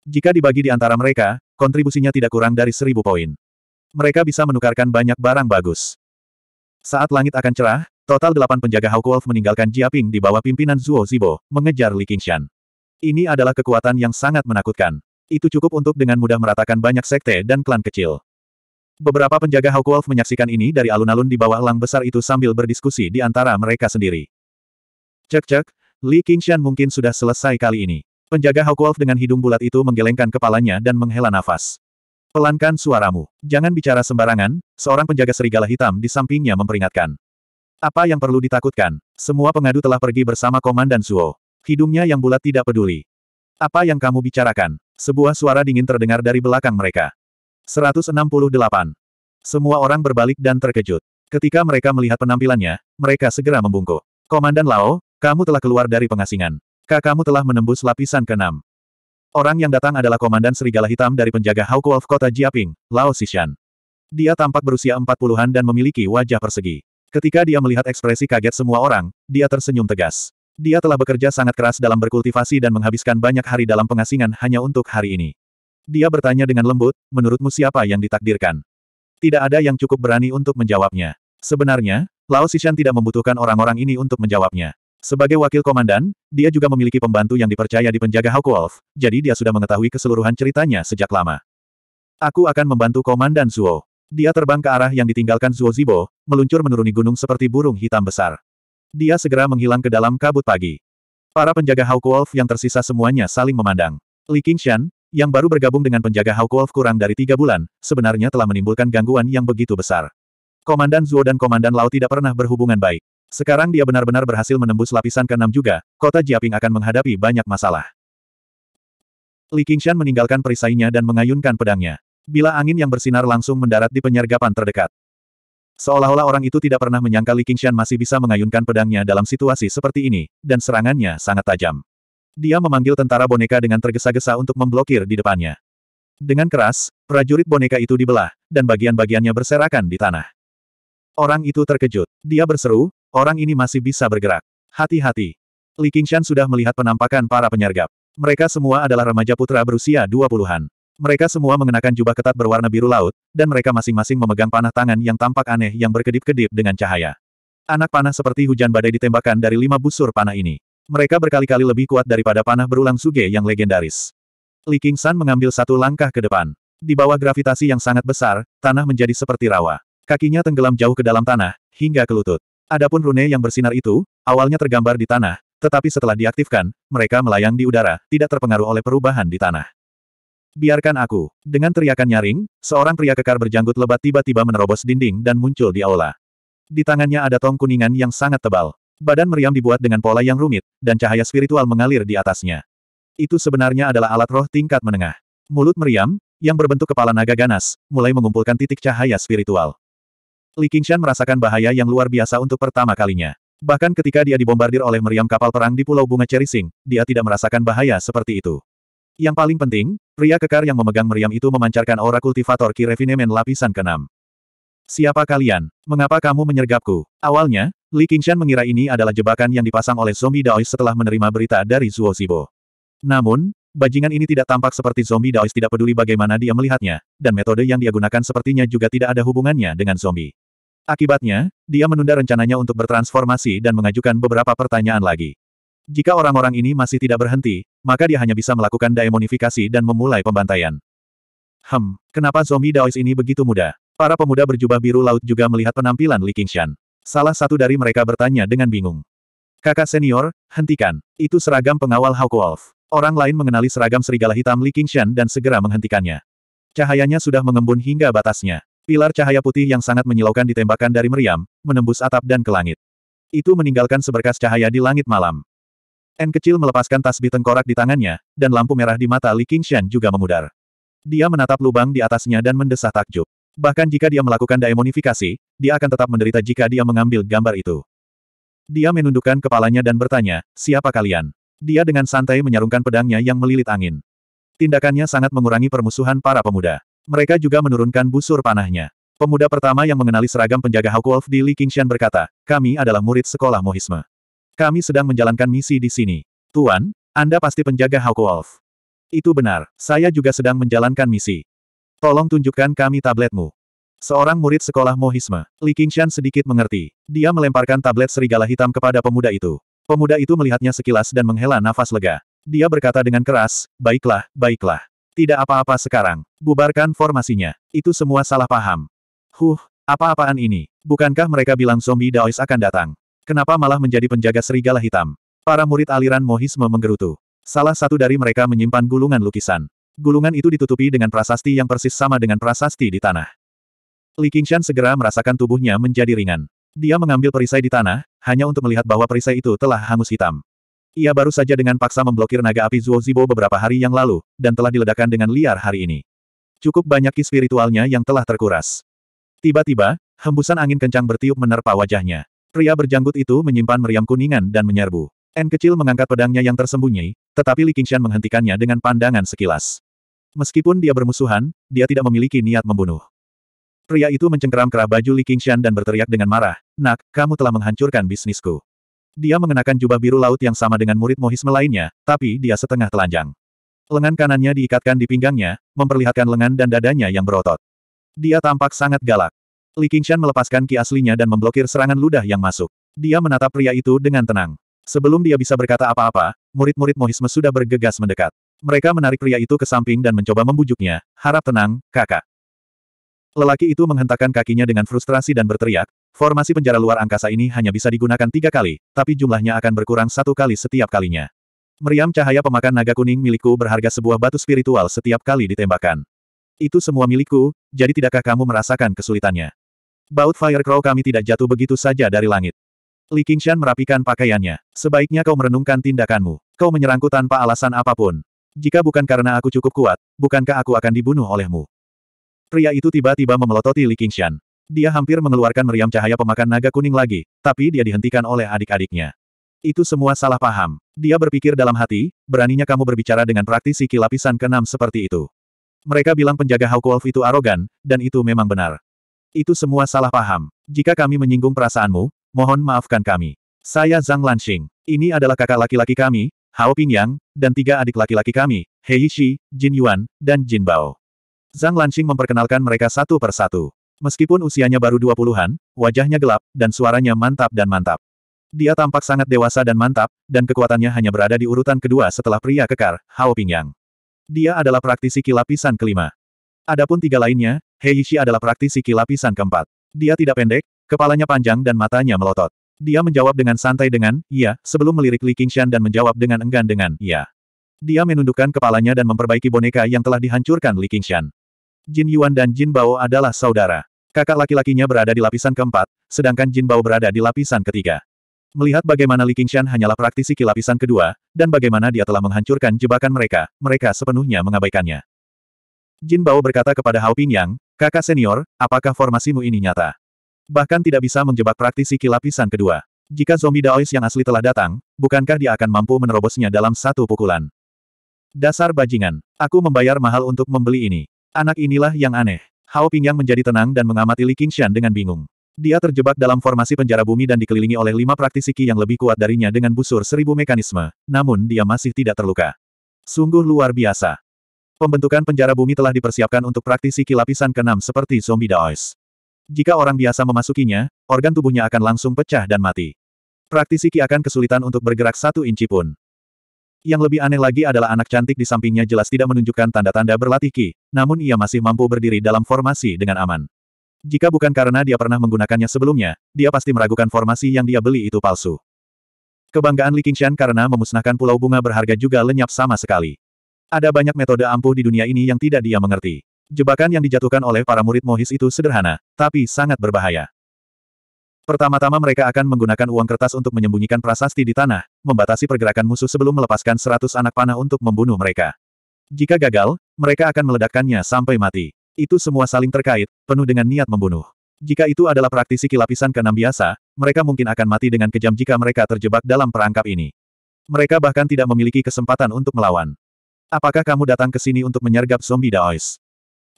Jika dibagi di antara mereka, kontribusinya tidak kurang dari seribu poin. Mereka bisa menukarkan banyak barang bagus. Saat langit akan cerah, total delapan penjaga Hawk meninggalkan Jiaping di bawah pimpinan Zuo Zibo, mengejar Li Qingshan. Ini adalah kekuatan yang sangat menakutkan. Itu cukup untuk dengan mudah meratakan banyak sekte dan klan kecil. Beberapa penjaga Hawk menyaksikan ini dari alun-alun di bawah lang besar itu sambil berdiskusi di antara mereka sendiri. Cek-cek, Li Qingshan mungkin sudah selesai kali ini. Penjaga Hawkwolf dengan hidung bulat itu menggelengkan kepalanya dan menghela nafas. Pelankan suaramu. Jangan bicara sembarangan, seorang penjaga serigala hitam di sampingnya memperingatkan. Apa yang perlu ditakutkan? Semua pengadu telah pergi bersama Komandan Suo. Hidungnya yang bulat tidak peduli. Apa yang kamu bicarakan? Sebuah suara dingin terdengar dari belakang mereka. 168. Semua orang berbalik dan terkejut. Ketika mereka melihat penampilannya, mereka segera membungkuk. Komandan Lao, kamu telah keluar dari pengasingan. Kakakmu telah menembus lapisan keenam. Orang yang datang adalah Komandan Serigala Hitam dari penjaga Hawk Wolf kota Jiaping, Lao Xishan. Dia tampak berusia empat puluhan dan memiliki wajah persegi. Ketika dia melihat ekspresi kaget semua orang, dia tersenyum tegas. Dia telah bekerja sangat keras dalam berkultivasi dan menghabiskan banyak hari dalam pengasingan hanya untuk hari ini. Dia bertanya dengan lembut, menurutmu siapa yang ditakdirkan? Tidak ada yang cukup berani untuk menjawabnya. Sebenarnya, Lao Xishan tidak membutuhkan orang-orang ini untuk menjawabnya. Sebagai wakil komandan, dia juga memiliki pembantu yang dipercaya di penjaga Hawk Wolf, jadi dia sudah mengetahui keseluruhan ceritanya sejak lama. Aku akan membantu Komandan Zuo. Dia terbang ke arah yang ditinggalkan Zuo Zibo, meluncur menuruni gunung seperti burung hitam besar. Dia segera menghilang ke dalam kabut pagi. Para penjaga Hawk Wolf yang tersisa semuanya saling memandang. Li Qingshan, yang baru bergabung dengan penjaga Hawk Wolf kurang dari tiga bulan, sebenarnya telah menimbulkan gangguan yang begitu besar. Komandan Zuo dan Komandan Lao tidak pernah berhubungan baik. Sekarang dia benar-benar berhasil menembus lapisan ke-6 juga, kota Jiaping akan menghadapi banyak masalah. Li Qingshan meninggalkan perisainya dan mengayunkan pedangnya. Bila angin yang bersinar langsung mendarat di penyergapan terdekat. Seolah-olah orang itu tidak pernah menyangka Li Qingshan masih bisa mengayunkan pedangnya dalam situasi seperti ini, dan serangannya sangat tajam. Dia memanggil tentara boneka dengan tergesa-gesa untuk memblokir di depannya. Dengan keras, prajurit boneka itu dibelah, dan bagian-bagiannya berserakan di tanah. Orang itu terkejut. Dia berseru, Orang ini masih bisa bergerak. Hati-hati. Li Qingshan sudah melihat penampakan para penyergap. Mereka semua adalah remaja putra berusia 20-an. Mereka semua mengenakan jubah ketat berwarna biru laut, dan mereka masing-masing memegang panah tangan yang tampak aneh yang berkedip-kedip dengan cahaya. Anak panah seperti hujan badai ditembakkan dari lima busur panah ini. Mereka berkali-kali lebih kuat daripada panah berulang suge yang legendaris. Li Qingshan mengambil satu langkah ke depan. Di bawah gravitasi yang sangat besar, tanah menjadi seperti rawa. Kakinya tenggelam jauh ke dalam tanah, hingga ke lutut. Adapun rune yang bersinar itu, awalnya tergambar di tanah, tetapi setelah diaktifkan, mereka melayang di udara, tidak terpengaruh oleh perubahan di tanah. Biarkan aku. Dengan teriakan nyaring, seorang pria kekar berjanggut lebat tiba-tiba menerobos dinding dan muncul di aula. Di tangannya ada tong kuningan yang sangat tebal. Badan meriam dibuat dengan pola yang rumit, dan cahaya spiritual mengalir di atasnya. Itu sebenarnya adalah alat roh tingkat menengah. Mulut meriam, yang berbentuk kepala naga ganas, mulai mengumpulkan titik cahaya spiritual. Li Qingshan merasakan bahaya yang luar biasa untuk pertama kalinya. Bahkan ketika dia dibombardir oleh meriam kapal perang di Pulau Bunga Cherising, dia tidak merasakan bahaya seperti itu. Yang paling penting, pria kekar yang memegang meriam itu memancarkan aura kultivator Ki Refinement lapisan keenam. Siapa kalian? Mengapa kamu menyergapku? Awalnya, Li Qingshan mengira ini adalah jebakan yang dipasang oleh zombie Daois setelah menerima berita dari Zuo Zibo. Namun, bajingan ini tidak tampak seperti zombie Daois tidak peduli bagaimana dia melihatnya, dan metode yang dia gunakan sepertinya juga tidak ada hubungannya dengan zombie. Akibatnya, dia menunda rencananya untuk bertransformasi dan mengajukan beberapa pertanyaan lagi. Jika orang-orang ini masih tidak berhenti, maka dia hanya bisa melakukan daemonifikasi dan memulai pembantaian. Hem, kenapa zombie Daois ini begitu mudah? Para pemuda berjubah biru laut juga melihat penampilan Li Qingshan. Salah satu dari mereka bertanya dengan bingung. Kakak senior, hentikan. Itu seragam pengawal Hawk Wolf. Orang lain mengenali seragam serigala hitam Li Qingshan dan segera menghentikannya. Cahayanya sudah mengembun hingga batasnya. Pilar cahaya putih yang sangat menyilaukan ditembakkan dari meriam, menembus atap dan ke langit. Itu meninggalkan seberkas cahaya di langit malam. N kecil melepaskan tasbih tengkorak di tangannya, dan lampu merah di mata Li Qingshan juga memudar. Dia menatap lubang di atasnya dan mendesah takjub. Bahkan jika dia melakukan daemonifikasi, dia akan tetap menderita jika dia mengambil gambar itu. Dia menundukkan kepalanya dan bertanya, siapa kalian? Dia dengan santai menyarungkan pedangnya yang melilit angin. Tindakannya sangat mengurangi permusuhan para pemuda. Mereka juga menurunkan busur panahnya. Pemuda pertama yang mengenali seragam penjaga Hawk Wolf di Li Qingshan berkata, kami adalah murid sekolah Mohisme. Kami sedang menjalankan misi di sini. Tuan, Anda pasti penjaga Hawk Wolf. Itu benar, saya juga sedang menjalankan misi. Tolong tunjukkan kami tabletmu. Seorang murid sekolah Mohisme, Li Qingshan sedikit mengerti. Dia melemparkan tablet serigala hitam kepada pemuda itu. Pemuda itu melihatnya sekilas dan menghela nafas lega. Dia berkata dengan keras, baiklah, baiklah. Tidak apa-apa sekarang. Bubarkan formasinya. Itu semua salah paham. Huh, apa-apaan ini? Bukankah mereka bilang zombie Daois akan datang? Kenapa malah menjadi penjaga serigala hitam? Para murid aliran Mohisme menggerutu. Salah satu dari mereka menyimpan gulungan lukisan. Gulungan itu ditutupi dengan prasasti yang persis sama dengan prasasti di tanah. Li Qingshan segera merasakan tubuhnya menjadi ringan. Dia mengambil perisai di tanah, hanya untuk melihat bahwa perisai itu telah hangus hitam. Ia baru saja dengan paksa memblokir naga api Zuo Zibo beberapa hari yang lalu, dan telah diledakkan dengan liar hari ini. Cukup banyak ki spiritualnya yang telah terkuras. Tiba-tiba, hembusan angin kencang bertiup menerpa wajahnya. Pria berjanggut itu menyimpan meriam kuningan dan menyerbu. N kecil mengangkat pedangnya yang tersembunyi, tetapi Li Qingshan menghentikannya dengan pandangan sekilas. Meskipun dia bermusuhan, dia tidak memiliki niat membunuh. Pria itu mencengkeram kerah baju Li Qingshan dan berteriak dengan marah, Nak, kamu telah menghancurkan bisnisku. Dia mengenakan jubah biru laut yang sama dengan murid mohisme lainnya, tapi dia setengah telanjang. Lengan kanannya diikatkan di pinggangnya, memperlihatkan lengan dan dadanya yang berotot. Dia tampak sangat galak. Li Qingshan melepaskan ki aslinya dan memblokir serangan ludah yang masuk. Dia menatap pria itu dengan tenang. Sebelum dia bisa berkata apa-apa, murid-murid mohisme sudah bergegas mendekat. Mereka menarik pria itu ke samping dan mencoba membujuknya, harap tenang, kakak. Lelaki itu menghentakkan kakinya dengan frustrasi dan berteriak, Formasi penjara luar angkasa ini hanya bisa digunakan tiga kali, tapi jumlahnya akan berkurang satu kali setiap kalinya. Meriam cahaya pemakan naga kuning milikku berharga sebuah batu spiritual setiap kali ditembakkan. Itu semua milikku, jadi tidakkah kamu merasakan kesulitannya? Baut Fire Crow kami tidak jatuh begitu saja dari langit. Li Qingshan merapikan pakaiannya. Sebaiknya kau merenungkan tindakanmu. Kau menyerangku tanpa alasan apapun. Jika bukan karena aku cukup kuat, bukankah aku akan dibunuh olehmu? Pria itu tiba-tiba memelototi Li Qingshan. Dia hampir mengeluarkan meriam cahaya pemakan naga kuning lagi, tapi dia dihentikan oleh adik-adiknya. Itu semua salah paham. Dia berpikir dalam hati, beraninya kamu berbicara dengan praktisi kilapisan keenam seperti itu. Mereka bilang penjaga Hawk Wolf itu arogan, dan itu memang benar. Itu semua salah paham. Jika kami menyinggung perasaanmu, mohon maafkan kami. Saya Zhang Lanxing. Ini adalah kakak laki-laki kami, Hao Pingyang, dan tiga adik laki-laki kami, He Yishi, Jin Yuan, dan Jin Bao. Zhang Lanxing memperkenalkan mereka satu persatu. Meskipun usianya baru 20-an, wajahnya gelap, dan suaranya mantap dan mantap. Dia tampak sangat dewasa dan mantap, dan kekuatannya hanya berada di urutan kedua setelah pria kekar, Hao Pingyang. Dia adalah praktisi kilapisan kelima. Adapun tiga lainnya, Hei Yishi adalah praktisi kilapisan keempat. Dia tidak pendek, kepalanya panjang dan matanya melotot. Dia menjawab dengan santai dengan, iya, sebelum melirik Li Qingshan dan menjawab dengan enggan dengan, iya. Dia menundukkan kepalanya dan memperbaiki boneka yang telah dihancurkan Li Qingshan. Jin Yuan dan Jin Bao adalah saudara. Kakak laki-lakinya berada di lapisan keempat, sedangkan Jin Bao berada di lapisan ketiga. Melihat bagaimana Li Qingshan hanyalah praktisi ki lapisan kedua, dan bagaimana dia telah menghancurkan jebakan mereka, mereka sepenuhnya mengabaikannya. Jin Bao berkata kepada Hao Pingyang, kakak senior, apakah formasimu ini nyata? Bahkan tidak bisa menjebak praktisi ki lapisan kedua. Jika zombie Daois yang asli telah datang, bukankah dia akan mampu menerobosnya dalam satu pukulan? Dasar bajingan, aku membayar mahal untuk membeli ini. Anak inilah yang aneh. Hao Pingyang menjadi tenang dan mengamati Li Qingshan dengan bingung. Dia terjebak dalam formasi penjara bumi dan dikelilingi oleh lima praktisi Qi yang lebih kuat darinya dengan busur seribu mekanisme, namun dia masih tidak terluka. Sungguh luar biasa. Pembentukan penjara bumi telah dipersiapkan untuk praktisi Qi lapisan ke-6 seperti zombie daois. Jika orang biasa memasukinya, organ tubuhnya akan langsung pecah dan mati. Praktisi Qi akan kesulitan untuk bergerak satu inci pun. Yang lebih aneh lagi adalah anak cantik di sampingnya jelas tidak menunjukkan tanda-tanda berlatih Ki, namun ia masih mampu berdiri dalam formasi dengan aman. Jika bukan karena dia pernah menggunakannya sebelumnya, dia pasti meragukan formasi yang dia beli itu palsu. Kebanggaan Li Qingshan karena memusnahkan pulau bunga berharga juga lenyap sama sekali. Ada banyak metode ampuh di dunia ini yang tidak dia mengerti. Jebakan yang dijatuhkan oleh para murid Mohis itu sederhana, tapi sangat berbahaya. Pertama-tama mereka akan menggunakan uang kertas untuk menyembunyikan prasasti di tanah, membatasi pergerakan musuh sebelum melepaskan seratus anak panah untuk membunuh mereka. Jika gagal, mereka akan meledakkannya sampai mati. Itu semua saling terkait, penuh dengan niat membunuh. Jika itu adalah praktisi kilapisan keenam biasa, mereka mungkin akan mati dengan kejam jika mereka terjebak dalam perangkap ini. Mereka bahkan tidak memiliki kesempatan untuk melawan. Apakah kamu datang ke sini untuk menyergap zombie Daois?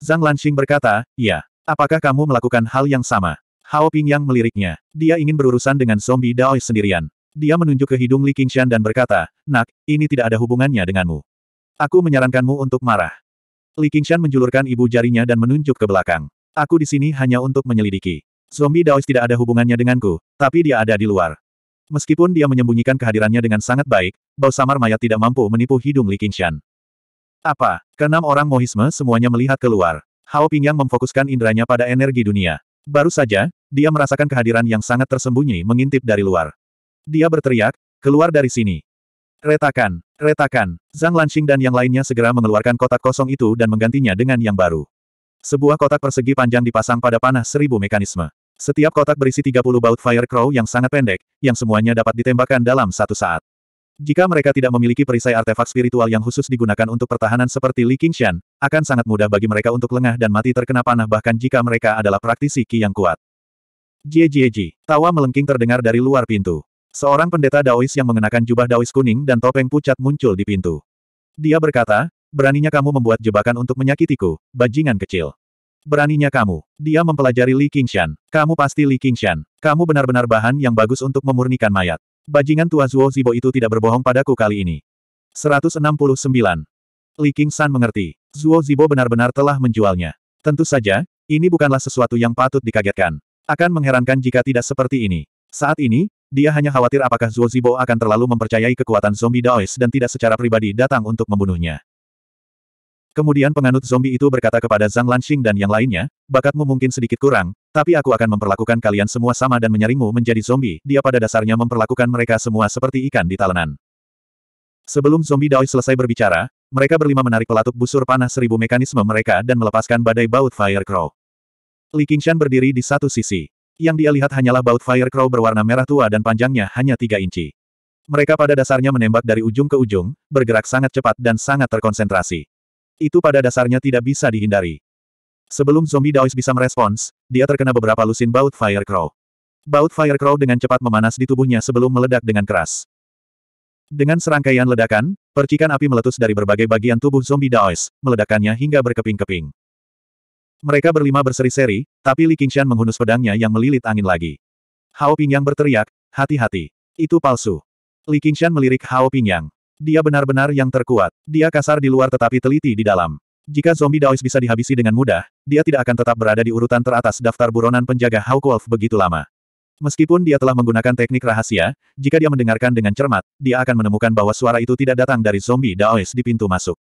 Zhang Lanxing berkata, "Ya. Apakah kamu melakukan hal yang sama? Hao Pingyang meliriknya. Dia ingin berurusan dengan zombie Daois sendirian. Dia menunjuk ke hidung Li Qingshan dan berkata, Nak, ini tidak ada hubungannya denganmu. Aku menyarankanmu untuk marah. Li Qingshan menjulurkan ibu jarinya dan menunjuk ke belakang. Aku di sini hanya untuk menyelidiki. Zombie Daois tidak ada hubungannya denganku, tapi dia ada di luar. Meskipun dia menyembunyikan kehadirannya dengan sangat baik, bau samar mayat tidak mampu menipu hidung Li Qingshan. Apa? Keenam orang Mohisme semuanya melihat keluar. Hao Pingyang memfokuskan inderanya pada energi dunia. Baru saja, dia merasakan kehadiran yang sangat tersembunyi mengintip dari luar. Dia berteriak, keluar dari sini. Retakan, retakan. Zhang Lanxing dan yang lainnya segera mengeluarkan kotak kosong itu dan menggantinya dengan yang baru. Sebuah kotak persegi panjang dipasang pada panah seribu mekanisme. Setiap kotak berisi 30 baut fire crow yang sangat pendek, yang semuanya dapat ditembakkan dalam satu saat. Jika mereka tidak memiliki perisai artefak spiritual yang khusus digunakan untuk pertahanan seperti Li Qingshan, akan sangat mudah bagi mereka untuk lengah dan mati terkena panah bahkan jika mereka adalah praktisi Qi yang kuat. Jjj. Tawa melengking terdengar dari luar pintu. Seorang pendeta Daois yang mengenakan jubah Daois kuning dan topeng pucat muncul di pintu. Dia berkata, beraninya kamu membuat jebakan untuk menyakitiku, bajingan kecil. Beraninya kamu. Dia mempelajari Li Qingshan. Kamu pasti Li Qingshan. Kamu benar-benar bahan yang bagus untuk memurnikan mayat. Bajingan tua Zuo Zibo itu tidak berbohong padaku kali ini. 169. Li Qingshan mengerti. Zuo Zibo benar-benar telah menjualnya. Tentu saja, ini bukanlah sesuatu yang patut dikagetkan. Akan mengherankan jika tidak seperti ini. Saat ini, dia hanya khawatir apakah Zuo Zibo akan terlalu mempercayai kekuatan zombie Daois dan tidak secara pribadi datang untuk membunuhnya. Kemudian penganut zombie itu berkata kepada Zhang Lanxing dan yang lainnya, bakatmu mungkin sedikit kurang, tapi aku akan memperlakukan kalian semua sama dan menyaringmu menjadi zombie. Dia pada dasarnya memperlakukan mereka semua seperti ikan di talenan. Sebelum zombie Daois selesai berbicara, mereka berlima menarik pelatuk busur panah seribu mekanisme mereka dan melepaskan badai baut firecrow. Li Qingshan berdiri di satu sisi. Yang dia lihat hanyalah baut fire crow berwarna merah tua dan panjangnya hanya tiga inci. Mereka pada dasarnya menembak dari ujung ke ujung, bergerak sangat cepat dan sangat terkonsentrasi. Itu pada dasarnya tidak bisa dihindari. Sebelum zombie Daois bisa merespons, dia terkena beberapa lusin baut fire crow. Baut fire crow dengan cepat memanas di tubuhnya sebelum meledak dengan keras. Dengan serangkaian ledakan, percikan api meletus dari berbagai bagian tubuh zombie Daois, meledakannya hingga berkeping-keping. Mereka berlima berseri-seri, tapi Li Qingshan menghunus pedangnya yang melilit angin lagi. Hao Pingyang berteriak, hati-hati. Itu palsu. Li Qingshan melirik Hao Pingyang. Dia benar-benar yang terkuat. Dia kasar di luar tetapi teliti di dalam. Jika zombie Daois bisa dihabisi dengan mudah, dia tidak akan tetap berada di urutan teratas daftar buronan penjaga Hawk Wolf begitu lama. Meskipun dia telah menggunakan teknik rahasia, jika dia mendengarkan dengan cermat, dia akan menemukan bahwa suara itu tidak datang dari zombie Daois di pintu masuk.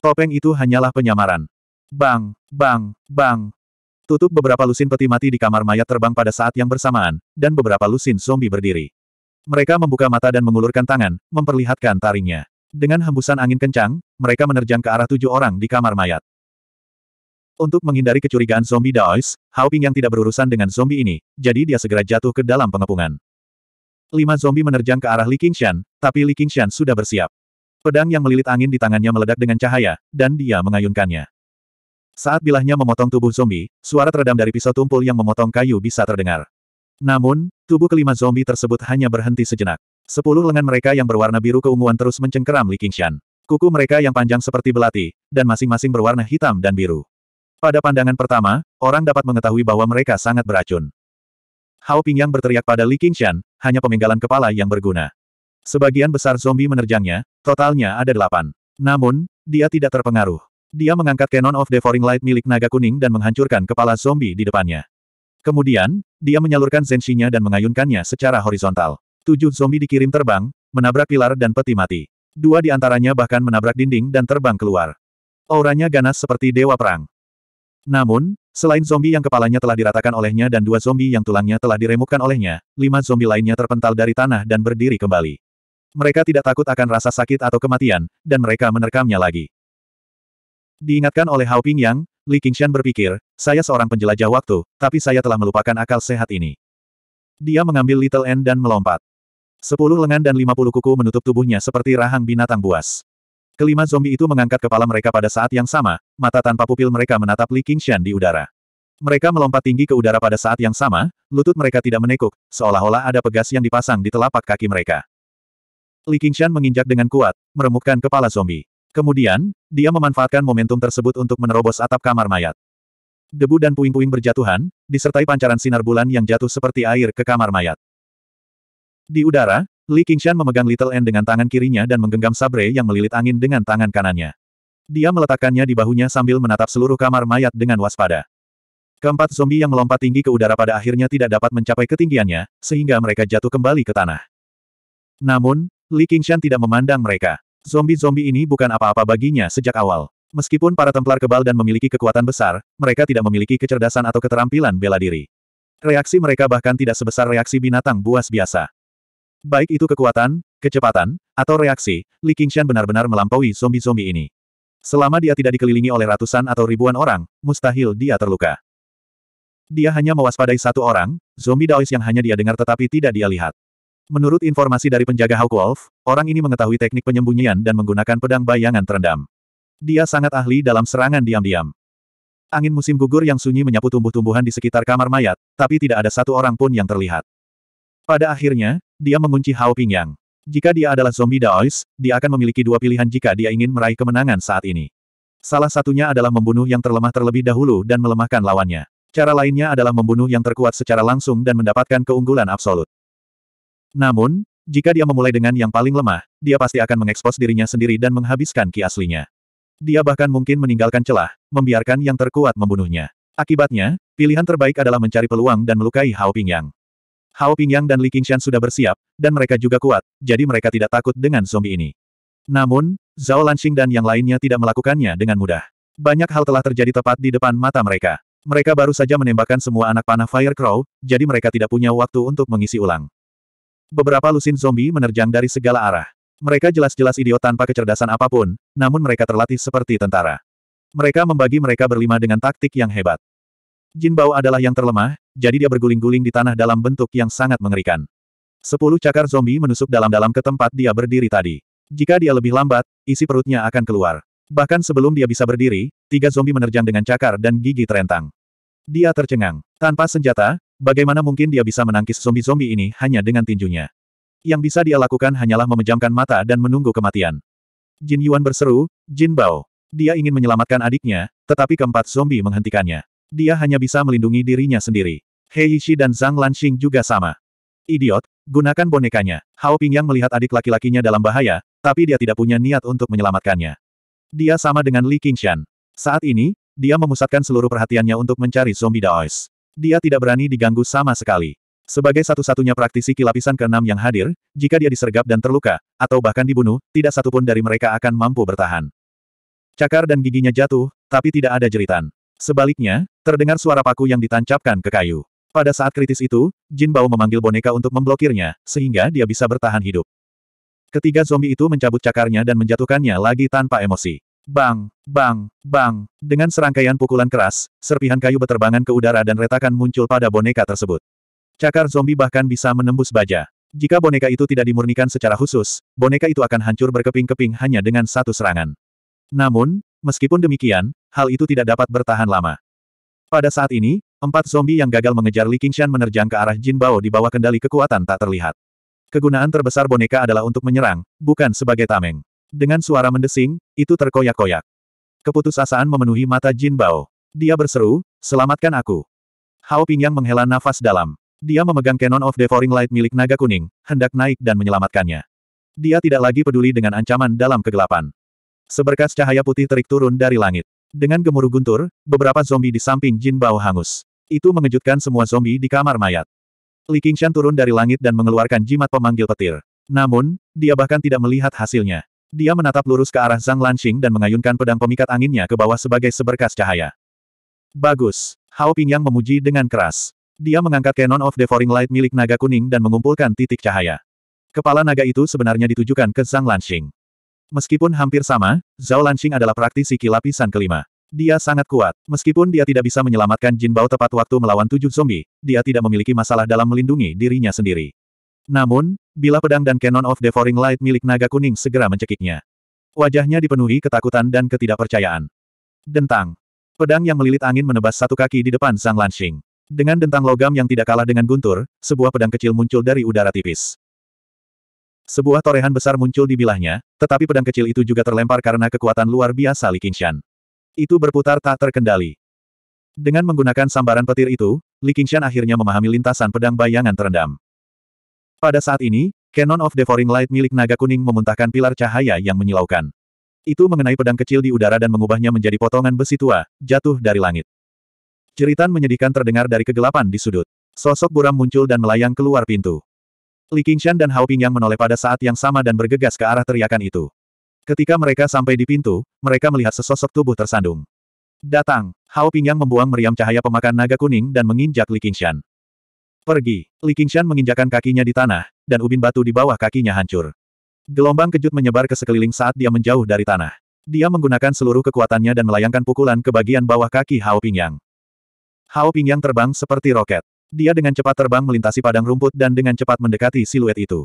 Topeng itu hanyalah penyamaran. Bang, bang, bang. Tutup beberapa lusin peti mati di kamar mayat terbang pada saat yang bersamaan, dan beberapa lusin zombie berdiri. Mereka membuka mata dan mengulurkan tangan, memperlihatkan taringnya. Dengan hembusan angin kencang, mereka menerjang ke arah tujuh orang di kamar mayat. Untuk menghindari kecurigaan zombie Daois, Hao yang tidak berurusan dengan zombie ini, jadi dia segera jatuh ke dalam pengepungan. Lima zombie menerjang ke arah Li Qingshan, tapi Li Qingshan sudah bersiap. Pedang yang melilit angin di tangannya meledak dengan cahaya, dan dia mengayunkannya. Saat bilahnya memotong tubuh zombie, suara teredam dari pisau tumpul yang memotong kayu bisa terdengar. Namun, tubuh kelima zombie tersebut hanya berhenti sejenak. Sepuluh lengan mereka yang berwarna biru keunguan terus mencengkeram Li Qingshan. Kuku mereka yang panjang seperti belati, dan masing-masing berwarna hitam dan biru. Pada pandangan pertama, orang dapat mengetahui bahwa mereka sangat beracun. Hao Pingyang berteriak pada Li Qingshan, hanya pemenggalan kepala yang berguna. Sebagian besar zombie menerjangnya, totalnya ada delapan. Namun, dia tidak terpengaruh. Dia mengangkat Cannon of Devouring Light milik naga kuning dan menghancurkan kepala zombie di depannya. Kemudian, dia menyalurkan zenshinya dan mengayunkannya secara horizontal. Tujuh zombie dikirim terbang, menabrak pilar dan peti mati. Dua di antaranya bahkan menabrak dinding dan terbang keluar. Auranya ganas seperti dewa perang. Namun, selain zombie yang kepalanya telah diratakan olehnya dan dua zombie yang tulangnya telah diremukkan olehnya, lima zombie lainnya terpental dari tanah dan berdiri kembali. Mereka tidak takut akan rasa sakit atau kematian, dan mereka menerkamnya lagi. Diingatkan oleh Hao Ping Yang, Li Qingshan berpikir, saya seorang penjelajah waktu, tapi saya telah melupakan akal sehat ini. Dia mengambil Little N dan melompat. Sepuluh lengan dan lima puluh kuku menutup tubuhnya seperti rahang binatang buas. Kelima zombie itu mengangkat kepala mereka pada saat yang sama, mata tanpa pupil mereka menatap Li Qingshan di udara. Mereka melompat tinggi ke udara pada saat yang sama, lutut mereka tidak menekuk, seolah-olah ada pegas yang dipasang di telapak kaki mereka. Li Qingshan menginjak dengan kuat, meremukkan kepala zombie. Kemudian, dia memanfaatkan momentum tersebut untuk menerobos atap kamar mayat. Debu dan puing-puing berjatuhan, disertai pancaran sinar bulan yang jatuh seperti air ke kamar mayat. Di udara, Li Qingshan memegang Little N dengan tangan kirinya dan menggenggam sabre yang melilit angin dengan tangan kanannya. Dia meletakkannya di bahunya sambil menatap seluruh kamar mayat dengan waspada. Keempat zombie yang melompat tinggi ke udara pada akhirnya tidak dapat mencapai ketinggiannya, sehingga mereka jatuh kembali ke tanah. Namun, Li Qingshan tidak memandang mereka. Zombie-zombie ini bukan apa-apa baginya sejak awal. Meskipun para Templar kebal dan memiliki kekuatan besar, mereka tidak memiliki kecerdasan atau keterampilan bela diri. Reaksi mereka bahkan tidak sebesar reaksi binatang buas biasa. Baik itu kekuatan, kecepatan, atau reaksi, Li Qingshan benar-benar melampaui zombie-zombie ini. Selama dia tidak dikelilingi oleh ratusan atau ribuan orang, mustahil dia terluka. Dia hanya mewaspadai satu orang, zombie Daois yang hanya dia dengar tetapi tidak dia lihat. Menurut informasi dari penjaga Hawk Wolf, orang ini mengetahui teknik penyembunyian dan menggunakan pedang bayangan terendam. Dia sangat ahli dalam serangan diam-diam. Angin musim gugur yang sunyi menyapu tumbuh-tumbuhan di sekitar kamar mayat, tapi tidak ada satu orang pun yang terlihat. Pada akhirnya, dia mengunci Hao Pingyang. Jika dia adalah zombie Daois, dia akan memiliki dua pilihan jika dia ingin meraih kemenangan saat ini. Salah satunya adalah membunuh yang terlemah terlebih dahulu dan melemahkan lawannya. Cara lainnya adalah membunuh yang terkuat secara langsung dan mendapatkan keunggulan absolut. Namun, jika dia memulai dengan yang paling lemah, dia pasti akan mengekspos dirinya sendiri dan menghabiskan ki aslinya. Dia bahkan mungkin meninggalkan celah, membiarkan yang terkuat membunuhnya. Akibatnya, pilihan terbaik adalah mencari peluang dan melukai Hao Pingyang. Hao Pingyang dan Li Qingshan sudah bersiap, dan mereka juga kuat, jadi mereka tidak takut dengan zombie ini. Namun, Zhao Lanxing dan yang lainnya tidak melakukannya dengan mudah. Banyak hal telah terjadi tepat di depan mata mereka. Mereka baru saja menembakkan semua anak panah Fire Crow, jadi mereka tidak punya waktu untuk mengisi ulang. Beberapa lusin zombie menerjang dari segala arah. Mereka jelas-jelas idiot tanpa kecerdasan apapun, namun mereka terlatih seperti tentara. Mereka membagi mereka berlima dengan taktik yang hebat. Jin Jinbao adalah yang terlemah, jadi dia berguling-guling di tanah dalam bentuk yang sangat mengerikan. Sepuluh cakar zombie menusuk dalam-dalam ke tempat dia berdiri tadi. Jika dia lebih lambat, isi perutnya akan keluar. Bahkan sebelum dia bisa berdiri, tiga zombie menerjang dengan cakar dan gigi terentang. Dia tercengang. Tanpa senjata, Bagaimana mungkin dia bisa menangkis zombie-zombie ini hanya dengan tinjunya? Yang bisa dia lakukan hanyalah memejamkan mata dan menunggu kematian. Jin Yuan berseru, Jin Bao. Dia ingin menyelamatkan adiknya, tetapi keempat zombie menghentikannya. Dia hanya bisa melindungi dirinya sendiri. He Yishi dan Zhang Lanxing juga sama. Idiot, gunakan bonekanya. Hao Pingyang melihat adik laki-lakinya dalam bahaya, tapi dia tidak punya niat untuk menyelamatkannya. Dia sama dengan Li Qingshan. Saat ini, dia memusatkan seluruh perhatiannya untuk mencari zombie Daois. Dia tidak berani diganggu sama sekali. Sebagai satu-satunya praktisi kilapisan keenam yang hadir, jika dia disergap dan terluka, atau bahkan dibunuh, tidak satupun dari mereka akan mampu bertahan. Cakar dan giginya jatuh, tapi tidak ada jeritan. Sebaliknya, terdengar suara paku yang ditancapkan ke kayu. Pada saat kritis itu, Jin Bao memanggil boneka untuk memblokirnya, sehingga dia bisa bertahan hidup. Ketiga zombie itu mencabut cakarnya dan menjatuhkannya lagi tanpa emosi. Bang, bang, bang. Dengan serangkaian pukulan keras, serpihan kayu beterbangan ke udara dan retakan muncul pada boneka tersebut. Cakar zombie bahkan bisa menembus baja. Jika boneka itu tidak dimurnikan secara khusus, boneka itu akan hancur berkeping-keping hanya dengan satu serangan. Namun, meskipun demikian, hal itu tidak dapat bertahan lama. Pada saat ini, empat zombie yang gagal mengejar Li Qingshan menerjang ke arah Jin Bao di bawah kendali kekuatan tak terlihat. Kegunaan terbesar boneka adalah untuk menyerang, bukan sebagai tameng. Dengan suara mendesing, itu terkoyak-koyak. Keputusasaan memenuhi mata Jin Bao. Dia berseru, selamatkan aku. Hao Pingyang menghela nafas dalam. Dia memegang Canon of Devouring Light milik naga kuning, hendak naik dan menyelamatkannya. Dia tidak lagi peduli dengan ancaman dalam kegelapan. Seberkas cahaya putih terik turun dari langit. Dengan gemuruh guntur, beberapa zombie di samping Jin Bao hangus. Itu mengejutkan semua zombie di kamar mayat. Li Qingshan turun dari langit dan mengeluarkan jimat pemanggil petir. Namun, dia bahkan tidak melihat hasilnya. Dia menatap lurus ke arah Zhang Lanxing dan mengayunkan pedang pemikat anginnya ke bawah sebagai seberkas cahaya. Bagus. Hao Pingyang memuji dengan keras. Dia mengangkat canon of Devouring Light milik naga kuning dan mengumpulkan titik cahaya. Kepala naga itu sebenarnya ditujukan ke Zhang Lanxing. Meskipun hampir sama, Zhao Lanxing adalah praktisi kilapisan kelima. Dia sangat kuat. Meskipun dia tidak bisa menyelamatkan Jin Bao tepat waktu melawan tujuh zombie, dia tidak memiliki masalah dalam melindungi dirinya sendiri. Namun, bila pedang dan Cannon of Devouring Light milik naga kuning segera mencekiknya. Wajahnya dipenuhi ketakutan dan ketidakpercayaan. Dentang. Pedang yang melilit angin menebas satu kaki di depan Sang Lanshing. Dengan dentang logam yang tidak kalah dengan guntur, sebuah pedang kecil muncul dari udara tipis. Sebuah torehan besar muncul di bilahnya, tetapi pedang kecil itu juga terlempar karena kekuatan luar biasa Li Qingshan. Itu berputar tak terkendali. Dengan menggunakan sambaran petir itu, Li Qingshan akhirnya memahami lintasan pedang bayangan terendam. Pada saat ini, Cannon of Devouring Light milik naga kuning memuntahkan pilar cahaya yang menyilaukan. Itu mengenai pedang kecil di udara dan mengubahnya menjadi potongan besi tua, jatuh dari langit. Ceritan menyedihkan terdengar dari kegelapan di sudut. Sosok buram muncul dan melayang keluar pintu. Li Qingshan dan Hao Pingyang menoleh pada saat yang sama dan bergegas ke arah teriakan itu. Ketika mereka sampai di pintu, mereka melihat sesosok tubuh tersandung. Datang, Hao Pingyang membuang meriam cahaya pemakan naga kuning dan menginjak Li Qingshan. Pergi. Li Qingshan menginjakan kakinya di tanah, dan ubin batu di bawah kakinya hancur. Gelombang kejut menyebar ke sekeliling saat dia menjauh dari tanah. Dia menggunakan seluruh kekuatannya dan melayangkan pukulan ke bagian bawah kaki Hao Pingyang. Hao Pingyang terbang seperti roket. Dia dengan cepat terbang melintasi padang rumput dan dengan cepat mendekati siluet itu.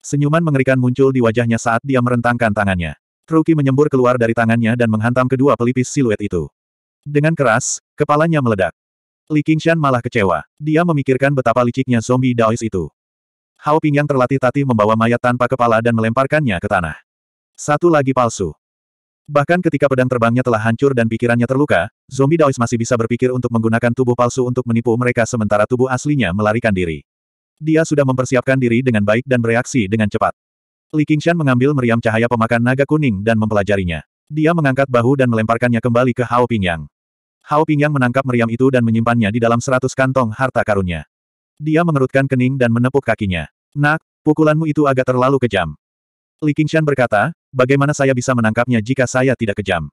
Senyuman mengerikan muncul di wajahnya saat dia merentangkan tangannya. Truki menyembur keluar dari tangannya dan menghantam kedua pelipis siluet itu. Dengan keras, kepalanya meledak. Li Qingshan malah kecewa. Dia memikirkan betapa liciknya zombie Daois itu. Hao Pingyang terlatih-tatih membawa mayat tanpa kepala dan melemparkannya ke tanah. Satu lagi palsu. Bahkan ketika pedang terbangnya telah hancur dan pikirannya terluka, zombie Daois masih bisa berpikir untuk menggunakan tubuh palsu untuk menipu mereka sementara tubuh aslinya melarikan diri. Dia sudah mempersiapkan diri dengan baik dan bereaksi dengan cepat. Li Qingshan mengambil meriam cahaya pemakan naga kuning dan mempelajarinya. Dia mengangkat bahu dan melemparkannya kembali ke Hao Pingyang. Hao Pingyang menangkap meriam itu dan menyimpannya di dalam seratus kantong harta karunnya. Dia mengerutkan kening dan menepuk kakinya. Nak, pukulanmu itu agak terlalu kejam. Li Qingshan berkata, bagaimana saya bisa menangkapnya jika saya tidak kejam?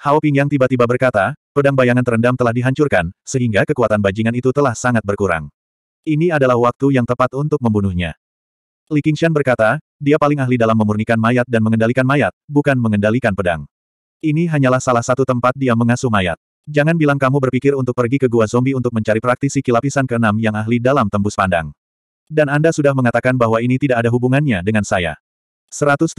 Hao Pingyang tiba-tiba berkata, pedang bayangan terendam telah dihancurkan, sehingga kekuatan bajingan itu telah sangat berkurang. Ini adalah waktu yang tepat untuk membunuhnya. Li Qingshan berkata, dia paling ahli dalam memurnikan mayat dan mengendalikan mayat, bukan mengendalikan pedang. Ini hanyalah salah satu tempat dia mengasuh mayat. Jangan bilang kamu berpikir untuk pergi ke gua zombie untuk mencari praktisi kilapisan keenam yang ahli dalam tembus pandang. Dan Anda sudah mengatakan bahwa ini tidak ada hubungannya dengan saya. 170.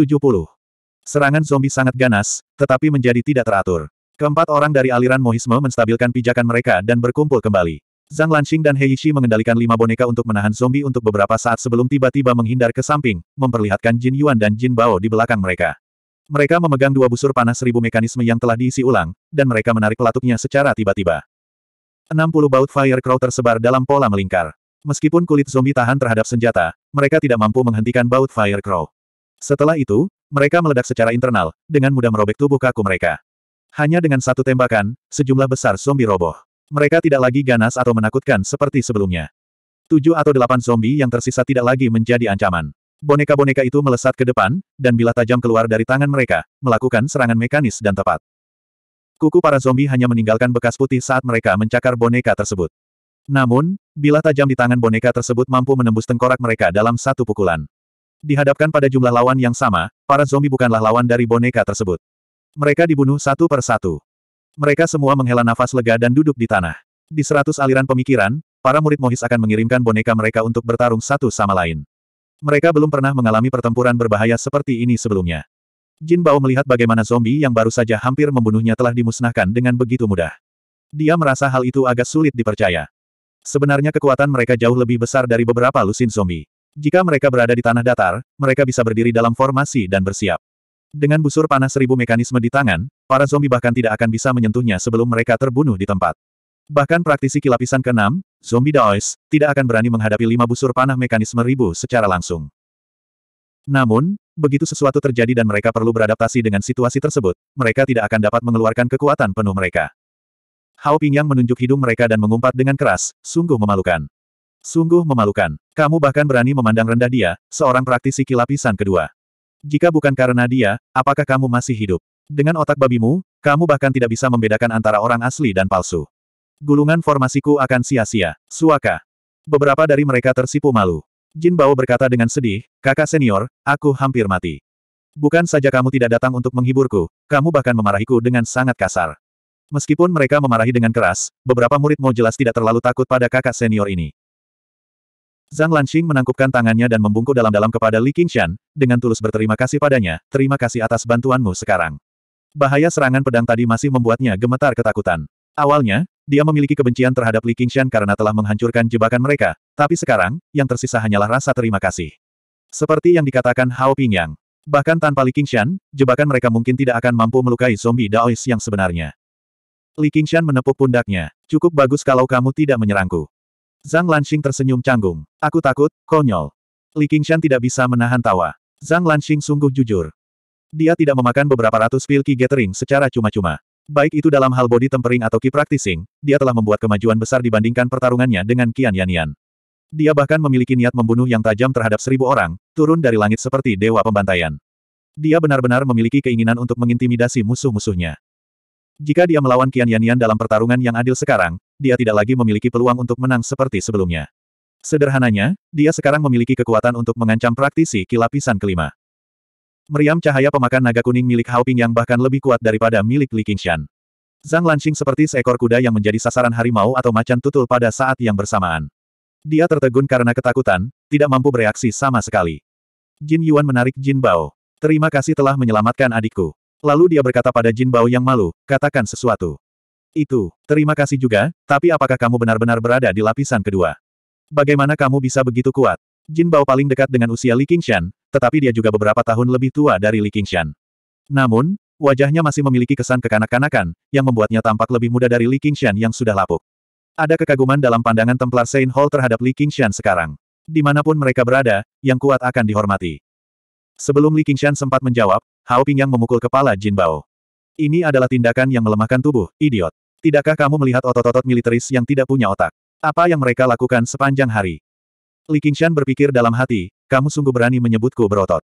Serangan zombie sangat ganas, tetapi menjadi tidak teratur. Keempat orang dari aliran Mohisme menstabilkan pijakan mereka dan berkumpul kembali. Zhang Lanxing dan Heishi mengendalikan lima boneka untuk menahan zombie untuk beberapa saat sebelum tiba-tiba menghindar ke samping, memperlihatkan Jin Yuan dan Jin Bao di belakang mereka. Mereka memegang dua busur panas seribu mekanisme yang telah diisi ulang, dan mereka menarik pelatuknya secara tiba-tiba. 60 baut Firecrow tersebar dalam pola melingkar. Meskipun kulit zombie tahan terhadap senjata, mereka tidak mampu menghentikan baut Firecrow. Setelah itu, mereka meledak secara internal, dengan mudah merobek tubuh kaku mereka. Hanya dengan satu tembakan, sejumlah besar zombie roboh. Mereka tidak lagi ganas atau menakutkan seperti sebelumnya. Tujuh atau delapan zombie yang tersisa tidak lagi menjadi ancaman. Boneka-boneka itu melesat ke depan, dan bila tajam keluar dari tangan mereka, melakukan serangan mekanis dan tepat. Kuku para zombie hanya meninggalkan bekas putih saat mereka mencakar boneka tersebut. Namun, bila tajam di tangan boneka tersebut mampu menembus tengkorak mereka dalam satu pukulan. Dihadapkan pada jumlah lawan yang sama, para zombie bukanlah lawan dari boneka tersebut. Mereka dibunuh satu per satu. Mereka semua menghela nafas lega dan duduk di tanah. Di seratus aliran pemikiran, para murid Mohis akan mengirimkan boneka mereka untuk bertarung satu sama lain. Mereka belum pernah mengalami pertempuran berbahaya seperti ini sebelumnya. Jin Bao melihat bagaimana zombie yang baru saja hampir membunuhnya telah dimusnahkan dengan begitu mudah. Dia merasa hal itu agak sulit dipercaya. Sebenarnya kekuatan mereka jauh lebih besar dari beberapa lusin zombie. Jika mereka berada di tanah datar, mereka bisa berdiri dalam formasi dan bersiap. Dengan busur panah seribu mekanisme di tangan, para zombie bahkan tidak akan bisa menyentuhnya sebelum mereka terbunuh di tempat. Bahkan praktisi kilapisan ke-6, zombie Daois, tidak akan berani menghadapi lima busur panah mekanisme ribu secara langsung. Namun, begitu sesuatu terjadi dan mereka perlu beradaptasi dengan situasi tersebut, mereka tidak akan dapat mengeluarkan kekuatan penuh mereka. Hao Pingyang menunjuk hidung mereka dan mengumpat dengan keras, sungguh memalukan. Sungguh memalukan. Kamu bahkan berani memandang rendah dia, seorang praktisi kilapisan kedua. Jika bukan karena dia, apakah kamu masih hidup? Dengan otak babimu, kamu bahkan tidak bisa membedakan antara orang asli dan palsu. Gulungan formasiku akan sia-sia. Suaka. Beberapa dari mereka tersipu malu. Jin Bao berkata dengan sedih, kakak senior, aku hampir mati. Bukan saja kamu tidak datang untuk menghiburku, kamu bahkan memarahiku dengan sangat kasar. Meskipun mereka memarahi dengan keras, beberapa murid mau jelas tidak terlalu takut pada kakak senior ini. Zhang Lanxing menangkupkan tangannya dan membungkuk dalam-dalam kepada Li Qingshan, dengan tulus berterima kasih padanya, terima kasih atas bantuanmu sekarang. Bahaya serangan pedang tadi masih membuatnya gemetar ketakutan. Awalnya, dia memiliki kebencian terhadap Li Qingshan karena telah menghancurkan jebakan mereka, tapi sekarang, yang tersisa hanyalah rasa terima kasih. Seperti yang dikatakan Hao Pingyang. Bahkan tanpa Li Qingshan, jebakan mereka mungkin tidak akan mampu melukai zombie Daois yang sebenarnya. Li Qingshan menepuk pundaknya. Cukup bagus kalau kamu tidak menyerangku. Zhang Lanxing tersenyum canggung. Aku takut, konyol. Li Qingshan tidak bisa menahan tawa. Zhang Lanxing sungguh jujur. Dia tidak memakan beberapa ratus pil pilki gathering secara cuma-cuma. Baik itu dalam hal body tempering atau key practicing, dia telah membuat kemajuan besar dibandingkan pertarungannya dengan Qian Yan. Dia bahkan memiliki niat membunuh yang tajam terhadap seribu orang, turun dari langit seperti dewa pembantaian. Dia benar-benar memiliki keinginan untuk mengintimidasi musuh-musuhnya. Jika dia melawan Qian Yan dalam pertarungan yang adil sekarang, dia tidak lagi memiliki peluang untuk menang seperti sebelumnya. Sederhananya, dia sekarang memiliki kekuatan untuk mengancam praktisi kilapisan kelima. Meriam cahaya pemakan naga kuning milik Hao Ping yang bahkan lebih kuat daripada milik Li Qingshan. Zhang Lanxing seperti seekor kuda yang menjadi sasaran harimau atau macan tutul pada saat yang bersamaan. Dia tertegun karena ketakutan, tidak mampu bereaksi sama sekali. Jin Yuan menarik Jin Bao. Terima kasih telah menyelamatkan adikku. Lalu dia berkata pada Jin Bao yang malu, katakan sesuatu. Itu, terima kasih juga, tapi apakah kamu benar-benar berada di lapisan kedua? Bagaimana kamu bisa begitu kuat? Jin Bao paling dekat dengan usia Li Qingshan, tetapi dia juga beberapa tahun lebih tua dari Li Qingshan. Namun, wajahnya masih memiliki kesan kekanak-kanakan, yang membuatnya tampak lebih muda dari Li Qingshan yang sudah lapuk. Ada kekaguman dalam pandangan Templar Saint Hall terhadap Li Qingshan sekarang. Dimanapun mereka berada, yang kuat akan dihormati. Sebelum Li Qingshan sempat menjawab, Hao Pingyang memukul kepala Jin Bao. Ini adalah tindakan yang melemahkan tubuh, idiot. Tidakkah kamu melihat otot-otot militeris yang tidak punya otak? Apa yang mereka lakukan sepanjang hari? Li Qingshan berpikir dalam hati, kamu sungguh berani menyebutku berotot.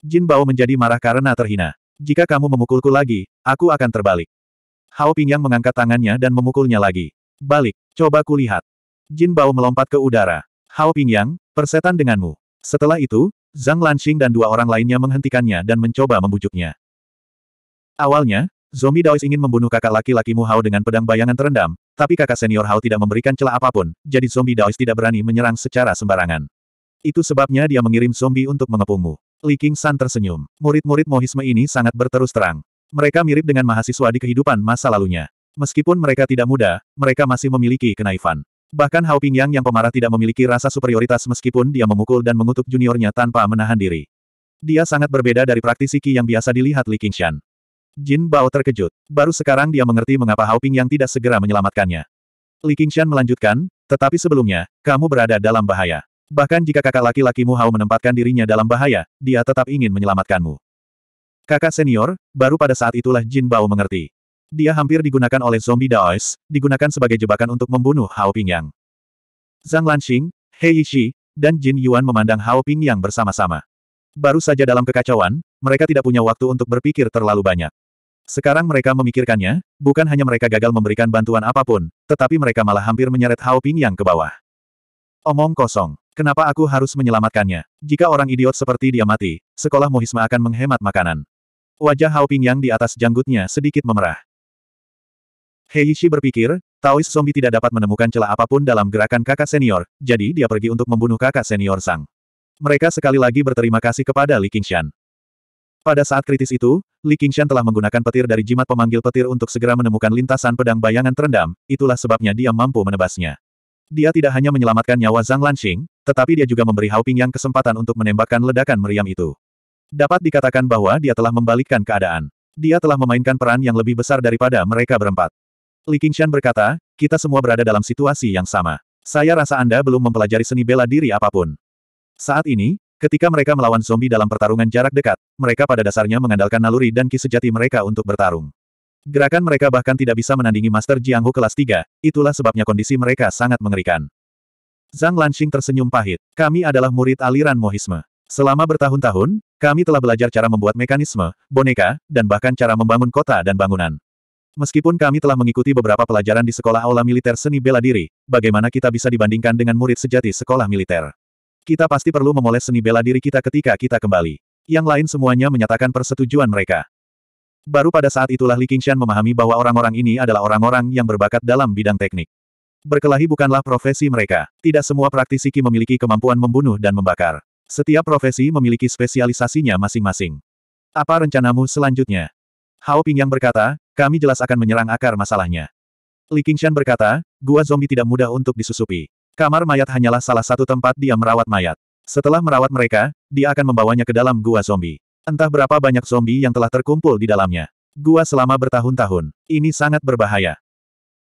Jin Bao menjadi marah karena terhina. Jika kamu memukulku lagi, aku akan terbalik. Hao Pingyang mengangkat tangannya dan memukulnya lagi. Balik, coba kulihat. Jin Bao melompat ke udara. Hao Pingyang, persetan denganmu. Setelah itu, Zhang Lanxing dan dua orang lainnya menghentikannya dan mencoba membujuknya. Awalnya, zombie Daois ingin membunuh kakak laki-lakimu Hao dengan pedang bayangan terendam, tapi kakak senior Hao tidak memberikan celah apapun, jadi zombie Daois tidak berani menyerang secara sembarangan. Itu sebabnya dia mengirim zombie untuk mengepungmu. Li King San tersenyum. Murid-murid Mohisme ini sangat berterus terang. Mereka mirip dengan mahasiswa di kehidupan masa lalunya. Meskipun mereka tidak muda, mereka masih memiliki kenaifan. Bahkan Hao Pingyang yang pemarah tidak memiliki rasa superioritas meskipun dia memukul dan mengutuk juniornya tanpa menahan diri. Dia sangat berbeda dari praktisi Qi yang biasa dilihat Li Qingshan. Jin Bao terkejut. Baru sekarang dia mengerti mengapa Hao Pingyang tidak segera menyelamatkannya. Li Qingshan melanjutkan, tetapi sebelumnya, kamu berada dalam bahaya. Bahkan jika kakak laki-lakimu Hao menempatkan dirinya dalam bahaya, dia tetap ingin menyelamatkanmu. Kakak senior, baru pada saat itulah Jin Bao mengerti. Dia hampir digunakan oleh zombie Daois, digunakan sebagai jebakan untuk membunuh Hao Pingyang. Zhang Lanxing, He Yixi, dan Jin Yuan memandang Hao Pingyang bersama-sama. Baru saja dalam kekacauan, mereka tidak punya waktu untuk berpikir terlalu banyak. Sekarang mereka memikirkannya, bukan hanya mereka gagal memberikan bantuan apapun, tetapi mereka malah hampir menyeret Hao Pingyang ke bawah. Omong kosong. Kenapa aku harus menyelamatkannya? Jika orang idiot seperti dia mati, sekolah Muhisma akan menghemat makanan. Wajah Hao yang di atas janggutnya sedikit memerah. Heishi berpikir, Taois zombie tidak dapat menemukan celah apapun dalam gerakan kakak senior, jadi dia pergi untuk membunuh kakak senior Sang. Mereka sekali lagi berterima kasih kepada Li Qingshan. Pada saat kritis itu, Li Qingshan telah menggunakan petir dari jimat pemanggil petir untuk segera menemukan lintasan pedang bayangan terendam, itulah sebabnya dia mampu menebasnya. Dia tidak hanya menyelamatkan nyawa Zhang Lanxing, tetapi dia juga memberi Hao yang kesempatan untuk menembakkan ledakan meriam itu. Dapat dikatakan bahwa dia telah membalikkan keadaan. Dia telah memainkan peran yang lebih besar daripada mereka berempat. Li Qingshan berkata, kita semua berada dalam situasi yang sama. Saya rasa Anda belum mempelajari seni bela diri apapun. Saat ini, ketika mereka melawan zombie dalam pertarungan jarak dekat, mereka pada dasarnya mengandalkan naluri dan ki sejati mereka untuk bertarung. Gerakan mereka bahkan tidak bisa menandingi Master Jianghu kelas 3, itulah sebabnya kondisi mereka sangat mengerikan. Zhang Lanxing tersenyum pahit. Kami adalah murid aliran Mohisme. Selama bertahun-tahun, kami telah belajar cara membuat mekanisme, boneka, dan bahkan cara membangun kota dan bangunan. Meskipun kami telah mengikuti beberapa pelajaran di sekolah aula militer seni bela diri, bagaimana kita bisa dibandingkan dengan murid sejati sekolah militer? Kita pasti perlu memoles seni bela diri kita ketika kita kembali. Yang lain semuanya menyatakan persetujuan mereka. Baru pada saat itulah Li Qingshan memahami bahwa orang-orang ini adalah orang-orang yang berbakat dalam bidang teknik. Berkelahi bukanlah profesi mereka. Tidak semua praktisi Qi memiliki kemampuan membunuh dan membakar. Setiap profesi memiliki spesialisasinya masing-masing. Apa rencanamu selanjutnya? Hao Pingyang berkata, kami jelas akan menyerang akar masalahnya. Li Qingshan berkata, gua zombie tidak mudah untuk disusupi. Kamar mayat hanyalah salah satu tempat dia merawat mayat. Setelah merawat mereka, dia akan membawanya ke dalam gua zombie. Entah berapa banyak zombie yang telah terkumpul di dalamnya. Gua selama bertahun-tahun. Ini sangat berbahaya.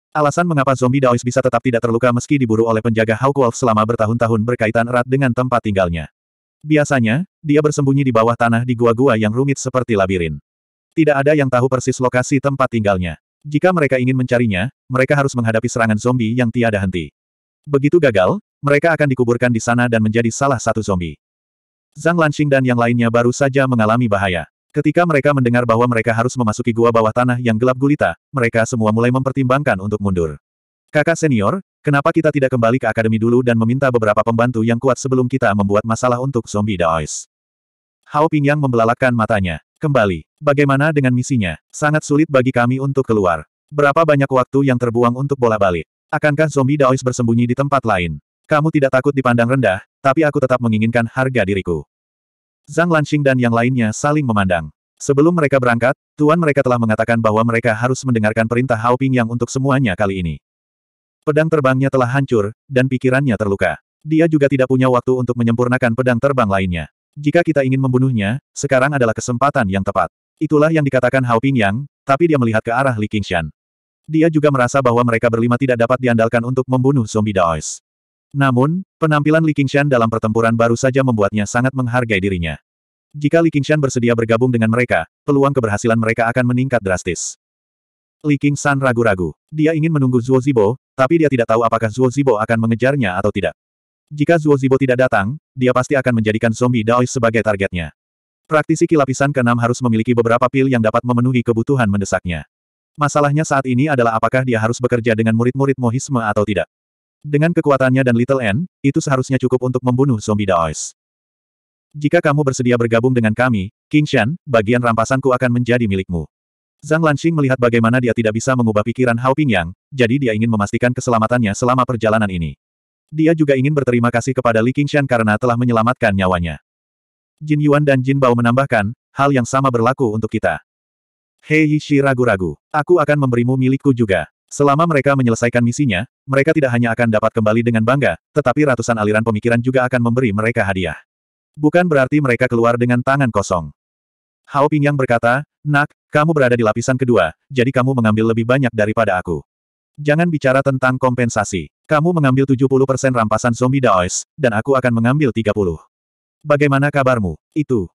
Alasan mengapa zombie Daois bisa tetap tidak terluka meski diburu oleh penjaga Hawk Wolf selama bertahun-tahun berkaitan erat dengan tempat tinggalnya. Biasanya, dia bersembunyi di bawah tanah di gua-gua yang rumit seperti labirin. Tidak ada yang tahu persis lokasi tempat tinggalnya. Jika mereka ingin mencarinya, mereka harus menghadapi serangan zombie yang tiada henti. Begitu gagal, mereka akan dikuburkan di sana dan menjadi salah satu zombie. Zhang Lanxing dan yang lainnya baru saja mengalami bahaya. Ketika mereka mendengar bahwa mereka harus memasuki gua bawah tanah yang gelap gulita, mereka semua mulai mempertimbangkan untuk mundur. Kakak senior, kenapa kita tidak kembali ke akademi dulu dan meminta beberapa pembantu yang kuat sebelum kita membuat masalah untuk zombie daois? Hao Pingyang membelalakkan matanya. Kembali. Bagaimana dengan misinya? Sangat sulit bagi kami untuk keluar. Berapa banyak waktu yang terbuang untuk bola balik? Akankah zombie daois bersembunyi di tempat lain? Kamu tidak takut dipandang rendah, tapi aku tetap menginginkan harga diriku. Zhang Lanxing dan yang lainnya saling memandang. Sebelum mereka berangkat, tuan mereka telah mengatakan bahwa mereka harus mendengarkan perintah Hao Ping yang untuk semuanya kali ini. Pedang terbangnya telah hancur, dan pikirannya terluka. Dia juga tidak punya waktu untuk menyempurnakan pedang terbang lainnya. Jika kita ingin membunuhnya, sekarang adalah kesempatan yang tepat. Itulah yang dikatakan Hao Ping Yang, tapi dia melihat ke arah Li Qingshan. Dia juga merasa bahwa mereka berlima tidak dapat diandalkan untuk membunuh zombie Daois. Namun, penampilan Li Qingshan dalam pertempuran baru saja membuatnya sangat menghargai dirinya. Jika Li Qingshan bersedia bergabung dengan mereka, peluang keberhasilan mereka akan meningkat drastis. Li Qingshan ragu-ragu. Dia ingin menunggu Zuo Zibo, tapi dia tidak tahu apakah Zuo Zibo akan mengejarnya atau tidak. Jika Zuo Zibo tidak datang, dia pasti akan menjadikan zombie Daois sebagai targetnya. Praktisi kilapisan keenam harus memiliki beberapa pil yang dapat memenuhi kebutuhan mendesaknya. Masalahnya saat ini adalah apakah dia harus bekerja dengan murid-murid mohisme atau tidak. Dengan kekuatannya dan Little N, itu seharusnya cukup untuk membunuh zombie Daois. Jika kamu bersedia bergabung dengan kami, King Shan, bagian rampasanku akan menjadi milikmu. Zhang Lanxing melihat bagaimana dia tidak bisa mengubah pikiran Hao Pingyang, jadi dia ingin memastikan keselamatannya selama perjalanan ini. Dia juga ingin berterima kasih kepada Li Qingshan karena telah menyelamatkan nyawanya. Jin Yuan dan Jin Bao menambahkan, hal yang sama berlaku untuk kita. Hei Yishi ragu-ragu. Aku akan memberimu milikku juga. Selama mereka menyelesaikan misinya, mereka tidak hanya akan dapat kembali dengan bangga, tetapi ratusan aliran pemikiran juga akan memberi mereka hadiah. Bukan berarti mereka keluar dengan tangan kosong. Hao yang berkata, Nak, kamu berada di lapisan kedua, jadi kamu mengambil lebih banyak daripada aku. Jangan bicara tentang kompensasi. Kamu mengambil 70% rampasan zombie daois, dan aku akan mengambil 30. Bagaimana kabarmu? Itu.